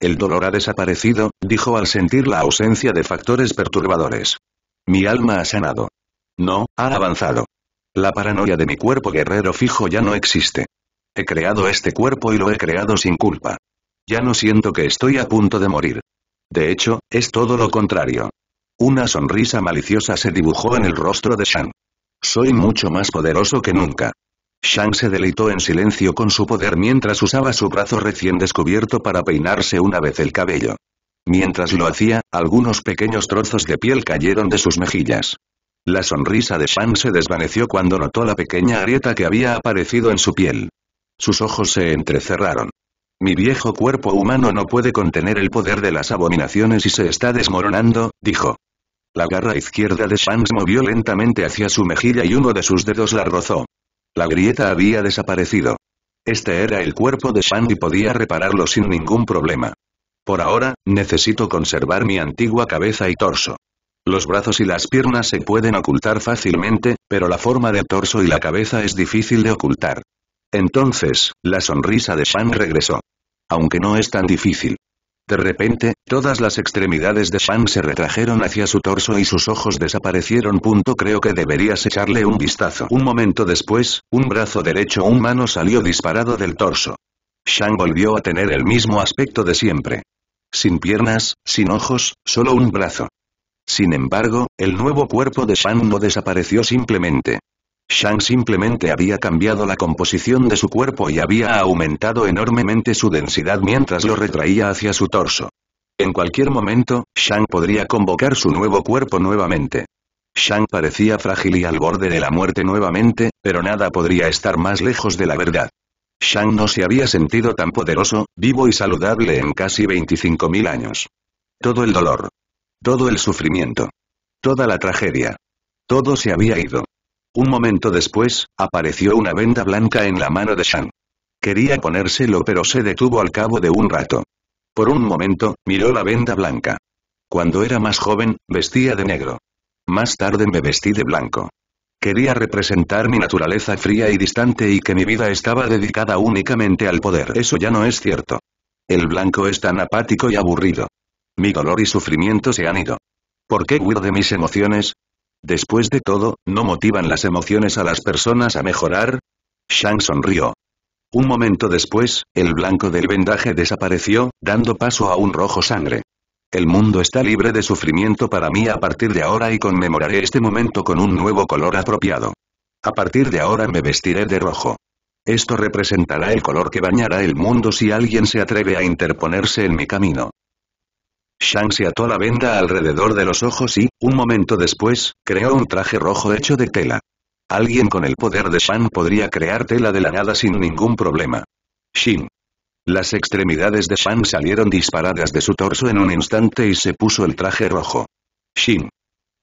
El dolor ha desaparecido, dijo al sentir la ausencia de factores perturbadores. Mi alma ha sanado. No, ha avanzado. La paranoia de mi cuerpo guerrero fijo ya no existe. He creado este cuerpo y lo he creado sin culpa. Ya no siento que estoy a punto de morir. De hecho, es todo lo contrario. Una sonrisa maliciosa se dibujó en el rostro de Shang. Soy mucho más poderoso que nunca. Shang se deleitó en silencio con su poder mientras usaba su brazo recién descubierto para peinarse una vez el cabello. Mientras lo hacía, algunos pequeños trozos de piel cayeron de sus mejillas. La sonrisa de Shang se desvaneció cuando notó la pequeña grieta que había aparecido en su piel. Sus ojos se entrecerraron. Mi viejo cuerpo humano no puede contener el poder de las abominaciones y se está desmoronando, dijo. La garra izquierda de se movió lentamente hacia su mejilla y uno de sus dedos la rozó. La grieta había desaparecido. Este era el cuerpo de Shan y podía repararlo sin ningún problema. Por ahora, necesito conservar mi antigua cabeza y torso. Los brazos y las piernas se pueden ocultar fácilmente, pero la forma del torso y la cabeza es difícil de ocultar. Entonces, la sonrisa de Shan regresó. Aunque no es tan difícil. De repente, todas las extremidades de Shang se retrajeron hacia su torso y sus ojos desaparecieron. Punto creo que deberías echarle un vistazo. Un momento después, un brazo derecho humano salió disparado del torso. Shang volvió a tener el mismo aspecto de siempre. Sin piernas, sin ojos, solo un brazo. Sin embargo, el nuevo cuerpo de Shan no desapareció simplemente. Shang simplemente había cambiado la composición de su cuerpo y había aumentado enormemente su densidad mientras lo retraía hacia su torso. En cualquier momento, Shang podría convocar su nuevo cuerpo nuevamente. Shang parecía frágil y al borde de la muerte nuevamente, pero nada podría estar más lejos de la verdad. Shang no se había sentido tan poderoso, vivo y saludable en casi 25.000 años. Todo el dolor. Todo el sufrimiento. Toda la tragedia. Todo se había ido. Un momento después, apareció una venda blanca en la mano de Shan. Quería ponérselo pero se detuvo al cabo de un rato. Por un momento, miró la venda blanca. Cuando era más joven, vestía de negro. Más tarde me vestí de blanco. Quería representar mi naturaleza fría y distante y que mi vida estaba dedicada únicamente al poder. Eso ya no es cierto. El blanco es tan apático y aburrido. Mi dolor y sufrimiento se han ido. ¿Por qué huir de mis emociones? Después de todo, ¿no motivan las emociones a las personas a mejorar? Shang sonrió. Un momento después, el blanco del vendaje desapareció, dando paso a un rojo sangre. El mundo está libre de sufrimiento para mí a partir de ahora y conmemoraré este momento con un nuevo color apropiado. A partir de ahora me vestiré de rojo. Esto representará el color que bañará el mundo si alguien se atreve a interponerse en mi camino. Shang se ató la venda alrededor de los ojos y, un momento después, creó un traje rojo hecho de tela. Alguien con el poder de Shang podría crear tela de la nada sin ningún problema. Shin. Las extremidades de Shang salieron disparadas de su torso en un instante y se puso el traje rojo. Shin.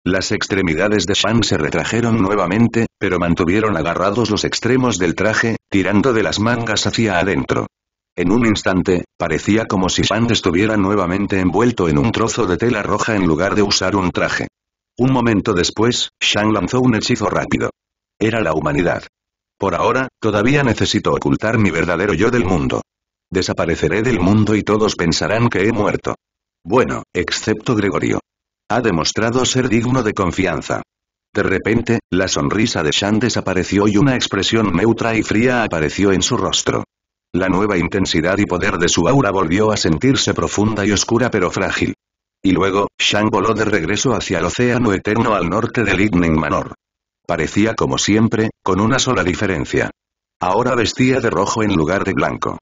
Las extremidades de Shang se retrajeron nuevamente, pero mantuvieron agarrados los extremos del traje, tirando de las mangas hacia adentro. En un instante, parecía como si Shang estuviera nuevamente envuelto en un trozo de tela roja en lugar de usar un traje. Un momento después, Shang lanzó un hechizo rápido. Era la humanidad. Por ahora, todavía necesito ocultar mi verdadero yo del mundo. Desapareceré del mundo y todos pensarán que he muerto. Bueno, excepto Gregorio. Ha demostrado ser digno de confianza. De repente, la sonrisa de Shang desapareció y una expresión neutra y fría apareció en su rostro. La nueva intensidad y poder de su aura volvió a sentirse profunda y oscura pero frágil. Y luego, Shang voló de regreso hacia el océano eterno al norte del Ignen Manor. Parecía como siempre, con una sola diferencia. Ahora vestía de rojo en lugar de blanco.